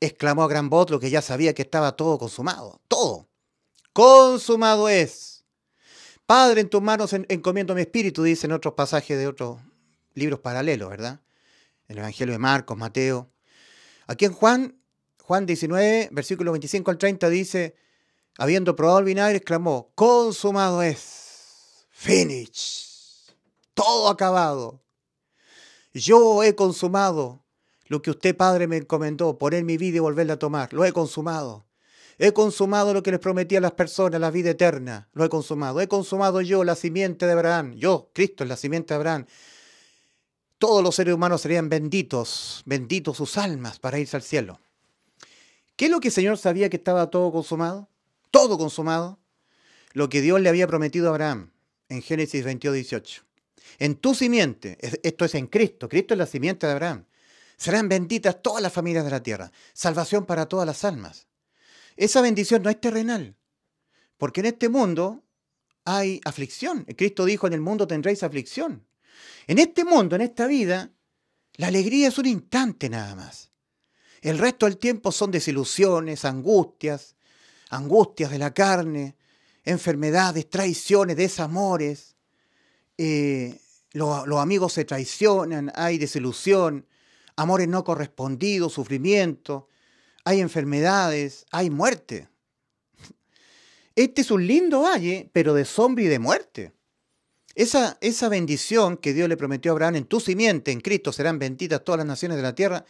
exclamó a gran voz lo que ya sabía que estaba todo consumado, todo. Consumado es. Padre, en tus manos encomiendo mi espíritu, dice en otros pasajes de otros libros paralelos, ¿verdad? En el Evangelio de Marcos, Mateo. Aquí en Juan, Juan 19, versículo 25 al 30 dice, habiendo probado el vinagre, exclamó, consumado es, finish, todo acabado. Yo he consumado lo que usted, Padre, me encomendó, poner mi vida y volverla a tomar. Lo he consumado. He consumado lo que les prometía a las personas, la vida eterna. Lo he consumado. He consumado yo la simiente de Abraham. Yo, Cristo, es la simiente de Abraham. Todos los seres humanos serían benditos, benditos sus almas para irse al cielo. ¿Qué es lo que el Señor sabía que estaba todo consumado? Todo consumado. Lo que Dios le había prometido a Abraham en Génesis 22, 18. En tu simiente, esto es en Cristo, Cristo es la simiente de Abraham. Serán benditas todas las familias de la tierra. Salvación para todas las almas. Esa bendición no es terrenal, porque en este mundo hay aflicción. Cristo dijo, en el mundo tendréis aflicción. En este mundo, en esta vida, la alegría es un instante nada más. El resto del tiempo son desilusiones, angustias, angustias de la carne, enfermedades, traiciones, desamores. Eh, los amigos se traicionan, hay desilusión, amores no correspondidos, sufrimiento, hay enfermedades, hay muerte. Este es un lindo valle, pero de sombra y de muerte. Esa, esa bendición que Dios le prometió a Abraham, en tu simiente, en Cristo, serán benditas todas las naciones de la tierra,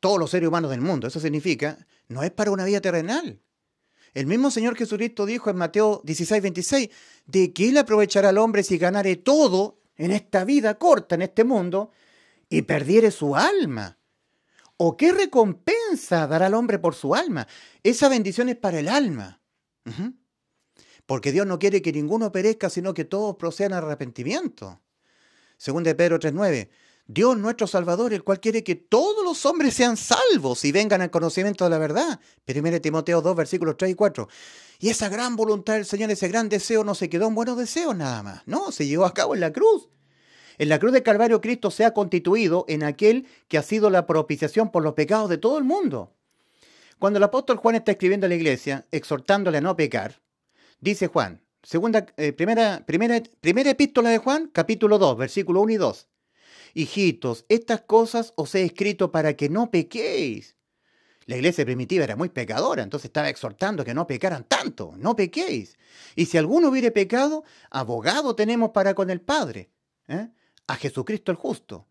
todos los seres humanos del mundo. Eso significa, no es para una vida terrenal. El mismo Señor Jesucristo dijo en Mateo 16, 26, ¿de qué le aprovechará al hombre si ganare todo en esta vida corta, en este mundo, y perdiere su alma? ¿O qué recompensa dará al hombre por su alma? Esa bendición es para el alma. Porque Dios no quiere que ninguno perezca, sino que todos procedan al arrepentimiento. Según de Pedro 3.9, Dios nuestro Salvador, el cual quiere que todos los hombres sean salvos y vengan al conocimiento de la verdad. Primero Timoteo 2, versículos 3 y 4. Y esa gran voluntad del Señor, ese gran deseo, no se quedó en buenos deseos nada más. No, se llevó a cabo en la cruz. En la cruz de Calvario Cristo se ha constituido en aquel que ha sido la propiciación por los pecados de todo el mundo. Cuando el apóstol Juan está escribiendo a la iglesia, exhortándole a no pecar, dice Juan, segunda, eh, primera, primera, epístola de Juan, capítulo 2, versículo 1 y 2. Hijitos, estas cosas os he escrito para que no pequéis. La iglesia primitiva era muy pecadora, entonces estaba exhortando que no pecaran tanto, no pequéis. Y si alguno hubiere pecado, abogado tenemos para con el Padre. ¿eh? a Jesucristo el justo.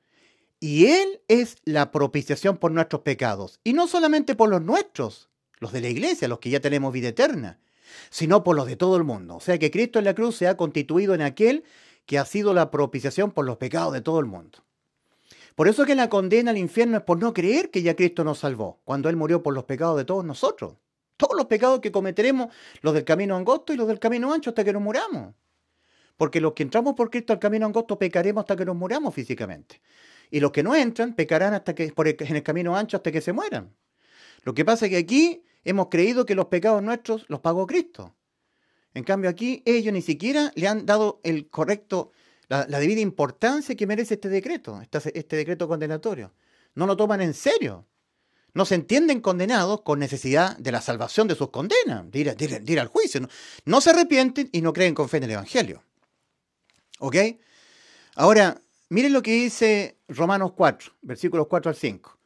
Y Él es la propiciación por nuestros pecados. Y no solamente por los nuestros, los de la iglesia, los que ya tenemos vida eterna, sino por los de todo el mundo. O sea que Cristo en la cruz se ha constituido en aquel que ha sido la propiciación por los pecados de todo el mundo. Por eso que la condena al infierno es por no creer que ya Cristo nos salvó, cuando Él murió por los pecados de todos nosotros. Todos los pecados que cometeremos, los del camino angosto y los del camino ancho hasta que nos muramos. Porque los que entramos por Cristo al camino angosto pecaremos hasta que nos muramos físicamente. Y los que no entran pecarán hasta que, en el camino ancho hasta que se mueran. Lo que pasa es que aquí hemos creído que los pecados nuestros los pagó Cristo. En cambio aquí ellos ni siquiera le han dado el correcto, la, debida importancia que merece este decreto, este, decreto condenatorio. No lo toman en serio no se entienden condenados con necesidad de la salvación de sus condenas, de ir, al juicio. no, se arrepienten y no creen con fe en el Evangelio. ¿Ok? Ahora, miren lo que dice Romanos 4, versículos 4 al 5.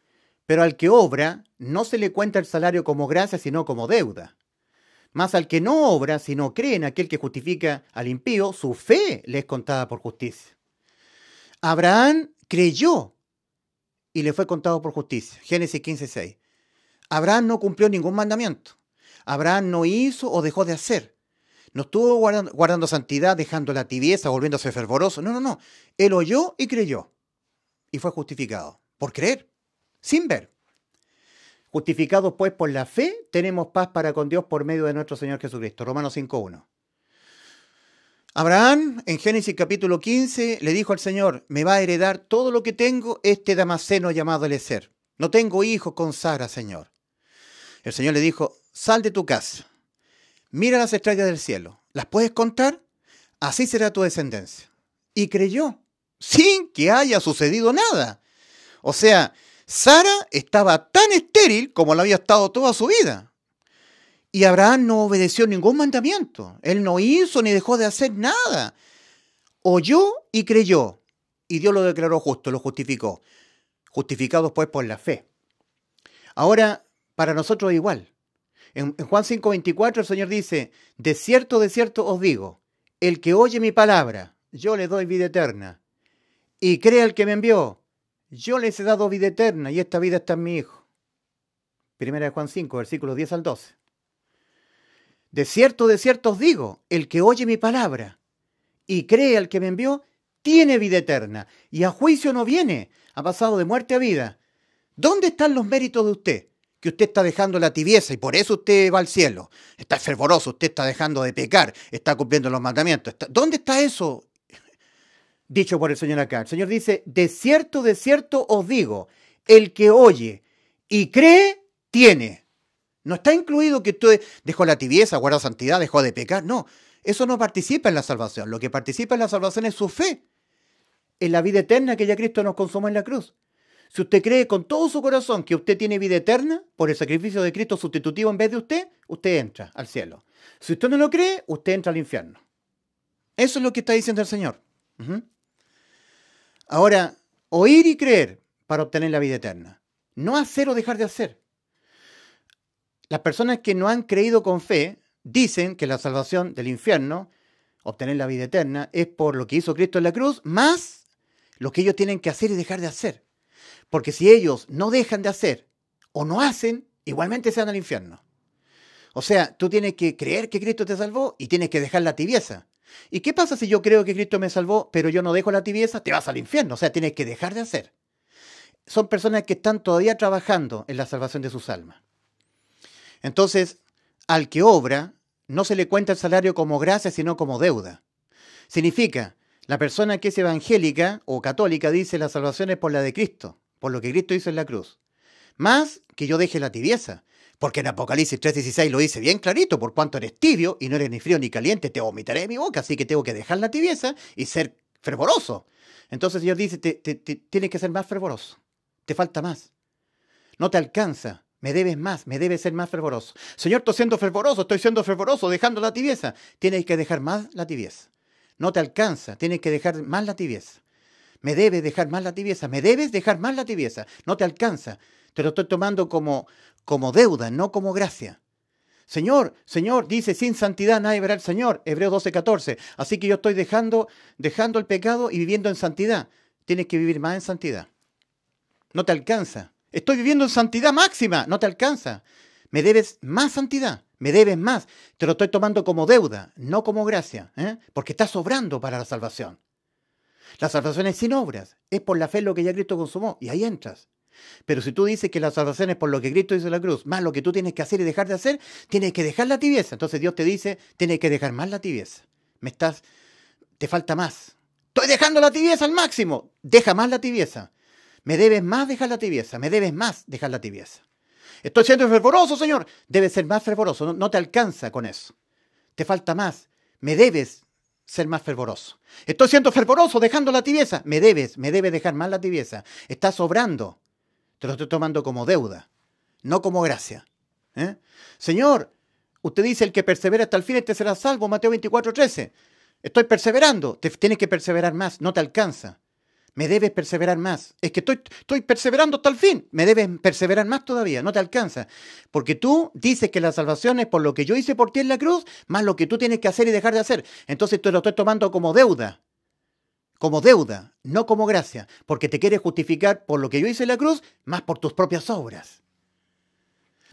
Pero al que obra, no se le cuenta el salario como gracia, sino como deuda. Mas al que no obra, sino cree en aquel que justifica al impío, su fe le es contada por justicia. Abraham creyó y le fue contado por justicia. Génesis 15, 6. Abraham no cumplió ningún mandamiento. Abraham no hizo o dejó de hacer. No estuvo guardando, santidad, dejando la tibieza, volviéndose fervoroso. No, no, no. Él oyó y creyó. Y fue justificado. Por creer. Sin ver. Justificados pues por la fe, tenemos paz para con Dios por medio de nuestro Señor Jesucristo. Romanos 5.1. Abraham, en Génesis capítulo 15, le dijo al Señor, me va a heredar todo lo que tengo este damasceno llamado ser. No tengo hijo con Sara, Señor. El Señor le dijo, sal de tu casa, mira las estrellas del cielo, ¿las puedes contar? Así será tu descendencia. Y creyó, sin que haya sucedido nada. O sea, Sara estaba tan estéril como lo había estado toda su vida. Y Abraham no obedeció ningún mandamiento. Él no hizo ni dejó de hacer nada. Oyó y creyó. Y Dios lo declaró justo, lo justificó. justificado pues por la fe. Ahora, para nosotros igual. En, Juan Juan 5:24 el Señor dice, de cierto, de cierto os digo, el que oye mi palabra, yo le doy vida eterna, y cree al que me envió, yo les he dado vida eterna, y esta vida está en mi Hijo. Primera de Juan 5, versículos 10 al 12. De cierto, de cierto os digo, el que oye mi palabra y cree al que me envió, tiene vida eterna, y a juicio no viene, ha pasado de muerte a vida. ¿Dónde están los méritos de usted? que usted está dejando la tibieza y por eso usted va al cielo. Está fervoroso, usted está dejando de pecar, está cumpliendo los mandamientos. ¿Dónde está eso? Dicho por el Señor acá. El Señor dice, de cierto, de cierto os digo, el que oye y cree, tiene. No está incluido que usted dejó la tibieza, guarda santidad, dejó de pecar. No, eso no participa en la salvación. Lo que participa en la salvación es su fe en la vida eterna que ya Cristo nos consumó en la cruz. Si usted cree con todo su corazón que usted tiene vida eterna por el sacrificio de Cristo sustitutivo en vez de usted, usted entra al cielo. Si usted no lo cree, usted entra al infierno. Eso es lo que está diciendo el Señor. Ahora, oír y creer para obtener la vida eterna. No hacer o dejar de hacer. Las personas que no han creído con fe dicen que la salvación del infierno, obtener la vida eterna, es por lo que hizo Cristo en la cruz, más lo que ellos tienen que hacer y dejar de hacer. Porque si ellos no dejan de hacer o no hacen, igualmente se van al infierno. O sea, tú tienes que creer que Cristo te salvó y tienes que dejar la tibieza. ¿Y qué pasa si yo creo que Cristo me salvó, pero yo no dejo la tibieza? Te vas al infierno, o sea, tienes que dejar de hacer. Son personas que están todavía trabajando en la salvación de sus almas. Entonces, al que obra, no se le cuenta el salario como gracia, sino como deuda. Significa, la persona que es evangélica o católica dice la salvación es por la de Cristo por lo que Cristo hizo en la cruz. Más que yo deje la tibieza, porque en Apocalipsis 3:16 lo dice bien clarito, por cuanto eres tibio y no eres ni frío ni caliente, te vomitaré de mi boca, así que tengo que dejar la tibieza y ser fervoroso. Entonces Dios dice, tienes que ser más fervoroso, te falta más, no te alcanza, me debes más, me debes ser más fervoroso. Señor, estoy siendo fervoroso, estoy siendo fervoroso, dejando la tibieza. Tienes que dejar más la tibieza. No te alcanza, tienes que dejar más la tibieza me debes dejar más la tibieza, me debes dejar más la tibieza, no te alcanza, te lo estoy tomando como, como deuda, no como gracia. Señor, Señor, dice, sin santidad nadie verá al Señor, Hebreos 12, 14. Así que yo estoy dejando, dejando el pecado y viviendo en santidad. Tienes que vivir más en santidad. No te alcanza. Estoy viviendo en santidad máxima, no te alcanza. Me debes más santidad, me debes más. Te lo estoy tomando como deuda, no como gracia, ¿eh? porque está sobrando para la salvación. La salvación es sin obras, es por la fe lo que ya Cristo consumó, y ahí entras. Pero si tú dices que las salvación es por lo que Cristo hizo en la cruz, más lo que tú tienes que hacer y dejar de hacer, tienes que dejar la tibieza. Entonces Dios te dice, tienes que dejar más la tibieza. Me estás, te falta más. Estoy dejando la tibieza al máximo. Deja más la tibieza. Me debes más dejar la tibieza. Me debes más dejar la tibieza. Estoy siendo fervoroso, Señor. debe ser más fervoroso. no te alcanza con eso. Te falta más. Me debes ser más fervoroso. Estoy siendo fervoroso, dejando la tibieza. Me debes, me debes dejar más la tibieza. Estás sobrando. Te lo estoy tomando como deuda, no como gracia. ¿eh? Señor, usted dice el que persevera hasta el fin, este será salvo. Mateo 24, Estoy perseverando. tienes que perseverar más, no te alcanza me debes perseverar más. Es que estoy, estoy perseverando hasta el fin. Me debes perseverar más todavía. No te alcanza. Porque tú dices que la salvación es por lo que yo hice por ti en la cruz, más lo que tú tienes que hacer y dejar de hacer. Entonces tú lo estoy tomando como deuda. Como deuda, no como gracia. Porque te quieres justificar por lo que yo hice en la cruz, más por tus propias obras.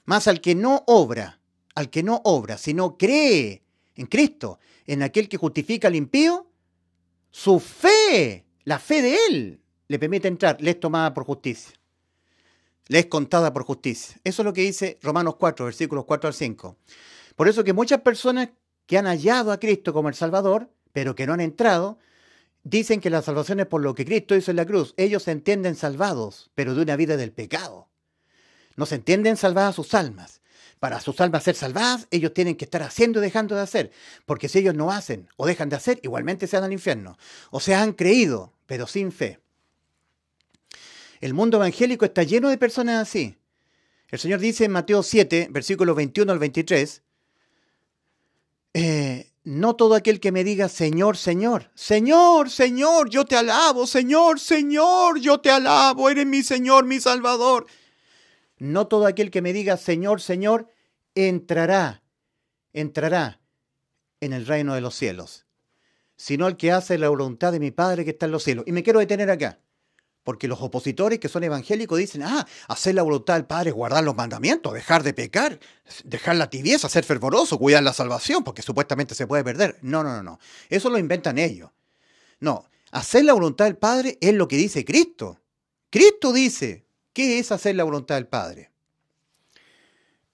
Más al que no obra, al que no obra, sino cree en Cristo, en aquel que justifica al impío, su fe la fe de él le permite entrar, le es tomada por justicia, le es contada por justicia. Eso es lo que dice Romanos 4, versículos 4 al 5. Por eso que muchas personas que han hallado a Cristo como el Salvador, pero que no han entrado, dicen que la salvación es por lo que Cristo hizo en la cruz. Ellos se entienden salvados, pero de una vida del pecado. No se entienden salvadas sus almas. Para sus almas ser salvadas, ellos tienen que estar haciendo y dejando de hacer, porque si ellos no hacen o dejan de hacer, igualmente se van al infierno. O sea, han creído, pero sin fe. El mundo evangélico está lleno de personas así. El Señor dice en Mateo 7, versículos 21 al 23, eh, no todo aquel que me diga, Señor, Señor, Señor, Señor, yo te alabo, Señor, Señor, yo te alabo, eres mi Señor, mi Salvador. No todo aquel que me diga, Señor, Señor, entrará, entrará en el reino de los cielos sino al que hace la voluntad de mi Padre que está en los cielos. Y me quiero detener acá, porque los opositores que son evangélicos dicen, ah, hacer la voluntad del Padre es guardar los mandamientos, dejar de pecar, dejar la tibieza, ser fervoroso, cuidar la salvación, porque supuestamente se puede perder. No, no, no, no. Eso lo inventan ellos. No, hacer la voluntad del Padre es lo que dice Cristo. Cristo dice, ¿qué es hacer la voluntad del Padre?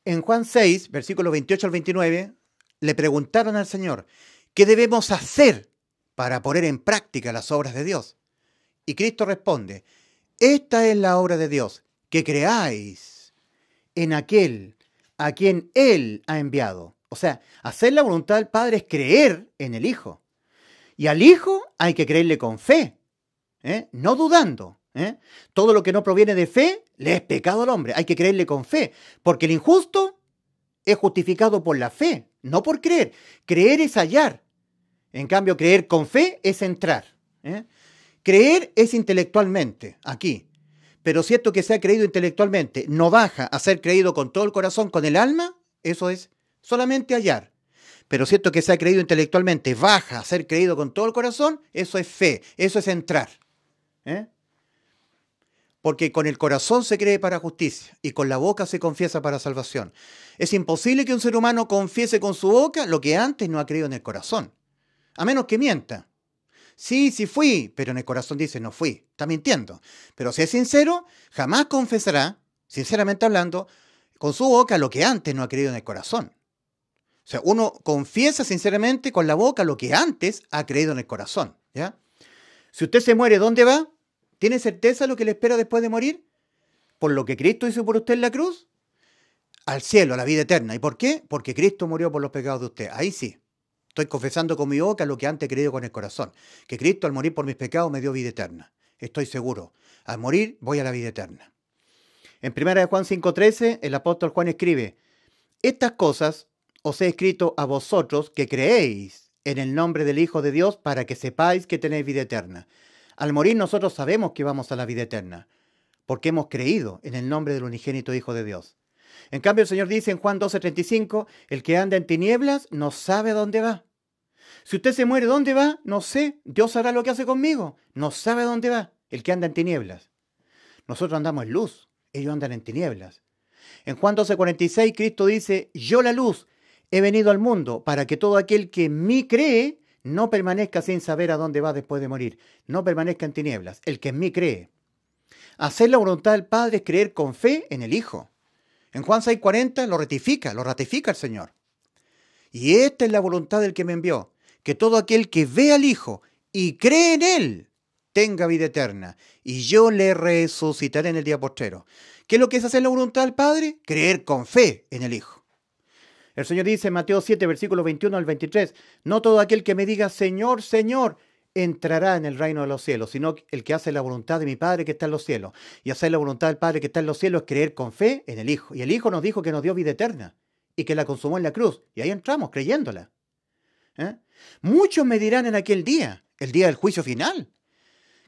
En Juan 6, versículos 28 al 29, le preguntaron al Señor, ¿qué debemos hacer para poner en práctica las obras de Dios. Y Cristo responde, esta es la obra de Dios, que creáis en aquel a quien Él ha enviado. O sea, hacer la voluntad del Padre es creer en el Hijo. Y al Hijo hay que creerle con fe, ¿eh? no dudando. ¿eh? Todo lo que no proviene de fe le es pecado al hombre. Hay que creerle con fe, porque el injusto es justificado por la fe, no por creer. Creer es hallar, en cambio, creer con fe es entrar. ¿eh? Creer es intelectualmente, aquí. Pero si esto que se ha creído intelectualmente no baja a ser creído con todo el corazón, con el alma, eso es solamente hallar. Pero si esto que se ha creído intelectualmente baja a ser creído con todo el corazón, eso es fe, eso es entrar. ¿eh? Porque con el corazón se cree para justicia y con la boca se confiesa para salvación. Es imposible que un ser humano confiese con su boca lo que antes no ha creído en el corazón. A menos que mienta. Sí, sí fui, pero en el corazón dice no fui. Está mintiendo. Pero si es sincero, jamás confesará, sinceramente hablando, con su boca lo que antes no ha creído en el corazón. O sea, uno confiesa sinceramente con la boca lo que antes ha creído en el corazón. ¿ya? Si usted se muere, ¿dónde va? ¿Tiene certeza lo que le espera después de morir? ¿Por lo que Cristo hizo por usted en la cruz? Al cielo, a la vida eterna. ¿Y por qué? Porque Cristo murió por los pecados de usted. Ahí sí. Estoy confesando con mi boca lo que antes he creído con el corazón, que Cristo al morir por mis pecados me dio vida eterna. Estoy seguro, al morir voy a la vida eterna. En 1 Juan 5:13 el apóstol Juan escribe, estas cosas os he escrito a vosotros que creéis en el nombre del Hijo de Dios para que sepáis que tenéis vida eterna. Al morir nosotros sabemos que vamos a la vida eterna, porque hemos creído en el nombre del unigénito Hijo de Dios. En cambio, el Señor dice en Juan 12:35, el que anda en tinieblas no sabe dónde va. Si usted se muere, ¿dónde va? No sé. Dios sabrá lo que hace conmigo. No sabe dónde va el que anda en tinieblas. Nosotros andamos en luz, ellos andan en tinieblas. En Juan 12:46 Cristo dice, yo la luz he venido al mundo para que todo aquel que en mí cree no permanezca sin saber a dónde va después de morir, no permanezca en tinieblas, el que en mí cree. Hacer la voluntad del Padre es creer con fe en el Hijo. En Juan 6:40 lo ratifica, lo ratifica el Señor. Y esta es la voluntad del que me envió, que todo aquel que ve al Hijo y cree en Él tenga vida eterna, y yo le resucitaré en el día postrero. ¿Qué es lo que es hacer la voluntad del Padre? Creer con fe en el Hijo. El Señor dice en Mateo 7, versículo 21 al 23, no todo aquel que me diga, Señor, Señor, entrará en el reino de los cielos, sino el que hace la voluntad de mi Padre que está en los cielos. Y hacer la voluntad del Padre que está en los cielos es creer con fe en el Hijo. Y el Hijo nos dijo que nos dio vida eterna y que la consumó en la cruz. Y ahí entramos creyéndola. ¿eh? Muchos me dirán en aquel día, el día del juicio final,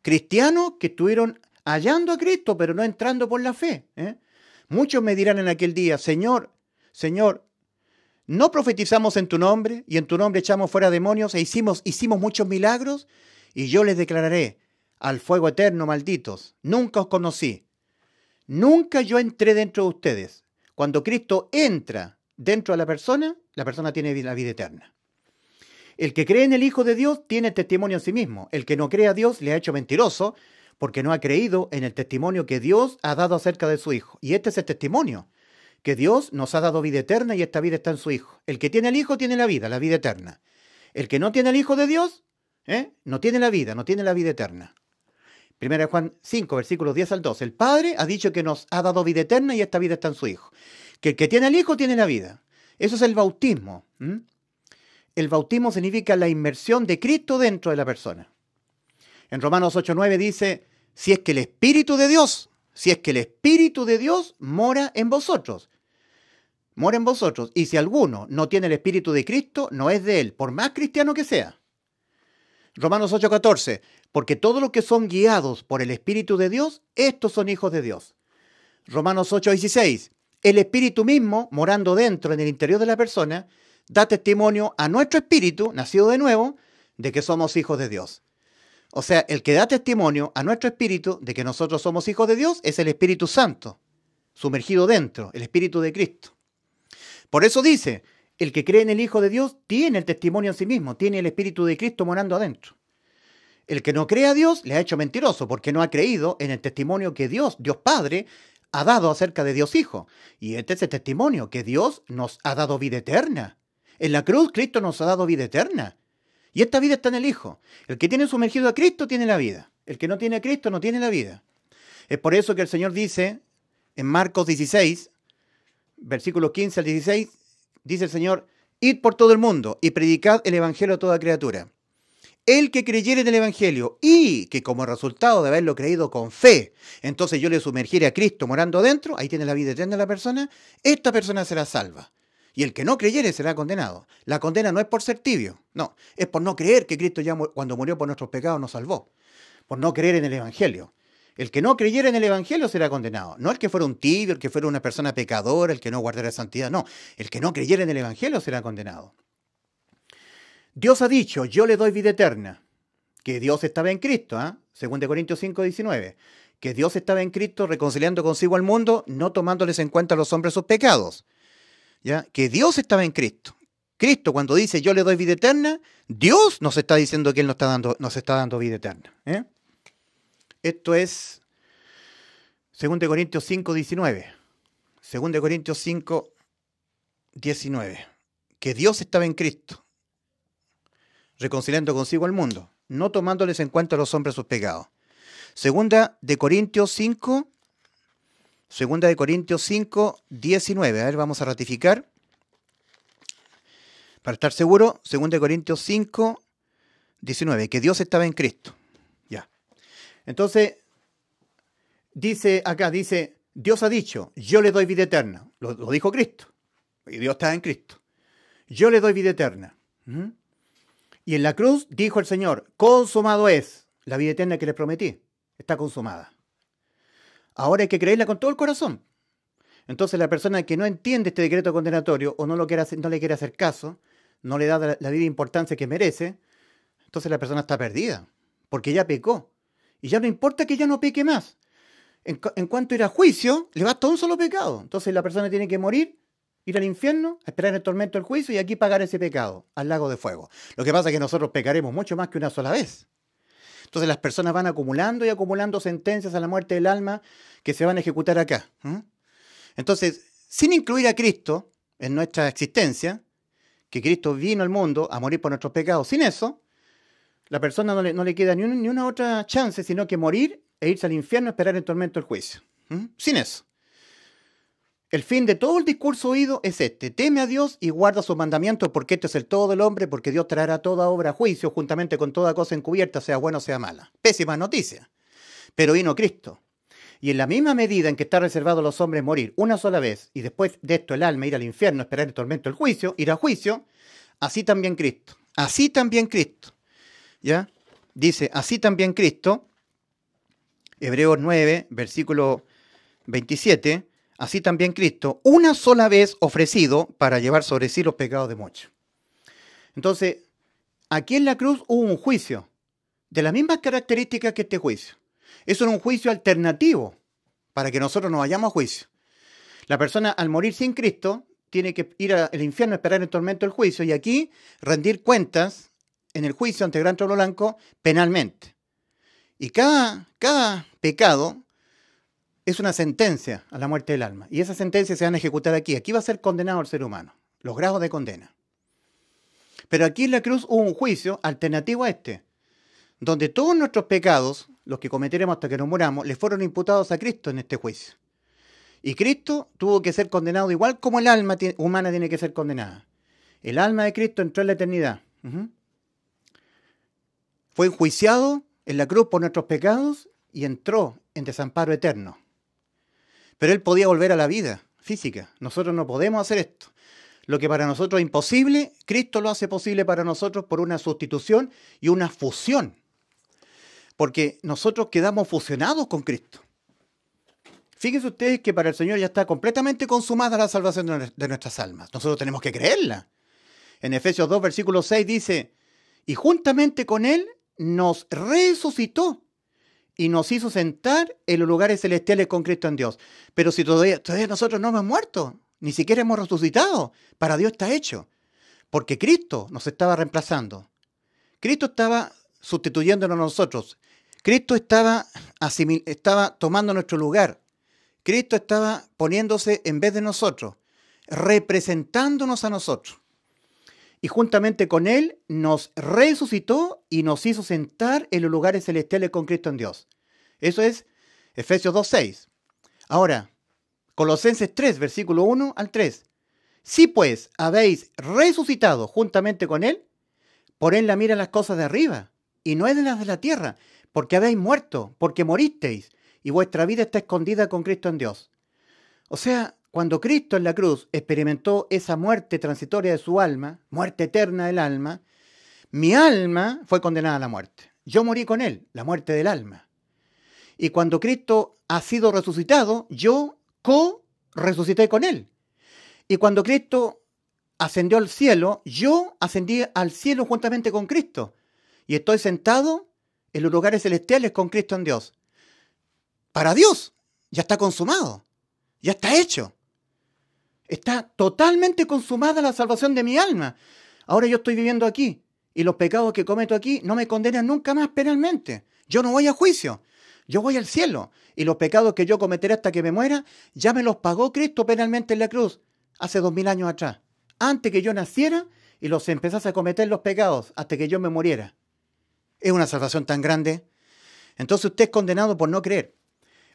cristianos que estuvieron hallando a Cristo pero no entrando por la fe. ¿eh? Muchos me dirán en aquel día, Señor, Señor, no profetizamos en tu nombre y en tu nombre echamos fuera demonios e hicimos, hicimos muchos milagros, y yo les declararé al fuego eterno, malditos, nunca os conocí, nunca yo entré dentro de ustedes. Cuando Cristo entra dentro de la persona, la persona tiene la vida eterna. El que cree en el Hijo de Dios tiene testimonio en sí mismo. El que no cree a Dios le ha hecho mentiroso porque no ha creído en el testimonio que Dios ha dado acerca de su Hijo. Y este es el testimonio que Dios nos ha dado vida eterna y esta vida está en su Hijo. El que tiene el Hijo tiene la vida, la vida eterna. El que no tiene el Hijo de Dios, ¿eh? no tiene la vida, no tiene la vida eterna. Primera Juan 5, versículos 10 al 12. El Padre ha dicho que nos ha dado vida eterna y esta vida está en su Hijo. Que el que tiene el Hijo tiene la vida. Eso es el bautismo. El bautismo significa la inmersión de Cristo dentro de la persona. En Romanos 8, 9 dice, si es que el Espíritu de Dios, si es que el Espíritu de Dios mora en vosotros. Moran en vosotros. Y si alguno no tiene el Espíritu de Cristo, no es de él, por más cristiano que sea. Romanos 8:14, porque todos los que son guiados por el Espíritu de Dios, estos son hijos de Dios. Romanos 8:16, el Espíritu mismo, morando dentro, en el interior de la persona, da testimonio a nuestro Espíritu, nacido de nuevo, de que somos hijos de Dios. O sea, el que da testimonio a nuestro Espíritu de que nosotros somos hijos de Dios es el Espíritu Santo, sumergido dentro, el Espíritu de Cristo. Por eso dice, el que cree en el Hijo de Dios tiene el testimonio en sí mismo, tiene el Espíritu de Cristo morando adentro. El que no cree a Dios le ha hecho mentiroso porque no ha creído en el testimonio que Dios, Dios Padre, ha dado acerca de Dios Hijo. Y este es el testimonio que Dios nos ha dado vida eterna. En la cruz Cristo nos ha dado vida eterna. Y esta vida está en el Hijo. El que tiene sumergido a Cristo tiene la vida. El que no tiene a Cristo no tiene la vida. Es por eso que el Señor dice en Marcos 16, versículos 15 al 16, dice el Señor, id por todo el mundo y predicad el Evangelio a toda criatura. El que creyere en el Evangelio y que como resultado de haberlo creído con fe, entonces yo le sumergiré a Cristo morando dentro, ahí tiene la vida eterna la persona, esta persona será salva. Y el que no creyere será condenado. La condena no es por ser tibio, no, es por no creer que Cristo ya cuando murió por nuestros pecados nos salvó, por no creer en el Evangelio. El que no creyera en el Evangelio será condenado. No el que fuera un tibio, el que fuera una persona pecadora, el que no guardara santidad. No, el que no creyera en el Evangelio será condenado. Dios ha dicho, yo le doy vida eterna. Que Dios estaba en Cristo, ¿eh? según Corintios 5, 19. Que Dios estaba en Cristo reconciliando consigo al mundo, no tomándoles en cuenta a los hombres sus pecados. ¿Ya? Que Dios estaba en Cristo. Cristo cuando dice yo le doy vida eterna, Dios nos está diciendo que Él nos está dando, nos está dando vida eterna. ¿eh? Esto es 2 Corintios 5, 19. 2 Corintios 5, 19. Que Dios estaba en Cristo, reconciliando consigo al mundo, no tomándoles en cuenta a los hombres sus pecados. Segunda de Corintios 5, segunda de Corintios 5, 19. A ver, vamos a ratificar. Para estar seguro, segunda de Corintios 5, 19. Que Dios estaba en Cristo, entonces, dice acá, dice, Dios ha dicho, yo le doy vida eterna. Lo, dijo Cristo. Y Dios está en Cristo. Yo le doy vida eterna. ¿Mm? Y en la cruz dijo el Señor, consumado es la vida eterna que le prometí. Está consumada. Ahora hay que creerla con todo el corazón. Entonces la persona que no entiende este decreto condenatorio o no, lo quiere hacer, no le quiere hacer caso, no le da la, la vida importancia que merece, entonces la persona está perdida, porque ya pecó, y ya no importa que ya no peque más. En, cuanto ir a juicio, le basta un solo pecado. Entonces la persona tiene que morir, ir al infierno, esperar el tormento del juicio y aquí pagar ese pecado al lago de fuego. Lo que pasa es que nosotros pecaremos mucho más que una sola vez. Entonces las personas van acumulando y acumulando sentencias a la muerte del alma que se van a ejecutar acá. Entonces, sin incluir a Cristo en nuestra existencia, que Cristo vino al mundo a morir por nuestros pecados, sin eso, la persona no le, queda ni una, otra chance, sino que morir e irse al infierno a esperar el tormento del juicio. Sin eso. El fin de todo el discurso oído es este: teme a Dios y guarda sus mandamientos, porque esto es el todo del hombre, porque Dios traerá toda obra a juicio juntamente con toda cosa encubierta, sea buena o sea mala. Pésima noticia. Pero vino Cristo. Y en la misma medida en que está reservado a los hombres morir una sola vez, y después de esto el alma ir al infierno, esperar el tormento del juicio, ir a juicio, así también Cristo. Así también Cristo. ¿ya? Dice, así también Cristo, Hebreos 9, versículo 27, así también Cristo, una sola vez ofrecido para llevar sobre sí los pecados de muchos. Entonces, aquí en la cruz hubo un juicio, de las mismas características que este juicio. Eso es un juicio alternativo, para que nosotros nos vayamos a juicio. La persona al morir sin Cristo tiene que ir al infierno a esperar el tormento el juicio y aquí rendir cuentas en el juicio ante Gran Trono Blanco penalmente. Y cada, cada pecado es una sentencia a la muerte del alma. Y esas sentencias se van a ejecutar aquí. Aquí va a ser condenado el ser humano, los grados de condena. Pero aquí en la cruz hubo un juicio alternativo a este, donde todos nuestros pecados, los que cometeremos hasta que nos muramos, le fueron imputados a Cristo en este juicio. Y Cristo tuvo que ser condenado igual como el alma humana tiene que ser condenada. El alma de Cristo entró en la eternidad. Fue enjuiciado en la cruz por nuestros pecados y entró en desamparo eterno. Pero él podía volver a la vida física. Nosotros no podemos hacer esto. Lo que para nosotros es imposible, Cristo lo hace posible para nosotros por una sustitución y una fusión. Porque nosotros quedamos fusionados con Cristo. Fíjense ustedes que para el Señor ya está completamente consumada la salvación de nuestras almas. Nosotros tenemos que creerla. En Efesios 2, versículo 6 dice, y juntamente con Él nos resucitó y nos hizo sentar en los lugares celestiales con Cristo en Dios. Pero si todavía, nosotros no hemos muerto, ni siquiera hemos resucitado, para Dios está hecho. Porque Cristo nos estaba reemplazando. Cristo estaba sustituyéndonos a nosotros. Cristo estaba, estaba tomando nuestro lugar. Cristo estaba poniéndose en vez de nosotros, representándonos a nosotros y juntamente con Él nos resucitó y nos hizo sentar en los lugares celestiales con Cristo en Dios. Eso es Efesios 2.6. Ahora, Colosenses 3, versículo 1 al 3. Si pues habéis resucitado juntamente con Él, por él la mira las cosas de arriba y no es de las de la tierra, porque habéis muerto, porque moristeis y vuestra vida está escondida con Cristo en Dios. O sea, cuando Cristo en la cruz experimentó esa muerte transitoria de su alma, muerte eterna del alma, mi alma fue condenada a la muerte. Yo morí con él, la muerte del alma. Y cuando Cristo ha sido resucitado, yo co-resucité con él. Y cuando Cristo ascendió al cielo, yo ascendí al cielo juntamente con Cristo. Y estoy sentado en los lugares celestiales con Cristo en Dios. Para Dios, ya está consumado, ya está hecho. Está totalmente consumada la salvación de mi alma. Ahora yo estoy viviendo aquí y los pecados que cometo aquí no me condenan nunca más penalmente. Yo no voy a juicio. Yo voy al cielo y los pecados que yo cometeré hasta que me muera ya me los pagó Cristo penalmente en la cruz hace dos mil años atrás. Antes que yo naciera y los empezase a cometer los pecados hasta que yo me muriera. Es una salvación tan grande. Entonces usted es condenado por no creer.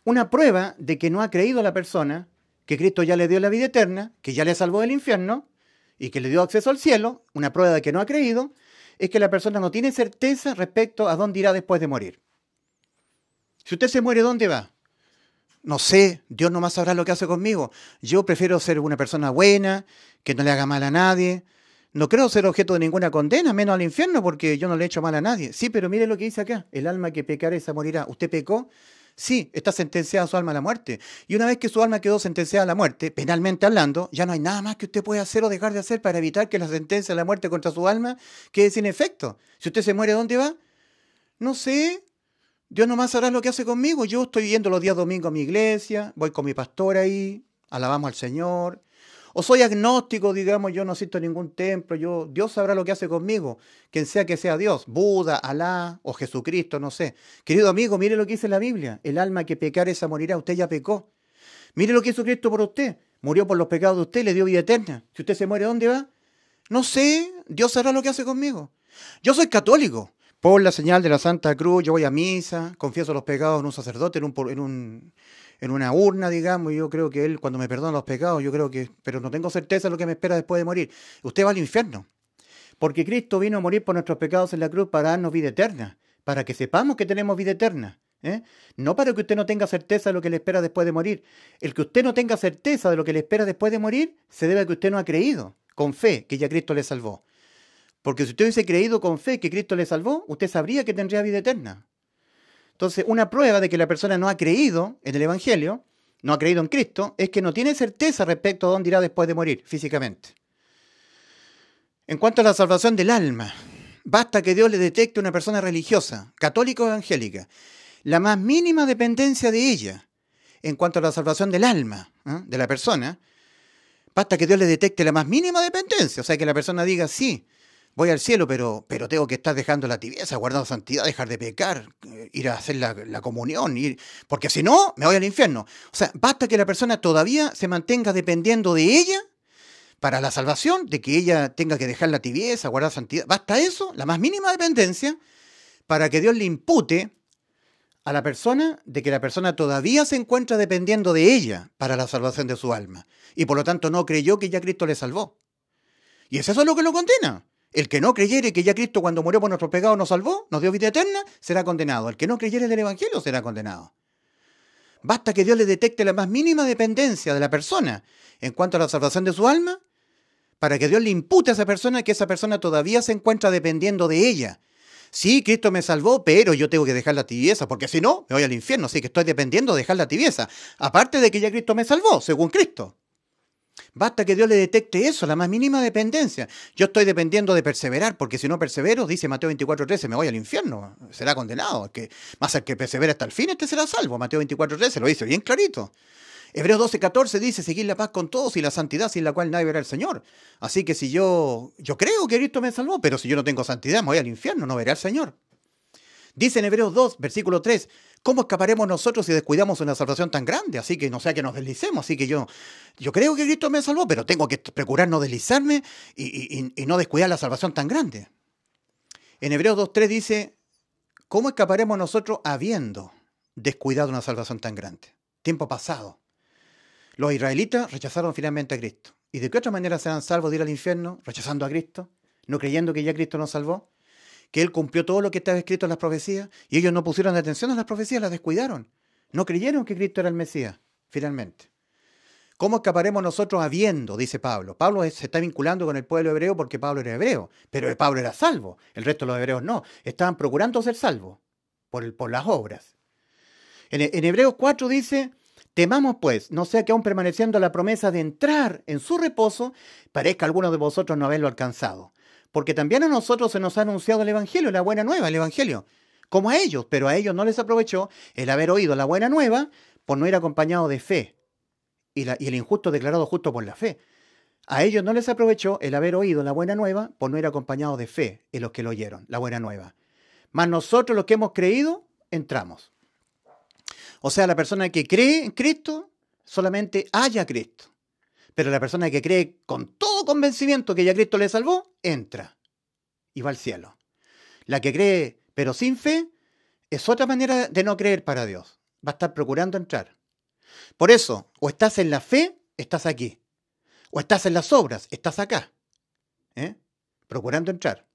Una prueba de que no ha creído la persona que Cristo ya le dio la vida eterna, que ya le salvó del infierno y que le dio acceso al cielo, una prueba de que no ha creído, es que la persona no tiene certeza respecto a dónde irá después de morir. Si usted se muere, ¿dónde va? No sé, Dios nomás sabrá lo que hace conmigo. Yo prefiero ser una persona buena, que no le haga mal a nadie. No creo ser objeto de ninguna condena, menos al infierno, porque yo no le he hecho mal a nadie. Sí, pero mire lo que dice acá. El alma que pecare esa morirá. Usted pecó, sí, está sentenciada su alma a la muerte. Y una vez que su alma quedó sentenciada a la muerte, penalmente hablando, ya no hay nada más que usted puede hacer o dejar de hacer para evitar que la sentencia de la muerte contra su alma quede sin efecto. Si usted se muere, ¿dónde va? No sé, Dios nomás sabrá lo que hace conmigo. Yo estoy yendo los días domingos a mi iglesia, voy con mi pastor ahí, alabamos al Señor, o soy agnóstico, digamos, yo no asisto a ningún templo, yo, Dios sabrá lo que hace conmigo, quien sea que sea Dios, Buda, Alá o Jesucristo, no sé. Querido amigo, mire lo que dice la Biblia, el alma que pecare esa morirá, usted ya pecó. Mire lo que hizo Cristo por usted, murió por los pecados de usted, le dio vida eterna. Si usted se muere, ¿dónde va? No sé, Dios sabrá lo que hace conmigo. Yo soy católico, por la señal de la Santa Cruz, yo voy a misa, confieso los pecados en un sacerdote, un, en un, en una urna, digamos, yo creo que Él, cuando me perdona los pecados, yo creo que, pero no tengo certeza de lo que me espera después de morir. Usted va al infierno, porque Cristo vino a morir por nuestros pecados en la cruz para darnos vida eterna, para que sepamos que tenemos vida eterna. ¿eh? No para que usted no tenga certeza de lo que le espera después de morir. El que usted no tenga certeza de lo que le espera después de morir se debe a que usted no ha creído con fe que ya Cristo le salvó. Porque si usted hubiese creído con fe que Cristo le salvó, usted sabría que tendría vida eterna. Entonces, una prueba de que la persona no ha creído en el Evangelio, no ha creído en Cristo, es que no tiene certeza respecto a dónde irá después de morir físicamente. En cuanto a la salvación del alma, basta que Dios le detecte una persona religiosa, católica o evangélica, la más mínima dependencia de ella en cuanto a la salvación del alma ¿eh? de la persona, basta que Dios le detecte la más mínima dependencia, o sea, que la persona diga, sí, voy al cielo, pero, pero tengo que estar dejando la tibieza, guardando santidad, dejar de pecar, eh, ir a hacer la, comunión, porque si no, me voy al infierno. O sea, basta que la persona todavía se mantenga dependiendo de ella para la salvación, de que ella tenga que dejar la tibieza, guardar santidad. Basta eso, la más mínima dependencia, para que Dios le impute a la persona de que la persona todavía se encuentra dependiendo de ella para la salvación de su alma. Y por lo tanto no creyó que ya Cristo le salvó. Y es eso lo que lo condena. El que no creyere que ya Cristo cuando murió por nuestro pecado nos salvó, nos dio vida eterna, será condenado. El que no creyere del Evangelio será condenado. Basta que Dios le detecte la más mínima dependencia de la persona en cuanto a la salvación de su alma, para que Dios le impute a esa persona que esa persona todavía se encuentra dependiendo de ella. Sí, Cristo me salvó, pero yo tengo que dejar la tibieza, porque si no, me voy al infierno. Así que estoy dependiendo de dejar la tibieza. Aparte de que ya Cristo me salvó, según Cristo. Basta que Dios le detecte eso, la más mínima dependencia. Yo estoy dependiendo de perseverar, porque si no persevero, dice Mateo 24.13, me voy al infierno, será condenado. que, más el que persevera hasta el fin, este será salvo. Mateo 24.13 lo dice bien clarito. Hebreos 12.14 dice, seguir la paz con todos y la santidad sin la cual nadie verá al Señor. Así que si yo, yo creo que Cristo me salvó, pero si yo no tengo santidad, me voy al infierno, no veré al Señor. Dice en Hebreos 2, versículo 3, ¿cómo escaparemos nosotros si descuidamos una salvación tan grande? Así que no sea que nos deslicemos, así que yo, yo creo que Cristo me salvó, pero tengo que procurar no deslizarme y, no descuidar la salvación tan grande. En Hebreos 3, dice, ¿cómo escaparemos nosotros habiendo descuidado una salvación tan grande? Tiempo pasado. Los israelitas rechazaron finalmente a Cristo. ¿Y de qué otra manera serán salvos de ir al infierno rechazando a Cristo? ¿No creyendo que ya Cristo nos salvó? que él cumplió todo lo que estaba escrito en las profecías y ellos no pusieron atención a las profecías, las descuidaron. No creyeron que Cristo era el Mesías, finalmente. ¿Cómo escaparemos nosotros habiendo? Dice Pablo. Pablo se está vinculando con el pueblo hebreo porque Pablo era hebreo, pero Pablo era salvo. El resto de los hebreos no. Estaban procurando ser salvos por, por las obras. En, Hebreos 4 dice, Temamos pues, no sea que aún permaneciendo la promesa de entrar en su reposo, parezca alguno de vosotros no haberlo alcanzado. Porque también a nosotros se nos ha anunciado el Evangelio, la buena nueva, el Evangelio, como a ellos, pero a ellos no les aprovechó el haber oído la buena nueva por no ir acompañado de fe y, el injusto declarado justo por la fe. A ellos no les aprovechó el haber oído la buena nueva por no ir acompañado de fe en los que lo oyeron, la buena nueva. Mas nosotros los que hemos creído, entramos. O sea, la persona que cree en Cristo solamente haya Cristo. Pero la persona que cree con todo convencimiento que ya Cristo le salvó, entra y va al cielo. La que cree pero sin fe es otra manera de no creer para Dios. Va a estar procurando entrar. Por eso, o estás en la fe, estás aquí. O estás en las obras, estás acá. ¿eh? Procurando entrar.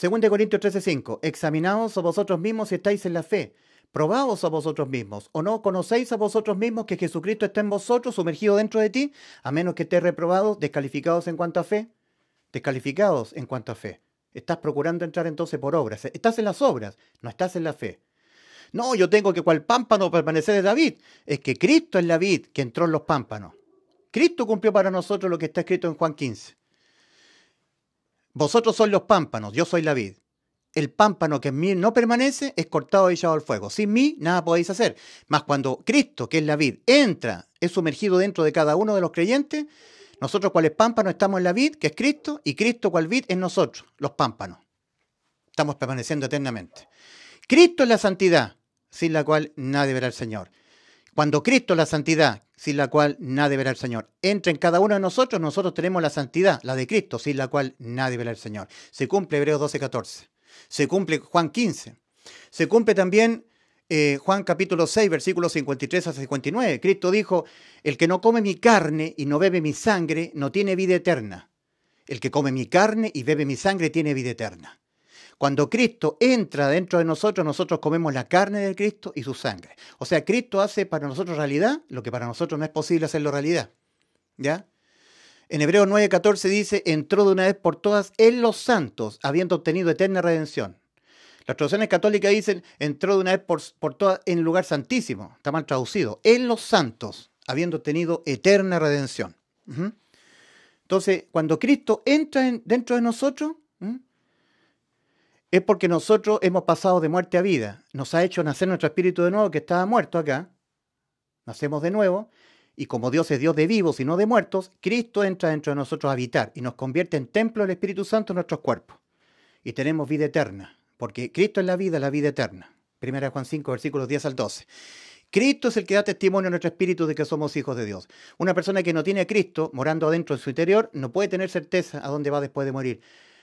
2 Corintios 13:5. Examinados vosotros mismos si estáis en la fe probaos a vosotros mismos, o no conocéis a vosotros mismos que Jesucristo está en vosotros, sumergido dentro de ti, a menos que esté reprobados, descalificados en cuanto a fe, descalificados en cuanto a fe. Estás procurando entrar entonces por obras, estás en las obras, no estás en la fe. No, yo tengo que cual pámpano permanecer de David. Es que Cristo es la vid que entró en los pámpanos. Cristo cumplió para nosotros lo que está escrito en Juan 15. Vosotros sois los pámpanos, yo soy la vid el pámpano que en mí no permanece es cortado y echado al fuego. Sin mí nada podéis hacer. Mas cuando Cristo, que es la vid, entra, es sumergido dentro de cada uno de los creyentes, nosotros cuales pámpanos estamos en la vid, que es Cristo, y Cristo cual vid es nosotros, los pámpanos. Estamos permaneciendo eternamente. Cristo es la santidad, sin la cual nadie verá al Señor. Cuando Cristo, la santidad, sin la cual nadie verá al Señor, entra en cada uno de nosotros, nosotros tenemos la santidad, la de Cristo, sin la cual nadie verá al Señor. Se cumple Hebreos 12, 14. Se cumple Juan 15. Se cumple también eh, Juan capítulo 6, versículos 53 a 59. Cristo dijo, el que no come mi carne y no bebe mi sangre no tiene vida eterna. El que come mi carne y bebe mi sangre tiene vida eterna. Cuando Cristo entra dentro de nosotros, nosotros comemos la carne de Cristo y su sangre. O sea, Cristo hace para nosotros realidad lo que para nosotros no es posible hacerlo realidad. ¿Ya? En Hebreo 9:14 dice, entró de una vez por todas en los santos, habiendo obtenido eterna redención. Las traducciones católicas dicen, entró de una vez por, todas en el lugar santísimo, está mal traducido, en los santos, habiendo obtenido eterna redención. Entonces, cuando Cristo entra dentro de nosotros, es porque nosotros hemos pasado de muerte a vida. Nos ha hecho nacer nuestro espíritu de nuevo, que estaba muerto acá. Nacemos de nuevo y como Dios es Dios de vivos y no de muertos, Cristo entra dentro de nosotros a habitar y nos convierte en templo del Espíritu Santo en nuestros cuerpos. Y tenemos vida eterna, porque Cristo es la vida, la vida eterna. Primera Juan 5, versículos 10 al 12. Cristo es el que da testimonio a nuestro espíritu de que somos hijos de Dios. Una persona que no tiene a Cristo morando adentro de su interior no puede tener certeza a dónde va después de morir.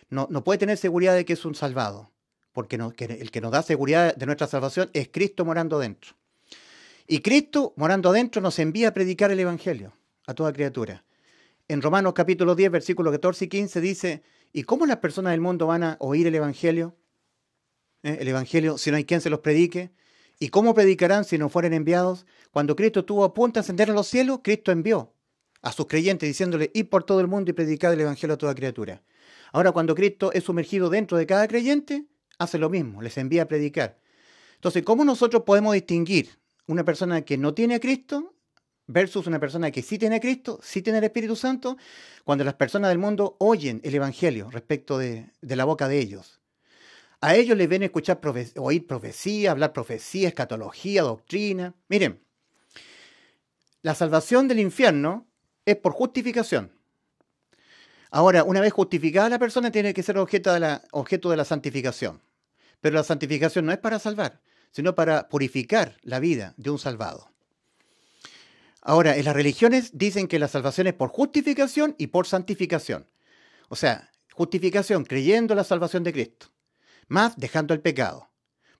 No, no puede tener seguridad de que es un salvado, porque no, el que nos da seguridad de nuestra salvación es Cristo morando adentro. Y Cristo, morando adentro, nos envía a predicar el Evangelio a toda criatura. En Romanos capítulo 10, versículos 14 y 15 dice, ¿y cómo las personas del mundo van a oír el Evangelio? ¿Eh? El Evangelio si no hay quien se los predique. ¿Y cómo predicarán si no fueren enviados? Cuando Cristo estuvo a punto de ascender a los cielos, Cristo envió a sus creyentes diciéndole, id por todo el mundo y predicar el Evangelio a toda criatura. Ahora cuando Cristo es sumergido dentro de cada creyente, hace lo mismo, les envía a predicar. Entonces, ¿cómo nosotros podemos distinguir una persona que no tiene a Cristo versus una persona que sí tiene a Cristo, sí tiene el Espíritu Santo, cuando las personas del mundo oyen el Evangelio respecto de, la boca de ellos. A ellos les ven escuchar oír profecía, hablar profecía, escatología, doctrina. Miren, la salvación del infierno es por justificación. Ahora, una vez justificada la persona tiene que ser objeto de objeto de la santificación. Pero la santificación no es para salvar sino para purificar la vida de un salvado. Ahora, en las religiones dicen que la salvación es por justificación y por santificación. O sea, justificación creyendo la salvación de Cristo, más dejando el pecado.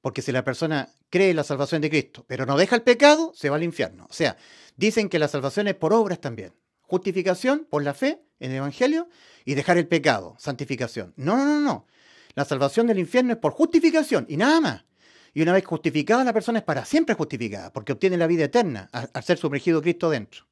Porque si la persona cree la salvación de Cristo, pero no deja el pecado, se va al infierno. O sea, dicen que la salvación es por obras también. Justificación por la fe en el Evangelio y dejar el pecado, santificación. No, no, no, no. La salvación del infierno es por justificación y nada más. Y una vez justificada, la persona es para siempre justificada, porque obtiene la vida eterna al ser sumergido Cristo dentro.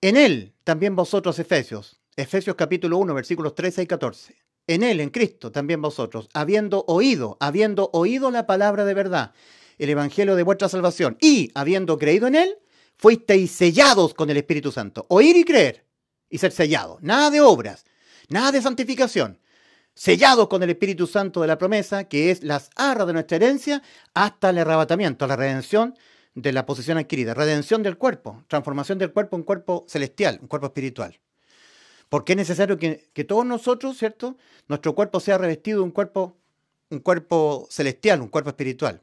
En Él, también vosotros, Efesios, Efesios capítulo 1, versículos 13 y 14. En Él, en Cristo, también vosotros, habiendo oído, habiendo oído la palabra de verdad, el Evangelio de vuestra salvación, y habiendo creído en Él, fuisteis sellados con el Espíritu Santo. Oír y creer y ser sellados. Nada de obras, nada de santificación, sellados con el Espíritu Santo de la promesa, que es las arras de nuestra herencia, hasta el arrebatamiento, la redención de la posición adquirida, redención del cuerpo, transformación del cuerpo en cuerpo celestial, un cuerpo espiritual. Porque es necesario que, todos nosotros, ¿cierto? Nuestro cuerpo sea revestido de un cuerpo, un cuerpo celestial, un cuerpo espiritual.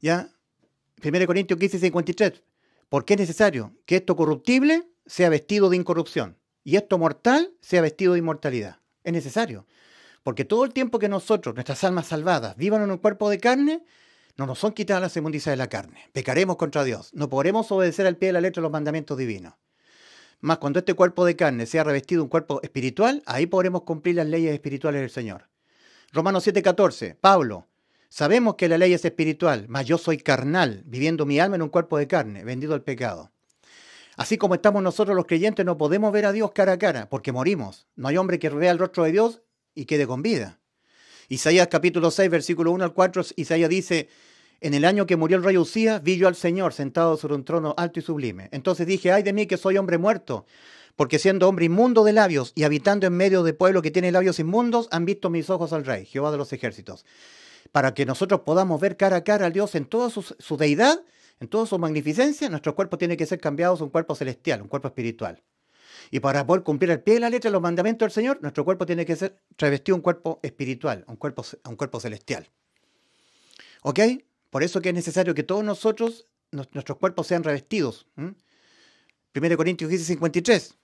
¿Ya? 1 Corintios 15, 53. Porque es necesario que esto corruptible sea vestido de incorrupción y esto mortal sea vestido de inmortalidad es necesario. Porque todo el tiempo que nosotros, nuestras almas salvadas, vivan en un cuerpo de carne, no nos son quitadas las inmundicias de la carne. Pecaremos contra Dios. No podremos obedecer al pie de la letra los mandamientos divinos. Más cuando este cuerpo de carne sea revestido de un cuerpo espiritual, ahí podremos cumplir las leyes espirituales del Señor. Romanos 7:14, Pablo, sabemos que la ley es espiritual, mas yo soy carnal, viviendo mi alma en un cuerpo de carne, vendido al pecado. Así como estamos nosotros los creyentes, no podemos ver a Dios cara a cara, porque morimos. No hay hombre que vea el rostro de Dios y quede con vida. Isaías capítulo 6, versículo 1 al 4, Isaías dice, en el año que murió el rey Usía, vi yo al Señor sentado sobre un trono alto y sublime. Entonces dije, ay de mí que soy hombre muerto, porque siendo hombre inmundo de labios y habitando en medio de pueblo que tiene labios inmundos, han visto mis ojos al rey, Jehová de los ejércitos. Para que nosotros podamos ver cara a cara al Dios en toda su, su deidad, en toda su magnificencia, nuestro cuerpo tiene que ser cambiado a un cuerpo celestial, un cuerpo espiritual. Y para poder cumplir al pie de la letra los mandamientos del Señor, nuestro cuerpo tiene que ser revestido a un cuerpo espiritual, a un cuerpo, un cuerpo celestial. ¿Ok? Por eso que es necesario que todos nosotros, nuestros cuerpos sean revestidos. Primera de Corintios 15, 53.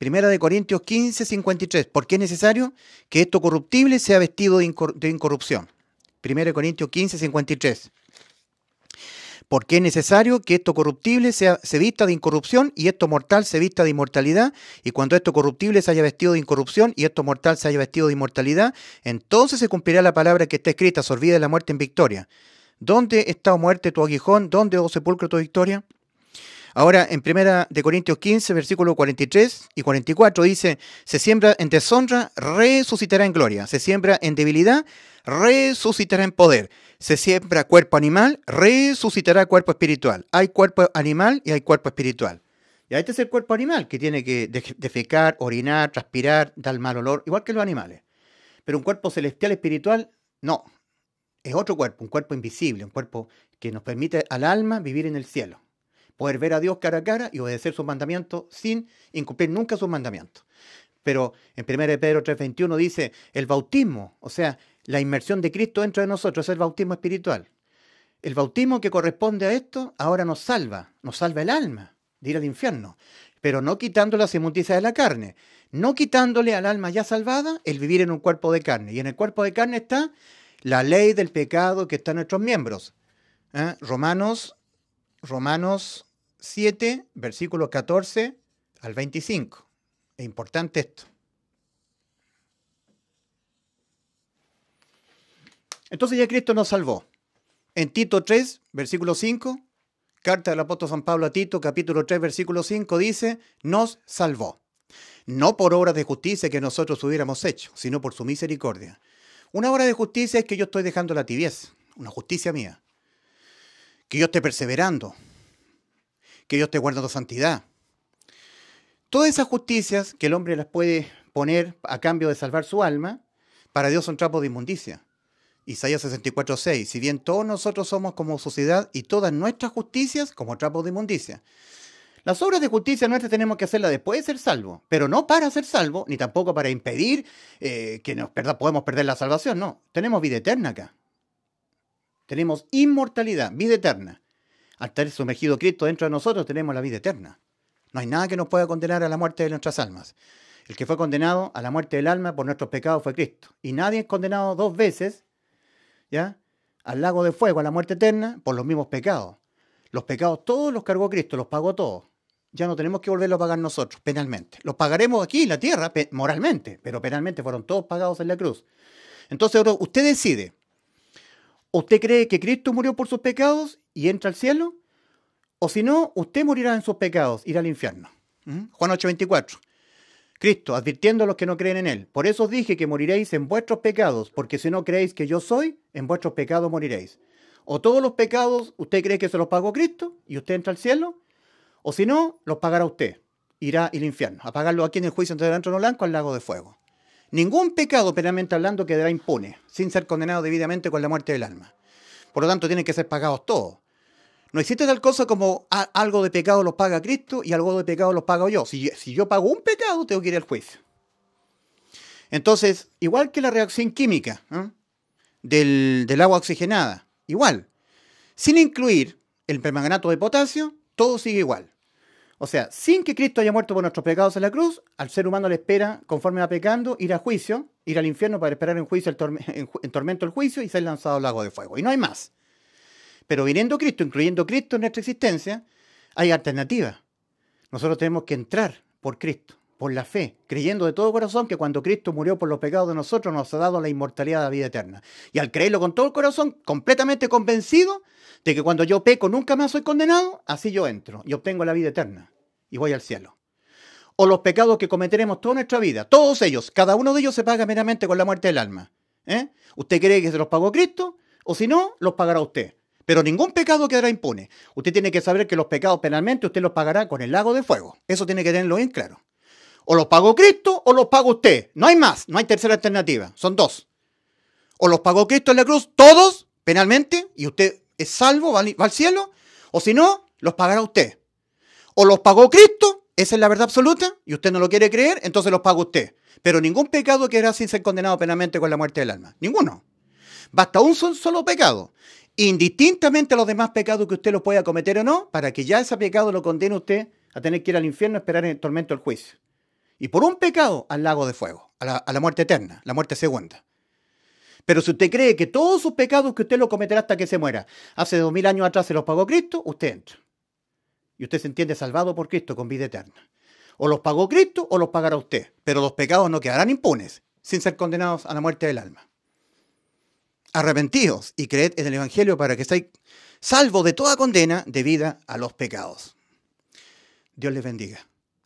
de Corintios 15, 53. qué es necesario que esto corruptible sea vestido de, Primera de Corintios 15, 53 porque es necesario que esto corruptible sea, se vista de incorrupción y esto mortal se vista de inmortalidad, y cuando esto corruptible se haya vestido de incorrupción y esto mortal se haya vestido de inmortalidad, entonces se cumplirá la palabra que está escrita, se olvida la muerte en victoria. ¿Dónde está o oh muerte tu aguijón? ¿Dónde o oh sepulcro tu victoria? Ahora, en 1 Corintios 15, versículos 43 y 44 dice, se siembra en deshonra, resucitará en gloria, se siembra en debilidad, resucitará en poder se siembra cuerpo animal, resucitará cuerpo espiritual. Hay cuerpo animal y hay cuerpo espiritual. Y este es el cuerpo animal que tiene que defecar, orinar, transpirar, dar mal olor, igual que los animales. Pero un cuerpo celestial espiritual, no. Es otro cuerpo, un cuerpo invisible, un cuerpo que nos permite al alma vivir en el cielo. Poder ver a Dios cara a cara y obedecer sus mandamientos sin incumplir nunca sus mandamientos. Pero en 1 Pedro 3:21 dice, el bautismo, o sea, la inmersión de Cristo dentro de nosotros es el bautismo espiritual. El bautismo que corresponde a esto ahora nos salva, nos salva el alma de ir al infierno, pero no quitando la inmundicias de la carne, no quitándole al alma ya salvada el vivir en un cuerpo de carne. Y en el cuerpo de carne está la ley del pecado que está en nuestros miembros. ¿eh? Romanos, Romanos 7, versículo 14 al 25. Es importante esto. Entonces ya Cristo nos salvó. En Tito 3, versículo 5, carta del apóstol San Pablo a Tito, capítulo 3, versículo 5, dice, nos salvó. No por obras de justicia que nosotros hubiéramos hecho, sino por su misericordia. Una obra de justicia es que yo estoy dejando la tibieza, una justicia mía. Que yo esté perseverando, que yo esté guardando santidad. Todas esas justicias que el hombre las puede poner a cambio de salvar su alma, para Dios son trapos de inmundicia. Isaías 64:6, si bien todos nosotros somos como sociedad y todas nuestras justicias como trapos de inmundicia. Las obras de justicia nuestra tenemos que hacerlas después de ser salvo, pero no para ser salvo, ni tampoco para impedir eh, que nos podemos perder la salvación, no. Tenemos vida eterna acá. Tenemos inmortalidad, vida eterna. Al estar sumergido Cristo dentro de nosotros tenemos la vida eterna. No hay nada que nos pueda condenar a la muerte de nuestras almas. El que fue condenado a la muerte del alma por nuestros pecados fue Cristo. Y nadie es condenado dos veces ¿ya? Al lago de fuego, a la muerte eterna, por los mismos pecados. Los pecados todos los cargó Cristo, los pagó todos. Ya no tenemos que volverlos a pagar nosotros, penalmente. Los pagaremos aquí en la tierra, moralmente, pero penalmente fueron todos pagados en la cruz. Entonces, usted decide. ¿Usted cree que Cristo murió por sus pecados y entra al cielo? O si no, usted morirá en sus pecados, irá al infierno. ¿Mm? Juan Juan 24. Cristo, advirtiendo a los que no creen en Él. Por eso os dije que moriréis en vuestros pecados, porque si no creéis que yo soy, en vuestros pecados moriréis. O todos los pecados, usted cree que se los pagó Cristo y usted entra al cielo, o si no, los pagará usted. Irá el infierno, a pagarlo aquí en el juicio entre el no blanco al lago de fuego. Ningún pecado, penalmente hablando, quedará impune, sin ser condenado debidamente con la muerte del alma. Por lo tanto, tienen que ser pagados todos. No existe tal cosa como ah, algo de pecado los paga Cristo y algo de pecado los pago yo. Si, yo pago un pecado, tengo que ir al juicio. Entonces, igual que la reacción química ¿eh? del, agua oxigenada, igual. Sin incluir el permanganato de potasio, todo sigue igual. O sea, sin que Cristo haya muerto por nuestros pecados en la cruz, al ser humano le espera, conforme va pecando, ir a juicio, ir al infierno para esperar en juicio el en, tormento el juicio y ser lanzado al lago de fuego. Y no hay más. Pero viniendo Cristo, incluyendo Cristo en nuestra existencia, hay alternativa. Nosotros tenemos que entrar por Cristo, por la fe, creyendo de todo corazón que cuando Cristo murió por los pecados de nosotros nos ha dado la inmortalidad de la vida eterna. Y al creerlo con todo el corazón, completamente convencido de que cuando yo peco nunca más soy condenado, así yo entro y obtengo la vida eterna y voy al cielo. O los pecados que cometeremos toda nuestra vida, todos ellos, cada uno de ellos se paga meramente con la muerte del alma. ¿eh? ¿Usted cree que se los pagó Cristo? O si no, los pagará usted. Pero ningún pecado quedará impune. Usted tiene que saber que los pecados penalmente usted los pagará con el lago de fuego. Eso tiene que tenerlo bien claro. O los pagó Cristo o los pagó usted. No hay más, no hay tercera alternativa. Son dos. O los pagó Cristo en la cruz, todos penalmente, y usted es salvo, va al cielo. O si no, los pagará usted. O los pagó Cristo, esa es la verdad absoluta, y usted no lo quiere creer, entonces los paga usted. Pero ningún pecado quedará sin ser condenado penalmente con la muerte del alma. Ninguno. Basta un solo pecado indistintamente a los demás pecados que usted los pueda cometer o no, para que ya ese pecado lo condene usted a tener que ir al infierno a esperar en el tormento el juicio. Y por un pecado al lago de fuego, a la, a la muerte eterna, la muerte segunda. Pero si usted cree que todos sus pecados que usted los cometerá hasta que se muera, hace dos mil años atrás se los pagó Cristo, usted entra. Y usted se entiende salvado por Cristo con vida eterna. O los pagó Cristo o los pagará usted. Pero los pecados no quedarán impunes, sin ser condenados a la muerte del alma arrepentidos y creed en el Evangelio para que estéis salvos de toda condena debida a los pecados. Dios les bendiga.